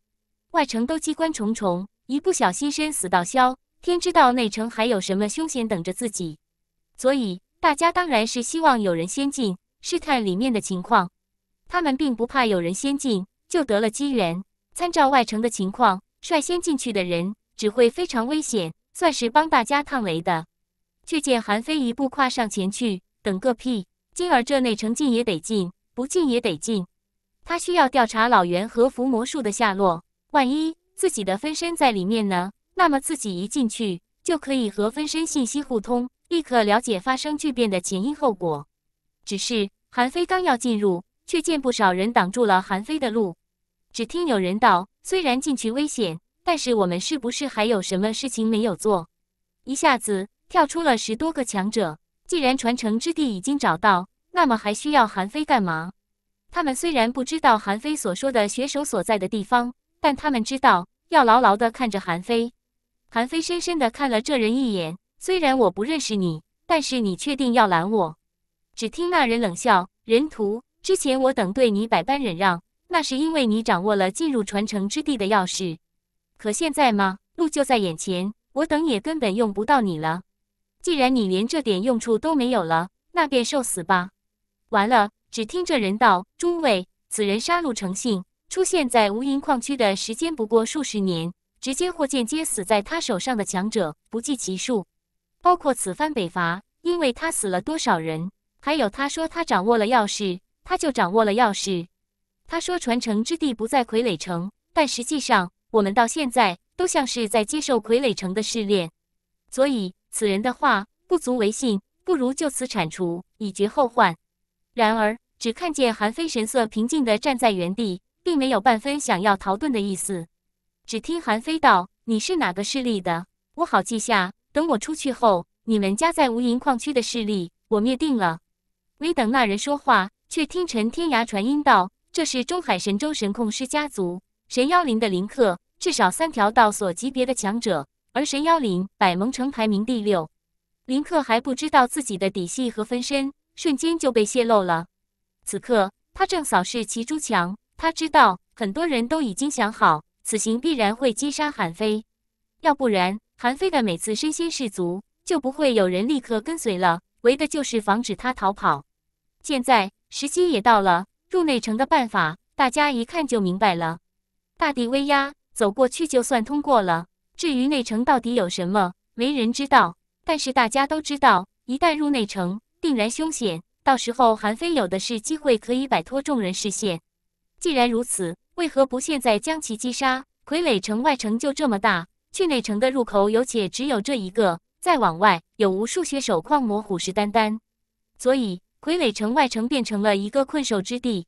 外城都机关重重，一不小心身死道消，天知道内城还有什么凶险等着自己。所以。大家当然是希望有人先进试探里面的情况，他们并不怕有人先进就得了机缘。参照外城的情况，率先进去的人只会非常危险，算是帮大家趟雷的。却见韩非一步跨上前去，等个屁！今儿这内城进也得进，不进也得进。他需要调查老袁和伏魔术的下落，万一自己的分身在里面呢？那么自己一进去就可以和分身信息互通。立刻了解发生巨变的前因后果。只是韩非刚要进入，却见不少人挡住了韩非的路。只听有人道：“虽然进去危险，但是我们是不是还有什么事情没有做？”一下子跳出了十多个强者。既然传承之地已经找到，那么还需要韩非干嘛？他们虽然不知道韩非所说的血手所在的地方，但他们知道要牢牢地看着韩非。韩非深深地看了这人一眼。虽然我不认识你，但是你确定要拦我？只听那人冷笑：“人屠，之前我等对你百般忍让，那是因为你掌握了进入传承之地的钥匙。可现在吗？路就在眼前，我等也根本用不到你了。既然你连这点用处都没有了，那便受死吧！”完了，只听这人道：“诸位，此人杀戮成性，出现在无垠矿区的时间不过数十年，直接或间接死在他手上的强者不计其数。”包括此番北伐，因为他死了多少人。还有他说他掌握了钥匙，他就掌握了钥匙。他说传承之地不在傀儡城，但实际上我们到现在都像是在接受傀儡城的试炼。所以此人的话不足为信，不如就此铲除，以绝后患。然而只看见韩非神色平静地站在原地，并没有半分想要逃遁的意思。只听韩非道：“你是哪个势力的？我好记下。”等我出去后，你们家在无垠矿区的势力，我灭定了。没等那人说话，却听陈天涯传音道：“这是中海神州神控师家族神妖灵的林克，至少三条道所级别的强者。而神妖灵百盟城排名第六，林克还不知道自己的底细和分身，瞬间就被泄露了。此刻他正扫视齐朱强，他知道很多人都已经想好，此行必然会击杀韩飞，要不然。”韩非的每次身先士卒，就不会有人立刻跟随了，为的就是防止他逃跑。现在时机也到了，入内城的办法，大家一看就明白了。大地威压，走过去就算通过了。至于内城到底有什么，没人知道，但是大家都知道，一旦入内城，定然凶险。到时候韩非有的是机会可以摆脱众人视线。既然如此，为何不现在将其击杀？傀儡城外城就这么大。去内城的入口有且只有这一个，再往外有无数血手矿魔虎视眈眈，所以傀儡城外城变成了一个困兽之地。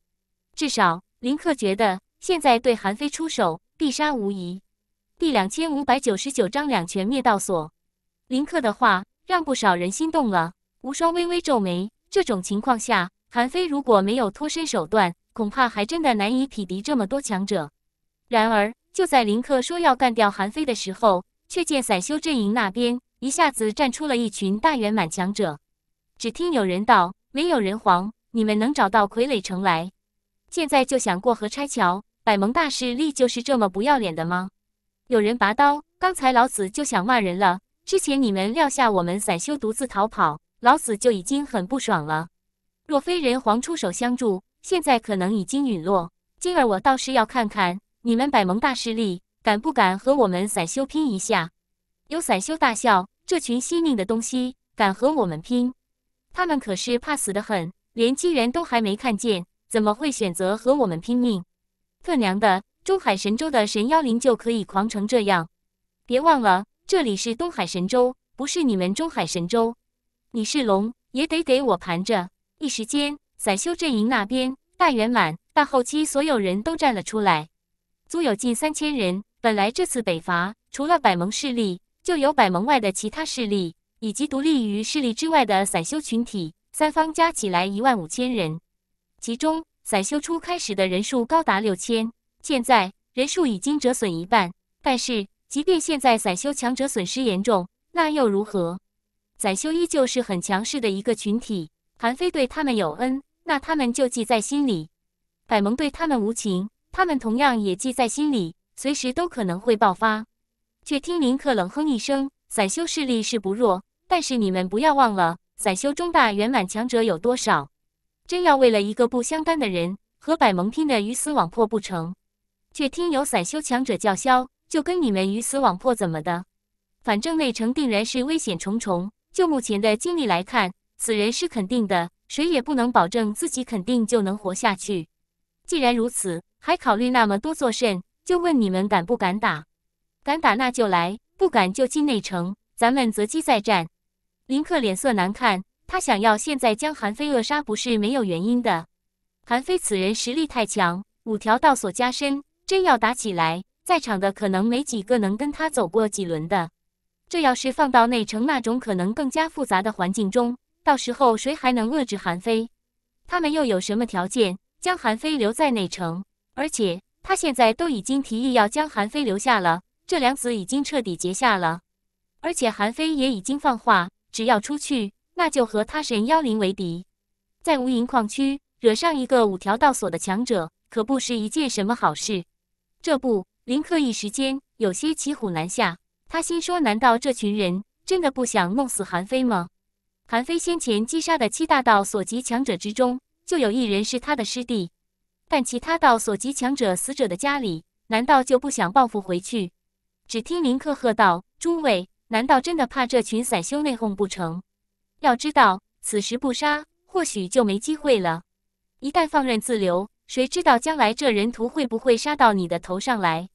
至少林克觉得，现在对韩非出手必杀无疑。第两千五百九十九章两拳灭道锁。林克的话让不少人心动了。无双微微皱眉，这种情况下，韩非如果没有脱身手段，恐怕还真的难以匹敌这么多强者。然而。就在林克说要干掉韩非的时候，却见散修阵营那边一下子站出了一群大圆满强者。只听有人道：“没有人皇，你们能找到傀儡城来？现在就想过河拆桥，百盟大势力就是这么不要脸的吗？”有人拔刀：“刚才老子就想骂人了，之前你们撂下我们散修独自逃跑，老子就已经很不爽了。若非人皇出手相助，现在可能已经陨落。今儿我倒是要看看。”你们百萌大势力敢不敢和我们散修拼一下？有散修大笑：“这群惜命的东西，敢和我们拼？他们可是怕死的很，连机缘都还没看见，怎么会选择和我们拼命？”特娘的，中海神州的神妖灵就可以狂成这样？别忘了，这里是东海神州，不是你们中海神州。你是龙，也得给我盘着！一时间，散修阵营那边大圆满、大后期所有人都站了出来。足有近三千人。本来这次北伐，除了百盟势力，就有百盟外的其他势力，以及独立于势力之外的散修群体，三方加起来一万五千人。其中，散修初开始的人数高达六千，现在人数已经折损一半。但是，即便现在散修强者损失严重，那又如何？散修依旧是很强势的一个群体。韩非对他们有恩，那他们就记在心里。百盟对他们无情。他们同样也记在心里，随时都可能会爆发。却听林克冷哼一声：“散修势力是不弱，但是你们不要忘了，散修中大圆满强者有多少？真要为了一个不相干的人和百盟拼的鱼死网破不成？”却听有散修强者叫嚣：“就跟你们鱼死网破怎么的？反正内城定然是危险重重。就目前的经历来看，死人是肯定的，谁也不能保证自己肯定就能活下去。既然如此。”还考虑那么多做甚？就问你们敢不敢打，敢打那就来，不敢就进内城，咱们择机再战。林克脸色难看，他想要现在将韩非扼杀，不是没有原因的。韩非此人实力太强，五条道锁加身，真要打起来，在场的可能没几个能跟他走过几轮的。这要是放到内城那种可能更加复杂的环境中，到时候谁还能遏制韩非？他们又有什么条件将韩非留在内城？而且他现在都已经提议要将韩非留下了，这梁子已经彻底结下了。而且韩非也已经放话，只要出去，那就和他神妖灵为敌，在无垠矿区惹上一个五条道锁的强者，可不是一件什么好事。这不，林克一时间有些骑虎难下。他心说：难道这群人真的不想弄死韩非吗？韩非先前击杀的七大道锁级强者之中，就有一人是他的师弟。但其他道所及强者死者的家里，难道就不想报复回去？只听林克喝道：“诸位，难道真的怕这群散修内讧不成？要知道，此时不杀，或许就没机会了。一旦放任自流，谁知道将来这人徒会不会杀到你的头上来？”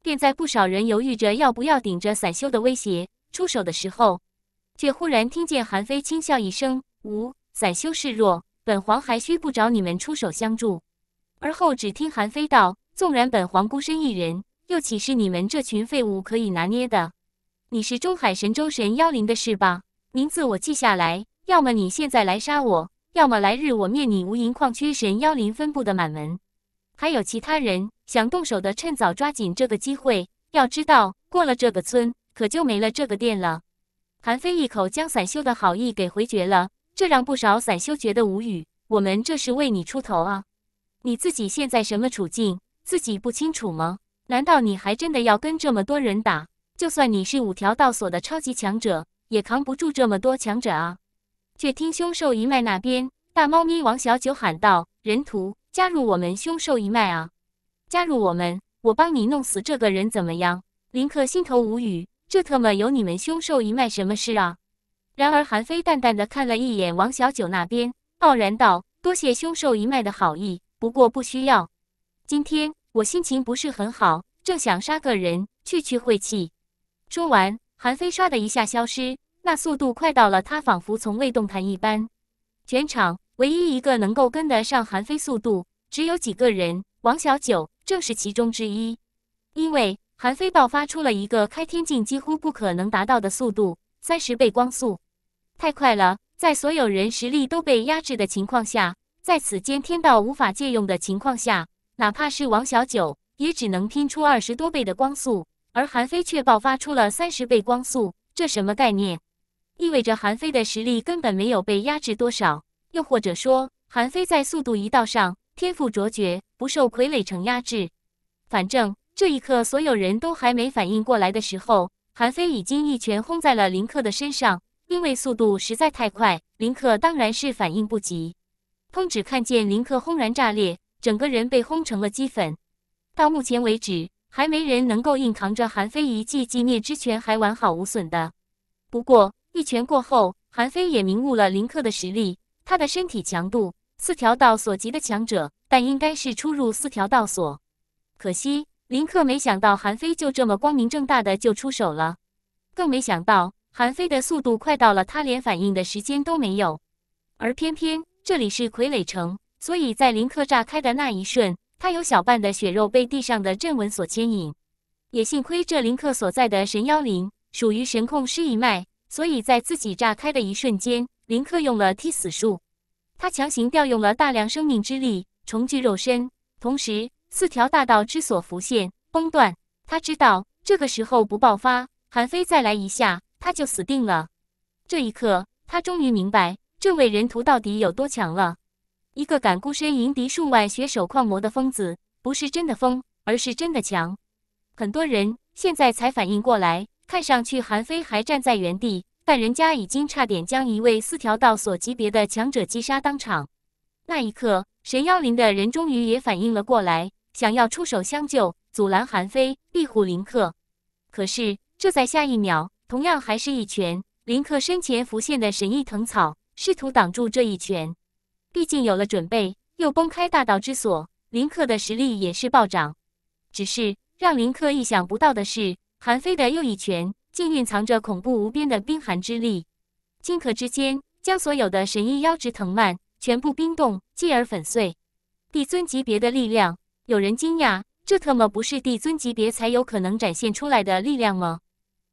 便在不少人犹豫着要不要顶着散修的威胁出手的时候，却忽然听见韩非轻笑一声：“无散修示弱，本皇还需不找你们出手相助？”而后只听韩非道：“纵然本皇孤身一人，又岂是你们这群废物可以拿捏的？你是中海神州神妖林的是吧？名字我记下来。要么你现在来杀我，要么来日我灭你无垠矿区神妖林分布的满门。还有其他人想动手的，趁早抓紧这个机会。要知道，过了这个村，可就没了这个店了。”韩非一口将散修的好意给回绝了，这让不少散修觉得无语。我们这是为你出头啊！你自己现在什么处境，自己不清楚吗？难道你还真的要跟这么多人打？就算你是五条道锁的超级强者，也扛不住这么多强者啊！却听凶兽一脉那边，大猫咪王小九喊道：“人图，加入我们凶兽一脉啊！加入我们，我帮你弄死这个人，怎么样？”林克心头无语，这特么有你们凶兽一脉什么事啊？然而韩非淡淡的看了一眼王小九那边，傲然道：“多谢凶兽一脉的好意。”不过不需要，今天我心情不是很好，正想杀个人去去晦气。说完，韩非唰的一下消失，那速度快到了他仿佛从未动弹一般。全场唯一一个能够跟得上韩非速度，只有几个人，王小九正是其中之一。因为韩非爆发出了一个开天境几乎不可能达到的速度，三十倍光速，太快了，在所有人实力都被压制的情况下。在此间天道无法借用的情况下，哪怕是王小九也只能拼出二十多倍的光速，而韩非却爆发出了三十倍光速。这什么概念？意味着韩非的实力根本没有被压制多少，又或者说，韩非在速度一道上天赋卓绝，不受傀儡城压制。反正这一刻，所有人都还没反应过来的时候，韩非已经一拳轰在了林克的身上，因为速度实在太快，林克当然是反应不及。通只看见林克轰然炸裂，整个人被轰成了齑粉。到目前为止，还没人能够硬扛着韩非一记寂灭之拳还完好无损的。不过一拳过后，韩非也明悟了林克的实力，他的身体强度，四条道所及的强者，但应该是出入四条道所。可惜林克没想到韩非就这么光明正大的就出手了，更没想到韩非的速度快到了他连反应的时间都没有，而偏偏。这里是傀儡城，所以在林克炸开的那一瞬，他有小半的血肉被地上的阵纹所牵引。也幸亏这林克所在的神妖林属于神控师一脉，所以在自己炸开的一瞬间，林克用了踢死术。他强行调用了大量生命之力，重聚肉身，同时四条大道之所浮现崩断。他知道这个时候不爆发，韩非再来一下，他就死定了。这一刻，他终于明白。这位人屠到底有多强了？一个敢孤身迎敌数万血手矿魔的疯子，不是真的疯，而是真的强。很多人现在才反应过来，看上去韩非还站在原地，但人家已经差点将一位四条道锁级别的强者击杀当场。那一刻，神妖林的人终于也反应了过来，想要出手相救，阻拦韩非，庇护林克。可是，这在下一秒，同样还是一拳。林克身前浮现的神异藤草。试图挡住这一拳，毕竟有了准备，又崩开大道之所，林克的实力也是暴涨。只是让林克意想不到的是，韩非的又一拳竟蕴藏着恐怖无边的冰寒之力，顷刻之间将所有的神医妖肢藤蔓全部冰冻，继而粉碎。帝尊级别的力量，有人惊讶，这特么不是帝尊级别才有可能展现出来的力量吗？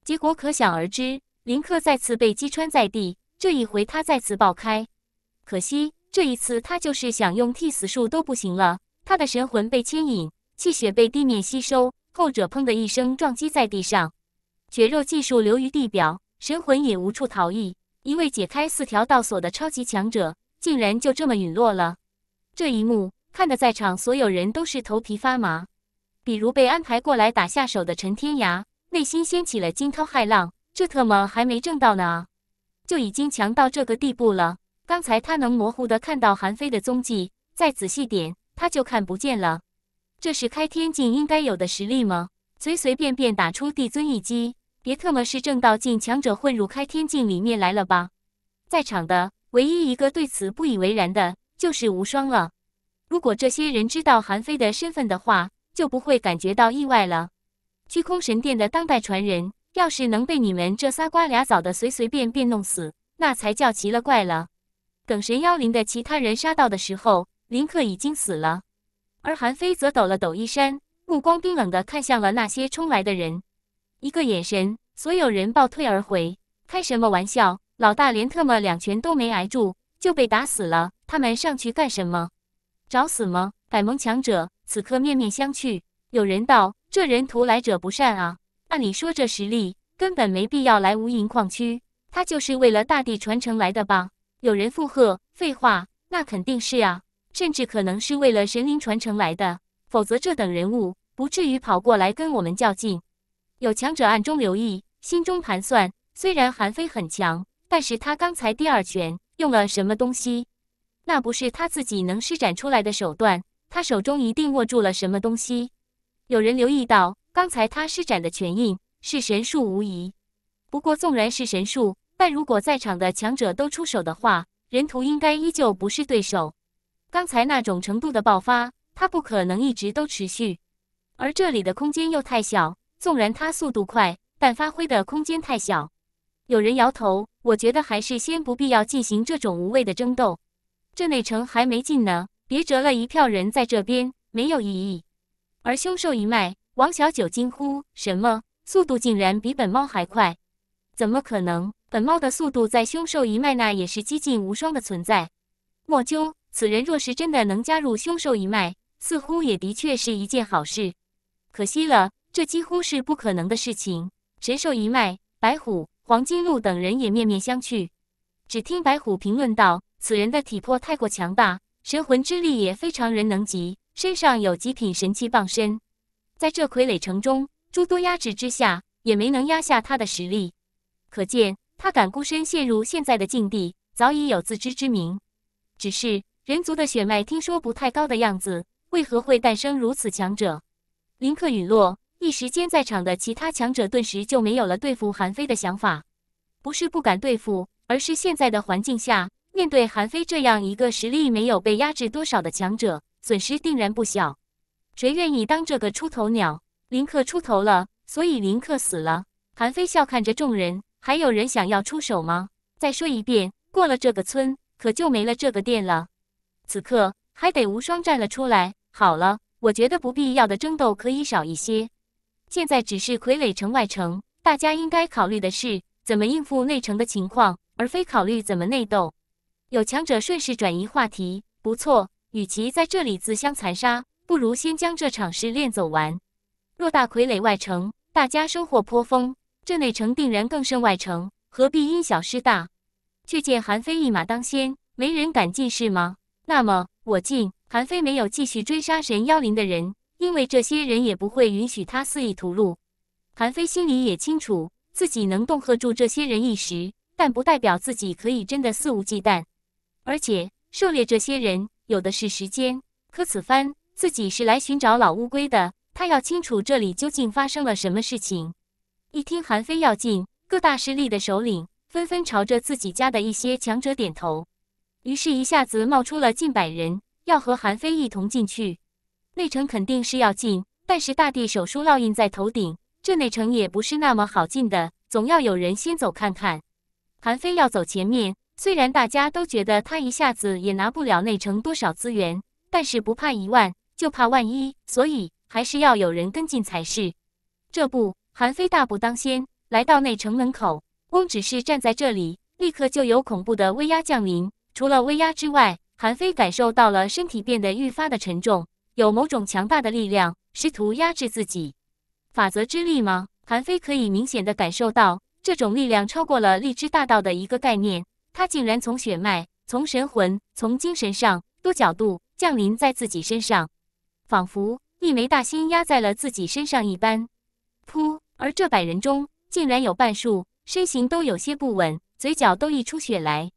结果可想而知，林克再次被击穿在地。这一回他再次爆开，可惜这一次他就是想用替死术都不行了。他的神魂被牵引，气血被地面吸收，后者砰的一声撞击在地上，血肉技术流于地表，神魂也无处逃逸。一位解开四条道锁的超级强者，竟然就这么陨落了。这一幕看得在场所有人都是头皮发麻，比如被安排过来打下手的陈天涯，内心掀起了惊涛骇浪。这特么还没挣到呢！就已经强到这个地步了。刚才他能模糊的看到韩非的踪迹，再仔细点他就看不见了。这是开天境应该有的实力吗？随随便便打出帝尊一击，别特么是正道境强者混入开天境里面来了吧？在场的唯一一个对此不以为然的就是无双了。如果这些人知道韩非的身份的话，就不会感觉到意外了。虚空神殿的当代传人。要是能被你们这仨瓜俩枣的随随便便弄死，那才叫奇了怪了。等神妖灵的其他人杀到的时候，林克已经死了，而韩非则抖了抖衣衫，目光冰冷的看向了那些冲来的人。一个眼神，所有人暴退而回。开什么玩笑？老大连特么两拳都没挨住就被打死了，他们上去干什么？找死吗？百萌强者此刻面面相觑，有人道：“这人图来者不善啊！”按理说，这实力根本没必要来无垠矿区，他就是为了大地传承来的吧？有人附和。废话，那肯定是啊，甚至可能是为了神灵传承来的，否则这等人物不至于跑过来跟我们较劲。有强者暗中留意，心中盘算：虽然韩非很强，但是他刚才第二拳用了什么东西？那不是他自己能施展出来的手段，他手中一定握住了什么东西。有人留意到。刚才他施展的拳印是神术无疑，不过纵然是神术，但如果在场的强者都出手的话，人屠应该依旧不是对手。刚才那种程度的爆发，他不可能一直都持续，而这里的空间又太小，纵然他速度快，但发挥的空间太小。有人摇头，我觉得还是先不必要进行这种无谓的争斗，这内城还没进呢，别折了一票人在这边没有意义。而凶兽一脉。王小九惊呼：“什么？速度竟然比本猫还快？怎么可能？本猫的速度在凶兽一脉那也是几近无双的存在。莫究，此人若是真的能加入凶兽一脉，似乎也的确是一件好事。可惜了，这几乎是不可能的事情。”神兽一脉，白虎、黄金鹿等人也面面相觑。只听白虎评论道：“此人的体魄太过强大，神魂之力也非常人能及，身上有极品神器傍身。”在这傀儡城中，诸多压制之下，也没能压下他的实力。可见他敢孤身陷入现在的境地，早已有自知之明。只是人族的血脉听说不太高的样子，为何会诞生如此强者？林克陨落，一时间在场的其他强者顿时就没有了对付韩非的想法。不是不敢对付，而是现在的环境下，面对韩非这样一个实力没有被压制多少的强者，损失定然不小。谁愿意当这个出头鸟？林克出头了，所以林克死了。韩飞笑看着众人，还有人想要出手吗？再说一遍，过了这个村可就没了这个店了。此刻还得无双站了出来。好了，我觉得不必要的争斗可以少一些。现在只是傀儡城外城，大家应该考虑的是怎么应付内城的情况，而非考虑怎么内斗。有强者顺势转移话题。不错，与其在这里自相残杀。不如先将这场试炼走完。若大傀儡外城，大家收获颇丰，这内城定然更胜外城，何必因小失大？却见韩非一马当先，没人敢进是吗？那么我进。韩非没有继续追杀神妖灵的人，因为这些人也不会允许他肆意屠戮。韩非心里也清楚，自己能恫吓住这些人一时，但不代表自己可以真的肆无忌惮。而且狩猎这些人，有的是时间，可此番。自己是来寻找老乌龟的，他要清楚这里究竟发生了什么事情。一听韩非要进，各大势力的首领纷纷朝着自己家的一些强者点头，于是，一下子冒出了近百人，要和韩非一同进去。内城肯定是要进，但是大地手书烙印在头顶，这内城也不是那么好进的，总要有人先走看看。韩非要走前面，虽然大家都觉得他一下子也拿不了内城多少资源，但是不怕一万。就怕万一，所以还是要有人跟进才是。这不，韩非大步当先，来到内城门口。翁只是站在这里，立刻就有恐怖的威压降临。除了威压之外，韩非感受到了身体变得愈发的沉重，有某种强大的力量试图压制自己。法则之力吗？韩非可以明显的感受到，这种力量超过了力之大道的一个概念。他竟然从血脉、从神魂、从精神上多角度降临在自己身上。仿佛一枚大心压在了自己身上一般，噗！而这百人中，竟然有半数身形都有些不稳，嘴角都溢出血来。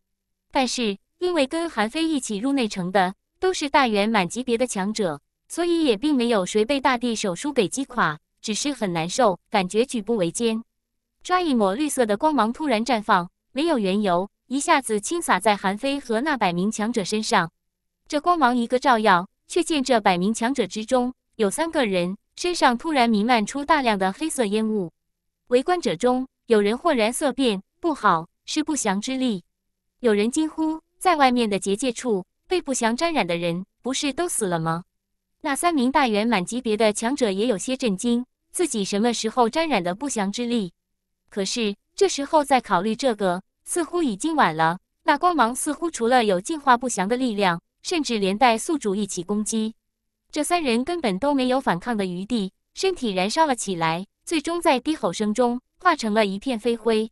但是因为跟韩非一起入内城的都是大圆满级别的强者，所以也并没有谁被大地手书给击垮，只是很难受，感觉举步维艰。抓一抹绿色的光芒突然绽放，没有缘由，一下子倾洒在韩非和那百名强者身上。这光芒一个照耀。却见这百名强者之中，有三个人身上突然弥漫出大量的黑色烟雾。围观者中，有人豁然色变：“不好，是不祥之力！”有人惊呼：“在外面的结界处，被不祥沾染的人不是都死了吗？”那三名大圆满级别的强者也有些震惊，自己什么时候沾染的不祥之力？可是这时候再考虑这个，似乎已经晚了。那光芒似乎除了有净化不祥的力量。甚至连带宿主一起攻击，这三人根本都没有反抗的余地，身体燃烧了起来，最终在低吼声中化成了一片飞灰。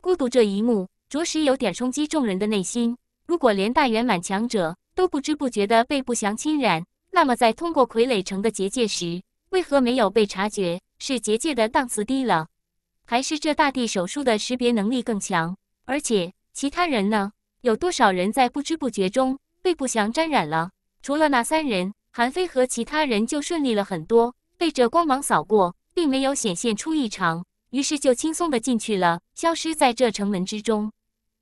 孤独这一幕着实有点冲击众人的内心。如果连大圆满强者都不知不觉地被不祥侵染，那么在通过傀儡城的结界时，为何没有被察觉？是结界的档次低了，还是这大地手术的识别能力更强？而且其他人呢？有多少人在不知不觉中？被不祥沾染了，除了那三人，韩非和其他人就顺利了很多。被这光芒扫过，并没有显现出异常，于是就轻松的进去了，消失在这城门之中。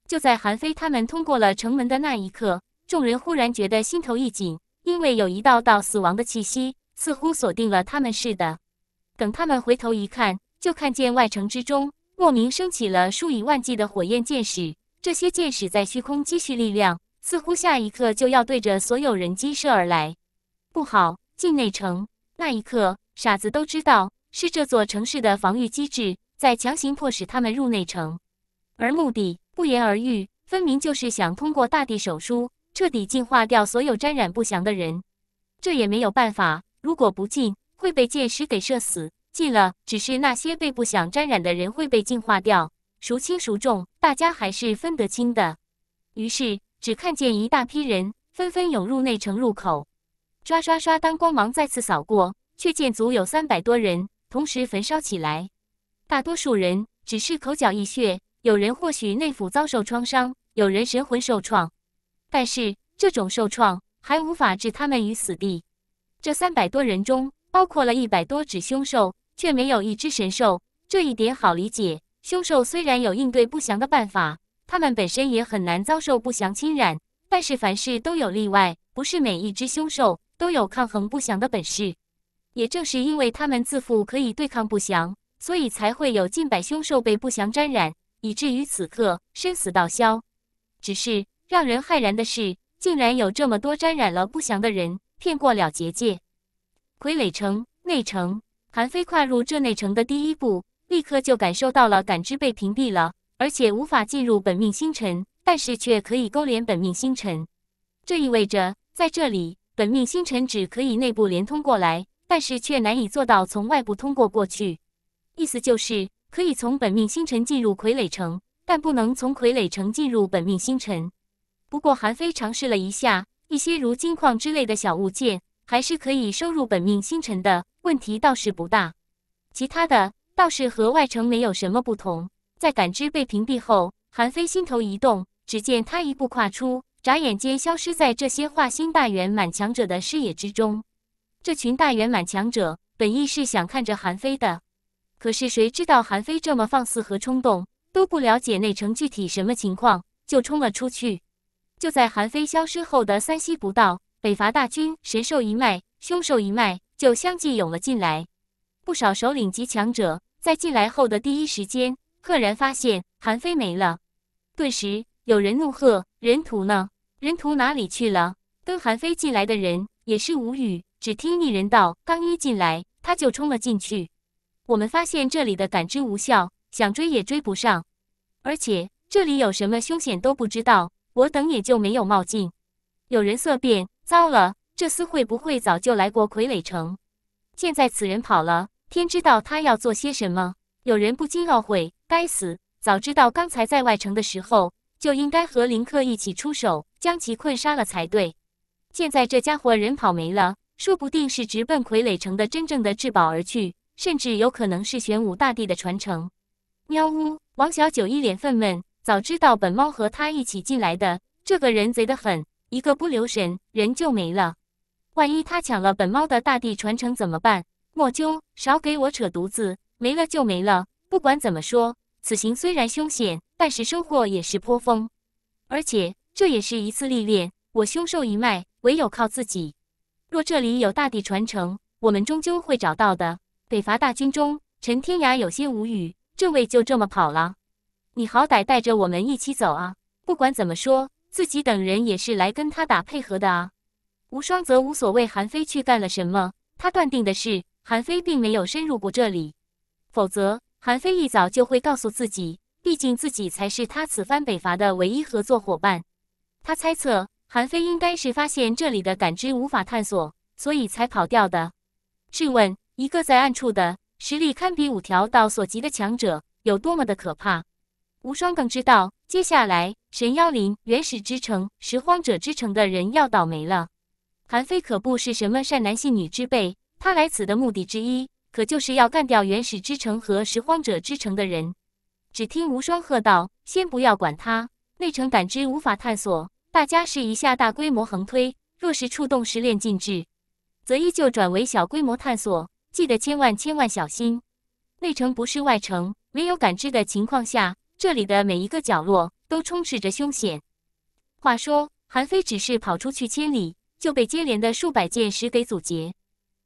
就在韩非他们通过了城门的那一刻，众人忽然觉得心头一紧，因为有一道道死亡的气息，似乎锁定了他们似的。等他们回头一看，就看见外城之中莫名升起了数以万计的火焰剑矢，这些剑矢在虚空积蓄力量。似乎下一刻就要对着所有人机射而来，不好！进内城。那一刻，傻子都知道是这座城市的防御机制在强行迫使他们入内城，而目的不言而喻，分明就是想通过大地手术彻底净化掉所有沾染不祥的人。这也没有办法，如果不进，会被箭矢给射死；进了，只是那些被不想沾染的人会被净化掉。孰轻孰重，大家还是分得清的。于是。只看见一大批人纷纷涌入内城入口，刷刷刷！当光芒再次扫过，却见足有三百多人同时焚烧起来。大多数人只是口角溢血，有人或许内腑遭受创伤，有人神魂受创，但是这种受创还无法置他们于死地。这三百多人中，包括了一百多只凶兽，却没有一只神兽。这一点好理解，凶兽虽然有应对不祥的办法。他们本身也很难遭受不祥侵染，但是凡事都有例外，不是每一只凶兽都有抗衡不祥的本事。也正是因为他们自负可以对抗不祥，所以才会有近百凶兽被不祥沾染，以至于此刻生死道消。只是让人骇然的是，竟然有这么多沾染了不祥的人骗过了结界。傀儡城内城，韩非跨入这内城的第一步，立刻就感受到了感知被屏蔽了。而且无法进入本命星辰，但是却可以勾连本命星辰。这意味着，在这里，本命星辰只可以内部连通过来，但是却难以做到从外部通过过去。意思就是，可以从本命星辰进入傀儡城，但不能从傀儡城进入本命星辰。不过，韩非尝试了一下，一些如金矿之类的小物件还是可以收入本命星辰的，问题倒是不大。其他的倒是和外城没有什么不同。在感知被屏蔽后，韩非心头一动，只见他一步跨出，眨眼间消失在这些化心大圆满强者的视野之中。这群大圆满强者本意是想看着韩非的，可是谁知道韩非这么放肆和冲动，都不了解内城具体什么情况就冲了出去。就在韩非消失后的三息不到，北伐大军、神兽一脉、凶兽一脉就相继涌了进来。不少首领级强者在进来后的第一时间。赫然发现韩非没了，顿时有人怒喝：“人图呢？人图哪里去了？”跟韩非进来的人也是无语。只听一人道：“刚一进来，他就冲了进去。我们发现这里的感知无效，想追也追不上，而且这里有什么凶险都不知道，我等也就没有冒进。”有人色变：“糟了，这厮会不会早就来过傀儡城？现在此人跑了，天知道他要做些什么。”有人不禁懊悔。该死！早知道刚才在外城的时候就应该和林克一起出手将其困杀了才对。现在这家伙人跑没了，说不定是直奔傀儡城的真正的至宝而去，甚至有可能是玄武大帝的传承。喵呜！王小九一脸愤懑，早知道本猫和他一起进来的，这个人贼得很，一个不留神人就没了。万一他抢了本猫的大地传承怎么办？莫揪，少给我扯犊子！没了就没了，不管怎么说。此行虽然凶险，但是收获也是颇丰，而且这也是一次历练。我凶兽一脉唯有靠自己。若这里有大地传承，我们终究会找到的。北伐大军中，陈天涯有些无语，这位就这么跑了？你好歹带着我们一起走啊！不管怎么说，自己等人也是来跟他打配合的啊。无双则无所谓韩非去干了什么，他断定的是韩非并没有深入过这里，否则。韩非一早就会告诉自己，毕竟自己才是他此番北伐的唯一合作伙伴。他猜测，韩非应该是发现这里的感知无法探索，所以才跑掉的。质问一个在暗处的实力堪比五条道所及的强者，有多么的可怕？吴双更知道，接下来神妖林、原始之城、拾荒者之城的人要倒霉了。韩非可不是什么善男信女之辈，他来此的目的之一。可就是要干掉原始之城和拾荒者之城的人。只听无双喝道：“先不要管他，内城感知无法探索，大家试一下大规模横推。若是触动十链禁制，则依旧转为小规模探索。记得千万千万小心！内城不是外城，没有感知的情况下，这里的每一个角落都充斥着凶险。”话说韩非只是跑出去千里，就被接连的数百件矢给阻截。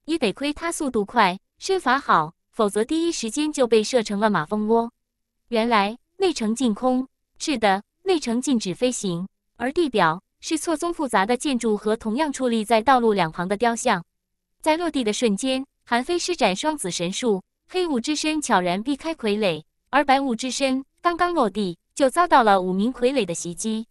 也得亏他速度快。身法好，否则第一时间就被射成了马蜂窝。原来内城禁空，是的，内城禁止飞行，而地表是错综复杂的建筑和同样矗立在道路两旁的雕像。在落地的瞬间，韩非施展双子神术，黑雾之身悄然避开傀儡，而白雾之身刚刚落地就遭到了五名傀儡的袭击。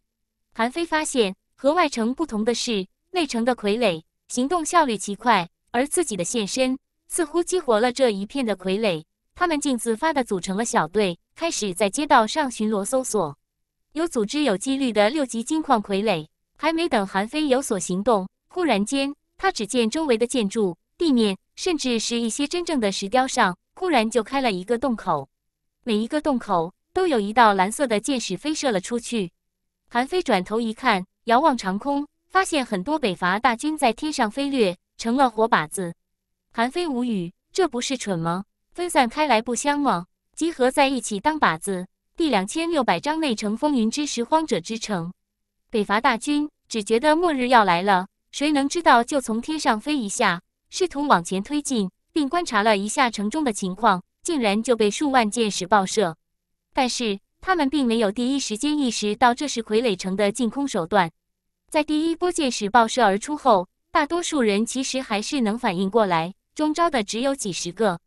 韩非发现，和外城不同的是，内城的傀儡行动效率奇快，而自己的现身。似乎激活了这一片的傀儡，他们竟自发的组成了小队，开始在街道上巡逻搜索。有组织、有纪律的六级金矿傀儡，还没等韩非有所行动，忽然间，他只见周围的建筑、地面，甚至是一些真正的石雕上，忽然就开了一个洞口。每一个洞口都有一道蓝色的箭矢飞射了出去。韩非转头一看，遥望长空，发现很多北伐大军在天上飞掠，成了活靶子。韩非无语，这不是蠢吗？分散开来不香吗？集合在一起当靶子。第两千六百章内城风云之拾荒者之城。北伐大军只觉得末日要来了，谁能知道就从天上飞一下，试图往前推进，并观察了一下城中的情况，竟然就被数万箭矢爆射。但是他们并没有第一时间意识到这是傀儡城的进空手段。在第一波箭矢爆射而出后，大多数人其实还是能反应过来。中招的只有几十个，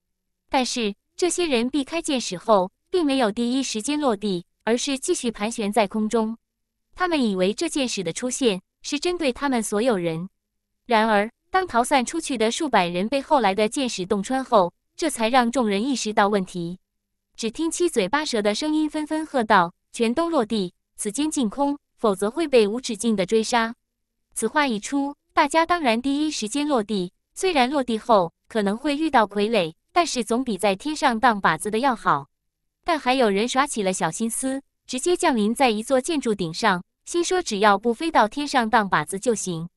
但是这些人避开箭矢后，并没有第一时间落地，而是继续盘旋在空中。他们以为这箭矢的出现是针对他们所有人。然而，当逃散出去的数百人被后来的箭矢洞穿后，这才让众人意识到问题。只听七嘴八舌的声音纷纷喝道：“全都落地，此间净空，否则会被无止境的追杀。”此话一出，大家当然第一时间落地。虽然落地后，可能会遇到傀儡，但是总比在天上当靶子的要好。但还有人耍起了小心思，直接降临在一座建筑顶上，心说只要不飞到天上当靶子就行。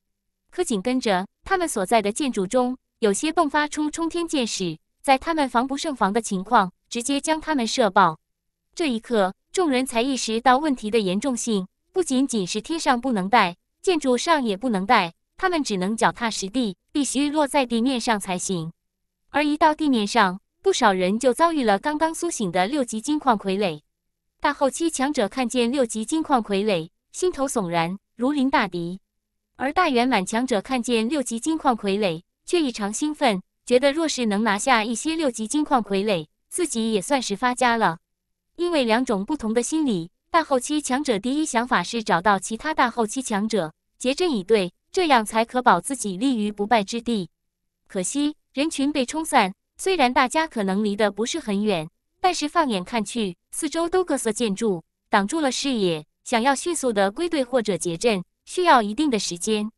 可紧跟着，他们所在的建筑中有些迸发出冲天箭矢，在他们防不胜防的情况，直接将他们射爆。这一刻，众人才意识到问题的严重性：不仅仅是天上不能带，建筑上也不能带。他们只能脚踏实地，必须落在地面上才行。而一到地面上，不少人就遭遇了刚刚苏醒的六级金矿傀儡。大后期强者看见六级金矿傀儡，心头悚然，如临大敌；而大圆满强者看见六级金矿傀儡，却异常兴奋，觉得若是能拿下一些六级金矿傀儡，自己也算是发家了。因为两种不同的心理，大后期强者第一想法是找到其他大后期强者结阵以对。这样才可保自己立于不败之地。可惜人群被冲散，虽然大家可能离得不是很远，但是放眼看去，四周都各色建筑挡住了视野，想要迅速的归队或者结阵，需要一定的时间。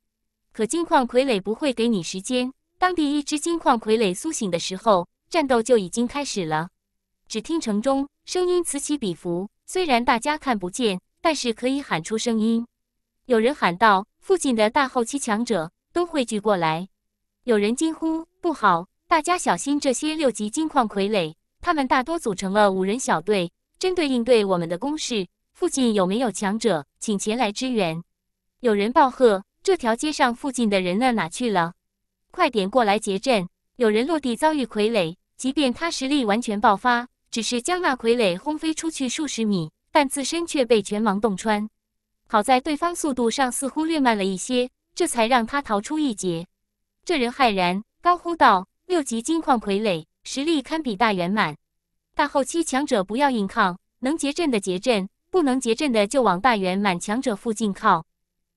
可金矿傀儡不会给你时间，当地一只金矿傀儡苏醒的时候，战斗就已经开始了。只听城中声音此起彼伏，虽然大家看不见，但是可以喊出声音。有人喊道。附近的大后期强者都汇聚过来，有人惊呼：“不好！大家小心，这些六级金矿傀儡，他们大多组成了五人小队，针对应对我们的攻势。附近有没有强者，请前来支援！”有人暴喝：“这条街上附近的人呢？哪去了？快点过来结阵！”有人落地遭遇傀儡，即便他实力完全爆发，只是将那傀儡轰飞出去数十米，但自身却被全芒洞穿。好在对方速度上似乎略慢了一些，这才让他逃出一劫。这人骇然高呼道：“六级金矿傀儡，实力堪比大圆满，大后期强者不要硬抗，能结阵的结阵，不能结阵的就往大圆满强者附近靠。”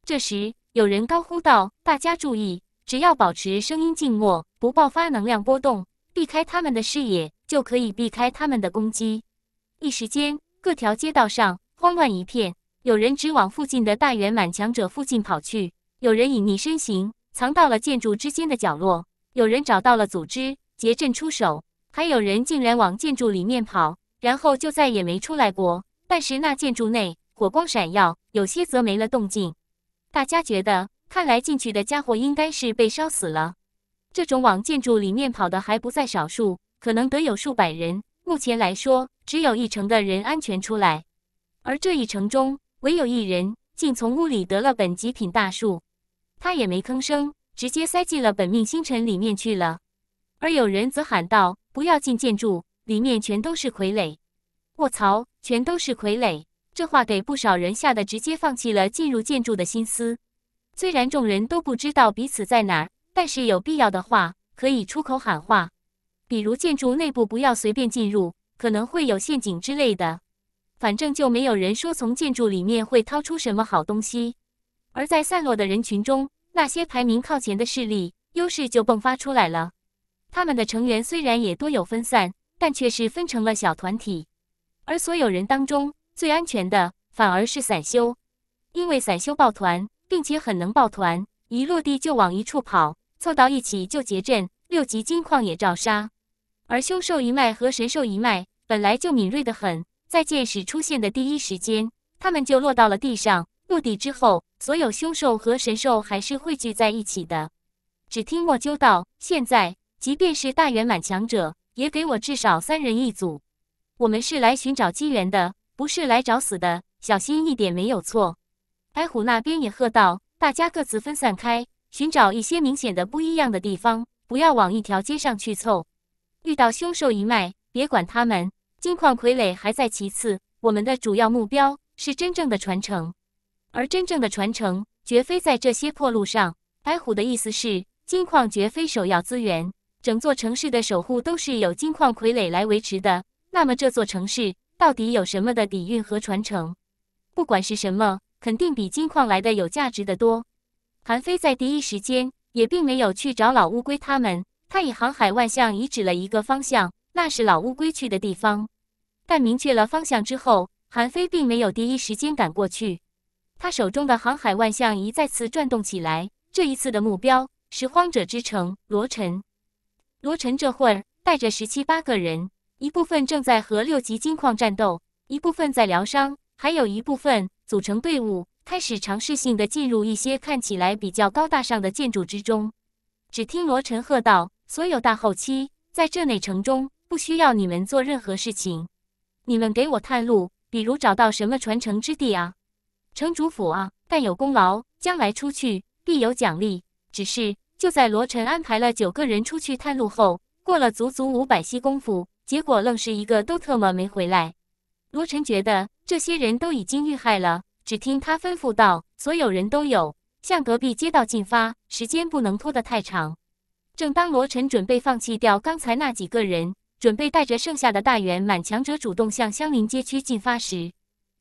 这时有人高呼道：“大家注意，只要保持声音静默，不爆发能量波动，避开他们的视野，就可以避开他们的攻击。”一时间，各条街道上慌乱一片。有人直往附近的大圆满强者附近跑去，有人隐匿身形，藏到了建筑之间的角落，有人找到了组织结阵出手，还有人竟然往建筑里面跑，然后就再也没出来过。但是那建筑内火光闪耀，有些则没了动静。大家觉得，看来进去的家伙应该是被烧死了。这种往建筑里面跑的还不在少数，可能得有数百人。目前来说，只有一成的人安全出来，而这一成中。唯有一人竟从屋里得了本极品大树，他也没吭声，直接塞进了本命星辰里面去了。而有人则喊道：“不要进建筑，里面全都是傀儡！”卧槽，全都是傀儡！这话给不少人吓得直接放弃了进入建筑的心思。虽然众人都不知道彼此在哪儿，但是有必要的话可以出口喊话，比如建筑内部不要随便进入，可能会有陷阱之类的。反正就没有人说从建筑里面会掏出什么好东西，而在散落的人群中，那些排名靠前的势力优势就迸发出来了。他们的成员虽然也多有分散，但却是分成了小团体。而所有人当中最安全的反而是散修，因为散修抱团，并且很能抱团，一落地就往一处跑，凑到一起就结阵，六级金矿也照杀。而凶兽一脉和神兽一脉本来就敏锐得很。在箭矢出现的第一时间，他们就落到了地上。落地之后，所有凶兽和神兽还是汇聚在一起的。只听莫鸠道：“现在，即便是大圆满强者，也给我至少三人一组。我们是来寻找机缘的，不是来找死的。小心一点，没有错。”白虎那边也喝道：“大家各自分散开，寻找一些明显的不一样的地方，不要往一条街上去凑。遇到凶兽一脉，别管他们。”金矿傀儡还在其次，我们的主要目标是真正的传承，而真正的传承绝非在这些破路上。白虎的意思是，金矿绝非首要资源，整座城市的守护都是由金矿傀儡来维持的。那么这座城市到底有什么的底蕴和传承？不管是什么，肯定比金矿来的有价值的多。韩非在第一时间也并没有去找老乌龟他们，他以航海万象遗址了一个方向，那是老乌龟去的地方。但明确了方向之后，韩非并没有第一时间赶过去。他手中的航海万象仪再次转动起来。这一次的目标，拾荒者之城罗尘。罗晨这会儿带着十七八个人，一部分正在和六级金矿战斗，一部分在疗伤，还有一部分组成队伍，开始尝试性的进入一些看起来比较高大上的建筑之中。只听罗晨喝道：“所有大后期，在这内城中，不需要你们做任何事情。”你们给我探路，比如找到什么传承之地啊，城主府啊，但有功劳，将来出去必有奖励。只是就在罗晨安排了九个人出去探路后，过了足足五百息功夫，结果愣是一个都特么没回来。罗晨觉得这些人都已经遇害了，只听他吩咐道：“所有人都有向隔壁街道进发，时间不能拖得太长。”正当罗晨准备放弃掉刚才那几个人，准备带着剩下的大元满强者主动向相邻街区进发时，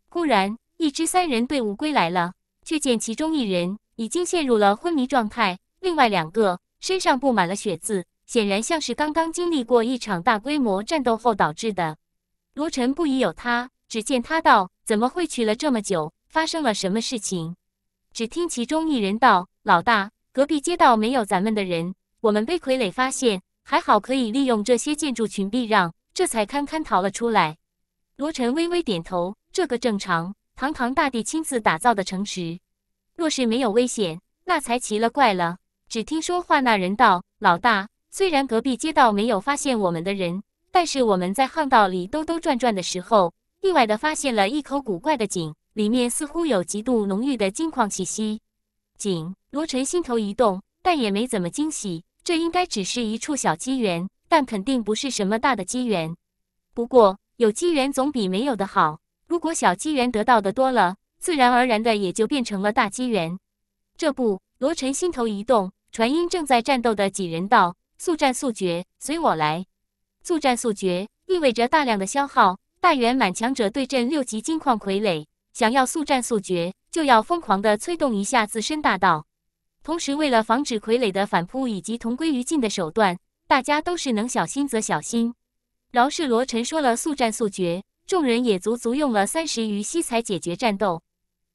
忽然一支三人队伍归来了，却见其中一人已经陷入了昏迷状态，另外两个身上布满了血渍，显然像是刚刚经历过一场大规模战斗后导致的。罗晨不疑有他，只见他道：“怎么会去了这么久？发生了什么事情？”只听其中一人道：“老大，隔壁街道没有咱们的人，我们被傀儡发现。”还好可以利用这些建筑群避让，这才堪堪逃了出来。罗晨微微点头，这个正常。堂堂大帝亲自打造的城池，若是没有危险，那才奇了怪了。只听说话那人道：“老大，虽然隔壁街道没有发现我们的人，但是我们在巷道里兜兜转转的时候，意外的发现了一口古怪的井，里面似乎有极度浓郁的金矿气息。”井。罗晨心头一动，但也没怎么惊喜。这应该只是一处小机缘，但肯定不是什么大的机缘。不过，有机缘总比没有的好。如果小机缘得到的多了，自然而然的也就变成了大机缘。这不，罗晨心头一动，传音正在战斗的几人道：“速战速决，随我来。”速战速决意味着大量的消耗。大圆满强者对阵六级金矿傀儡，想要速战速决，就要疯狂的催动一下自身大道。同时，为了防止傀儡的反扑以及同归于尽的手段，大家都是能小心则小心。饶是罗晨说了速战速决，众人也足足用了三十余息才解决战斗。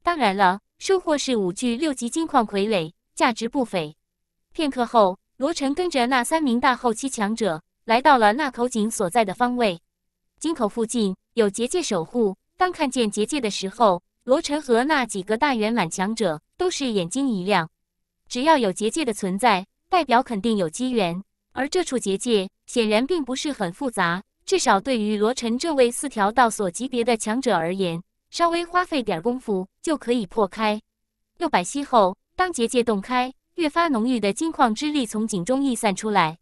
当然了，收获是五具六级金矿傀儡，价值不菲。片刻后，罗晨跟着那三名大后期强者来到了那口井所在的方位。井口附近有结界守护，当看见结界的时候，罗晨和那几个大圆满强者都是眼睛一亮。只要有结界的存在，代表肯定有机缘。而这处结界显然并不是很复杂，至少对于罗晨这位四条道锁级别的强者而言，稍微花费点功夫就可以破开。六百息后，当结界洞开，越发浓郁的金矿之力从井中溢散出来。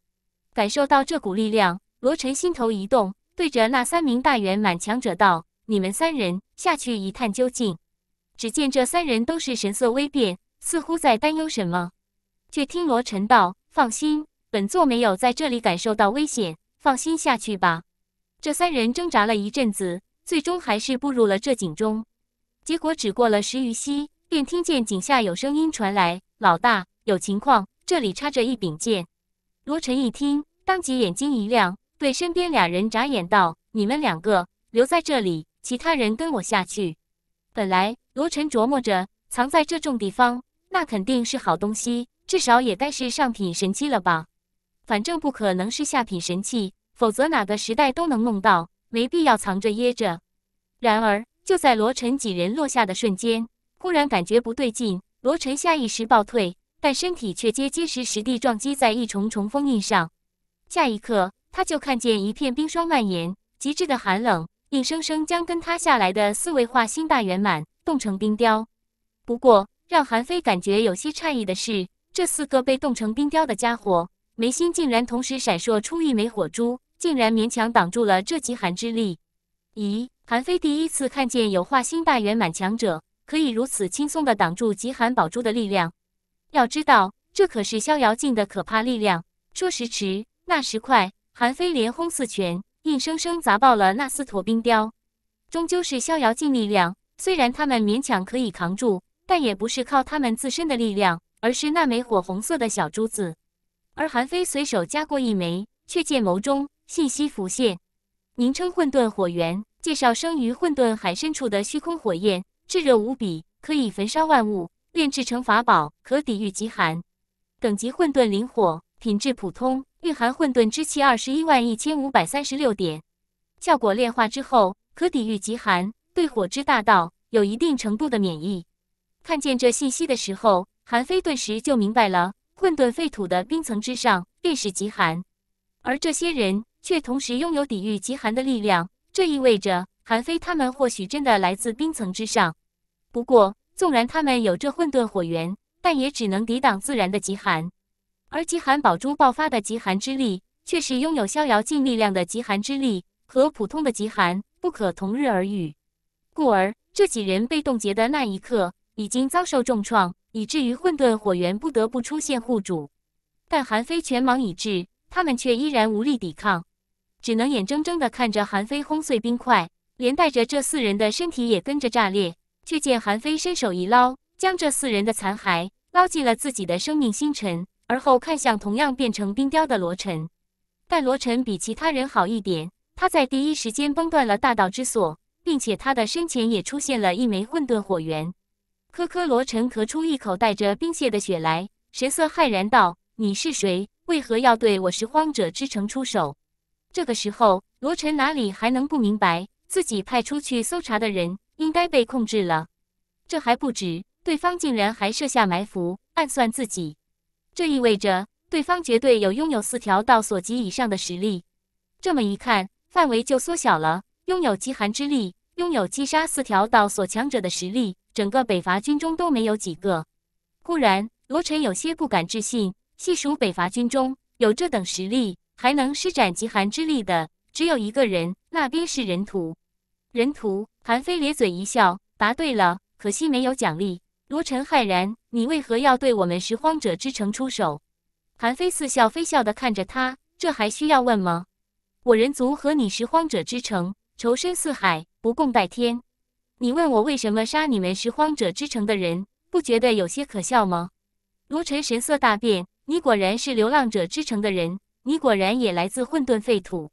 感受到这股力量，罗晨心头一动，对着那三名大圆满强者道：“你们三人下去一探究竟。”只见这三人都是神色微变。似乎在担忧什么，却听罗晨道：“放心，本座没有在这里感受到危险，放心下去吧。”这三人挣扎了一阵子，最终还是步入了这井中。结果只过了十余息，便听见井下有声音传来：“老大，有情况，这里插着一柄剑。”罗晨一听，当即眼睛一亮，对身边俩人眨眼道：“你们两个留在这里，其他人跟我下去。”本来罗晨琢磨着藏在这种地方。那肯定是好东西，至少也该是上品神器了吧？反正不可能是下品神器，否则哪个时代都能弄到，没必要藏着掖着。然而，就在罗晨几人落下的瞬间，忽然感觉不对劲，罗晨下意识暴退，但身体却结结实实地撞击在一重重封印上。下一刻，他就看见一片冰霜蔓延，极致的寒冷硬生生将跟他下来的四位化星大圆满冻成冰雕。不过。让韩非感觉有些诧异的是，这四个被冻成冰雕的家伙眉心竟然同时闪烁出一枚火珠，竟然勉强挡住了这极寒之力。咦，韩非第一次看见有化星大圆满强者可以如此轻松地挡住极寒宝珠的力量。要知道，这可是逍遥境的可怕力量。说时迟，那时快，韩非连轰四拳，硬生生砸爆了那四坨冰雕。终究是逍遥境力量，虽然他们勉强可以扛住。但也不是靠他们自身的力量，而是那枚火红色的小珠子。而韩非随手加过一枚，却见眸中信息浮现，名称：混沌火源。介绍：生于混沌海深处的虚空火焰，炙热无比，可以焚烧万物。炼制成法宝，可抵御极寒。等级：混沌灵火，品质普通，蕴含混沌之气二十一万一千五百三十六点。效果：炼化之后，可抵御极寒，对火之大道有一定程度的免疫。看见这信息的时候，韩非顿时就明白了：混沌废土的冰层之上便是极寒，而这些人却同时拥有抵御极寒的力量。这意味着韩非他们或许真的来自冰层之上。不过，纵然他们有这混沌火源，但也只能抵挡自然的极寒。而极寒宝珠爆发的极寒之力，却是拥有逍遥境力量的极寒之力，和普通的极寒不可同日而语。故而，这几人被冻结的那一刻。已经遭受重创，以至于混沌火源不得不出现护主，但韩非全盲已至，他们却依然无力抵抗，只能眼睁睁地看着韩非轰碎冰块，连带着这四人的身体也跟着炸裂。却见韩非伸手一捞，将这四人的残骸捞进了自己的生命星辰，而后看向同样变成冰雕的罗晨。但罗晨比其他人好一点，他在第一时间崩断了大道之锁，并且他的身前也出现了一枚混沌火源。科科罗尘咳出一口带着冰屑的血来，神色骇然道：“你是谁？为何要对我拾荒者之城出手？”这个时候，罗晨哪里还能不明白，自己派出去搜查的人应该被控制了。这还不止，对方竟然还设下埋伏，暗算自己。这意味着，对方绝对有拥有四条道所及以上的实力。这么一看，范围就缩小了。拥有极寒之力，拥有击杀四条道所强者的实力。整个北伐军中都没有几个。固然，罗晨有些不敢置信。细数北伐军中有这等实力，还能施展极寒之力的，只有一个人。那便是人族。人族，韩非咧嘴一笑，答对了。可惜没有奖励。罗晨骇然，你为何要对我们拾荒者之城出手？韩非似笑非笑的看着他，这还需要问吗？我人族和你拾荒者之城，仇深似海，不共戴天。你问我为什么杀你们拾荒者之城的人，不觉得有些可笑吗？罗晨神色大变，你果然是流浪者之城的人，你果然也来自混沌废土。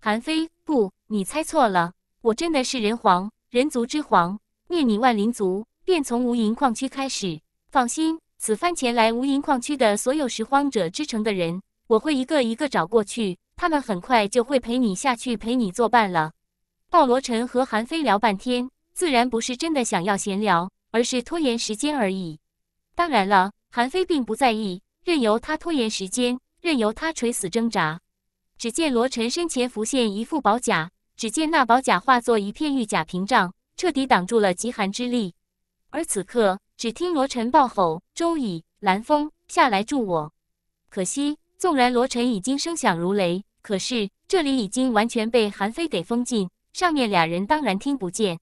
韩非，不，你猜错了，我真的是人皇，人族之皇。灭你万灵族，便从无垠矿区开始。放心，此番前来无垠矿区的所有拾荒者之城的人，我会一个一个找过去，他们很快就会陪你下去，陪你作伴了。鲍罗晨和韩非聊半天。自然不是真的想要闲聊，而是拖延时间而已。当然了，韩非并不在意，任由他拖延时间，任由他垂死挣扎。只见罗晨身前浮现一副宝甲，只见那宝甲化作一片玉甲屏障，彻底挡住了极寒之力。而此刻，只听罗晨暴吼：“周乙、蓝风，下来助我！”可惜，纵然罗晨已经声响如雷，可是这里已经完全被韩非给封禁，上面俩人当然听不见。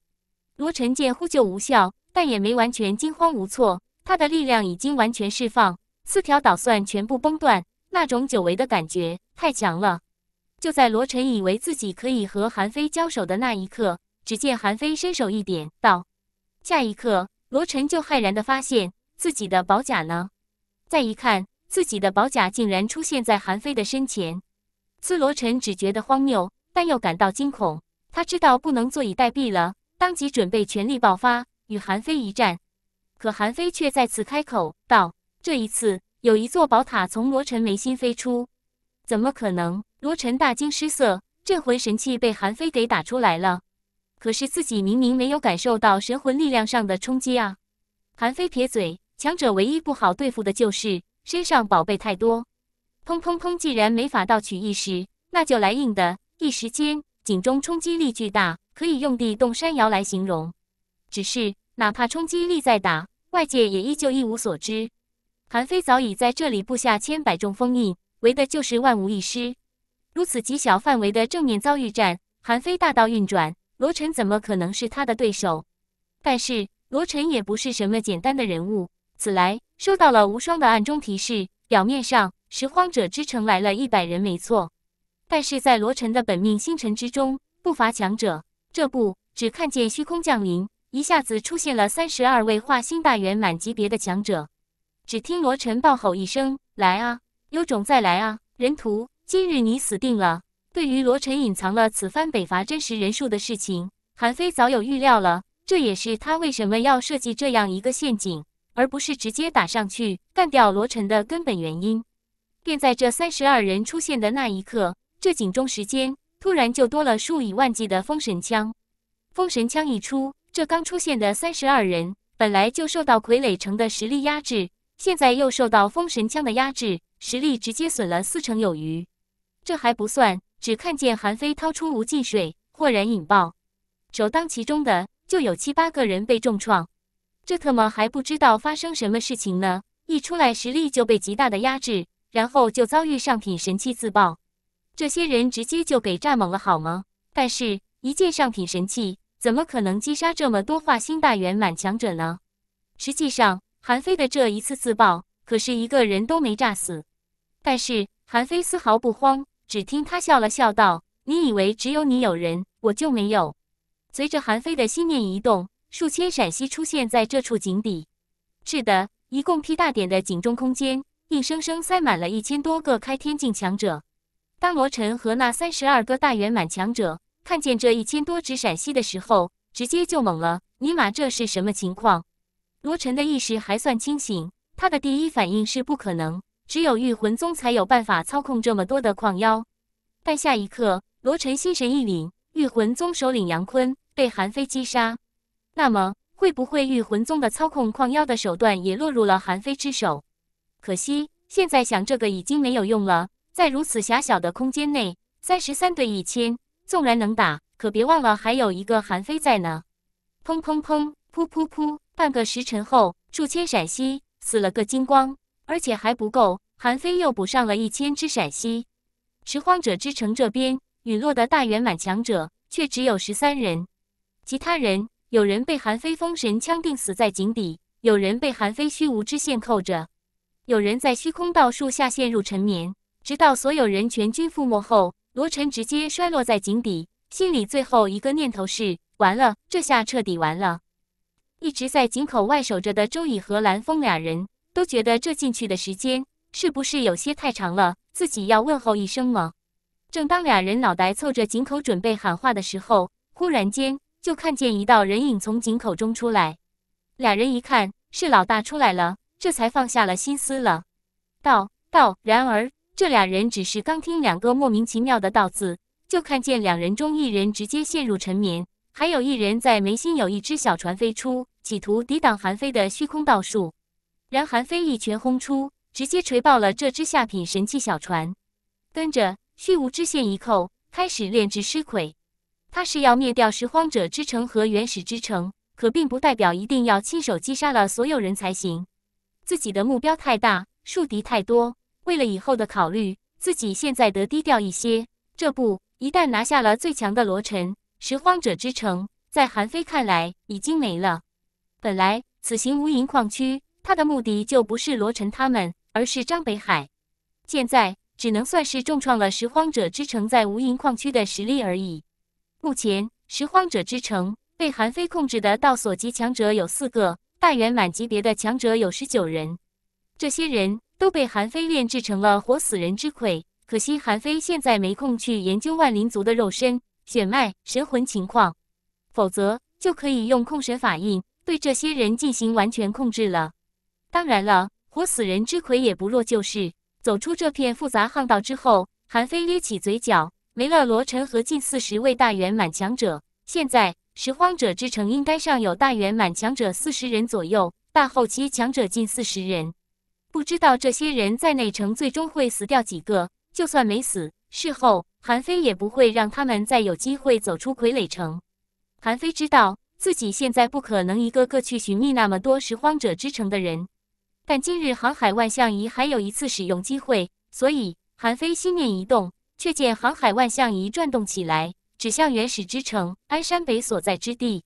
罗晨见呼救无效，但也没完全惊慌无措。他的力量已经完全释放，四条导算全部崩断，那种久违的感觉太强了。就在罗晨以为自己可以和韩非交手的那一刻，只见韩非伸手一点，道：“下一刻，罗晨就骇然的发现自己的宝甲呢。”再一看，自己的宝甲竟然出现在韩非的身前。司罗晨只觉得荒谬，但又感到惊恐。他知道不能坐以待毙了。当即准备全力爆发，与韩非一战。可韩非却再次开口道：“这一次，有一座宝塔从罗晨眉心飞出，怎么可能？”罗晨大惊失色，这魂神器被韩非给打出来了。可是自己明明没有感受到神魂力量上的冲击啊！韩非撇嘴：“强者唯一不好对付的就是身上宝贝太多。”砰砰砰！既然没法盗取意识，那就来硬的。一时间，井中冲击力巨大。可以用地动山摇来形容，只是哪怕冲击力再大，外界也依旧一无所知。韩非早已在这里布下千百重封印，为的就是万无一失。如此极小范围的正面遭遇战，韩非大道运转，罗晨怎么可能是他的对手？但是罗晨也不是什么简单的人物。此来收到了无双的暗中提示，表面上拾荒者之城来了一百人没错，但是在罗晨的本命星辰之中，不乏强者。这不，只看见虚空降临，一下子出现了三十二位化星大圆满级别的强者。只听罗晨暴吼一声：“来啊，有种再来啊！人屠，今日你死定了！”对于罗晨隐藏了此番北伐真实人数的事情，韩非早有预料了。这也是他为什么要设计这样一个陷阱，而不是直接打上去干掉罗晨的根本原因。便在这三十二人出现的那一刻，这警钟时间。突然就多了数以万计的封神枪，封神枪一出，这刚出现的三十二人本来就受到傀儡城的实力压制，现在又受到封神枪的压制，实力直接损了四成有余。这还不算，只看见韩非掏出无尽水，豁然引爆，首当其冲的就有七八个人被重创。这特么还不知道发生什么事情呢，一出来实力就被极大的压制，然后就遭遇上品神器自爆。这些人直接就给炸懵了，好吗？但是，一件上品神器怎么可能击杀这么多化星大圆满强者呢？实际上，韩非的这一次自爆可是一个人都没炸死。但是，韩非丝毫不慌，只听他笑了笑道：“你以为只有你有人，我就没有？”随着韩非的心念一动，数千闪息出现在这处井底。是的，一共 P 大点的井中空间，硬生生塞满了一千多个开天境强者。当罗晨和那三十二个大圆满强者看见这一千多只闪息的时候，直接就懵了。尼玛，这是什么情况？罗晨的意识还算清醒，他的第一反应是不可能，只有御魂宗才有办法操控这么多的矿妖。但下一刻，罗晨心神一凛，御魂宗首领杨坤被韩非击杀，那么会不会御魂宗的操控矿妖的手段也落入了韩非之手？可惜现在想这个已经没有用了。在如此狭小的空间内，三十三对一千，纵然能打，可别忘了还有一个韩非在呢。砰砰砰，噗噗噗。半个时辰后，数千陕西死了个精光，而且还不够，韩非又补上了一千只陕西。拾荒者之城这边，陨落的大圆满强者却只有十三人，其他人，有人被韩非封神枪定死在井底，有人被韩非虚无之线扣着，有人在虚空道树下陷入沉眠。直到所有人全军覆没后，罗晨直接摔落在井底，心里最后一个念头是：完了，这下彻底完了。一直在井口外守着的周宇和蓝峰俩人都觉得这进去的时间是不是有些太长了？自己要问候一声吗？正当俩人脑袋凑着井口准备喊话的时候，忽然间就看见一道人影从井口中出来。俩人一看是老大出来了，这才放下了心思了，道：“道。”然而。这俩人只是刚听两个莫名其妙的道字，就看见两人中一人直接陷入沉眠，还有一人在眉心有一只小船飞出，企图抵挡韩非的虚空道术。然韩非一拳轰出，直接锤爆了这只下品神器小船。跟着虚无之线一扣，开始炼制尸魁。他是要灭掉拾荒者之城和原始之城，可并不代表一定要亲手击杀了所有人才行。自己的目标太大，树敌太多。为了以后的考虑，自己现在得低调一些。这不，一旦拿下了最强的罗晨，拾荒者之城在韩非看来已经没了。本来此行无垠矿区，他的目的就不是罗晨他们，而是张北海。现在只能算是重创了拾荒者之城在无垠矿区的实力而已。目前，拾荒者之城被韩非控制的道锁级强者有四个，大圆满级别的强者有十九人。这些人。都被韩非炼制成了活死人之魁，可惜韩非现在没空去研究万灵族的肉身、血脉、神魂情况，否则就可以用控神法印对这些人进行完全控制了。当然了，活死人之魁也不弱。就是走出这片复杂巷道之后，韩非咧起嘴角。没了罗晨和近四十位大圆满强者，现在拾荒者之城应该上有大圆满强者四十人左右，大后期强者近四十人。不知道这些人在内城最终会死掉几个，就算没死，事后韩非也不会让他们再有机会走出傀儡城。韩非知道自己现在不可能一个个去寻觅那么多拾荒者之城的人，但今日航海万象仪还有一次使用机会，所以韩非心念一动，却见航海万象仪转动起来，指向原始之城鞍山北所在之地。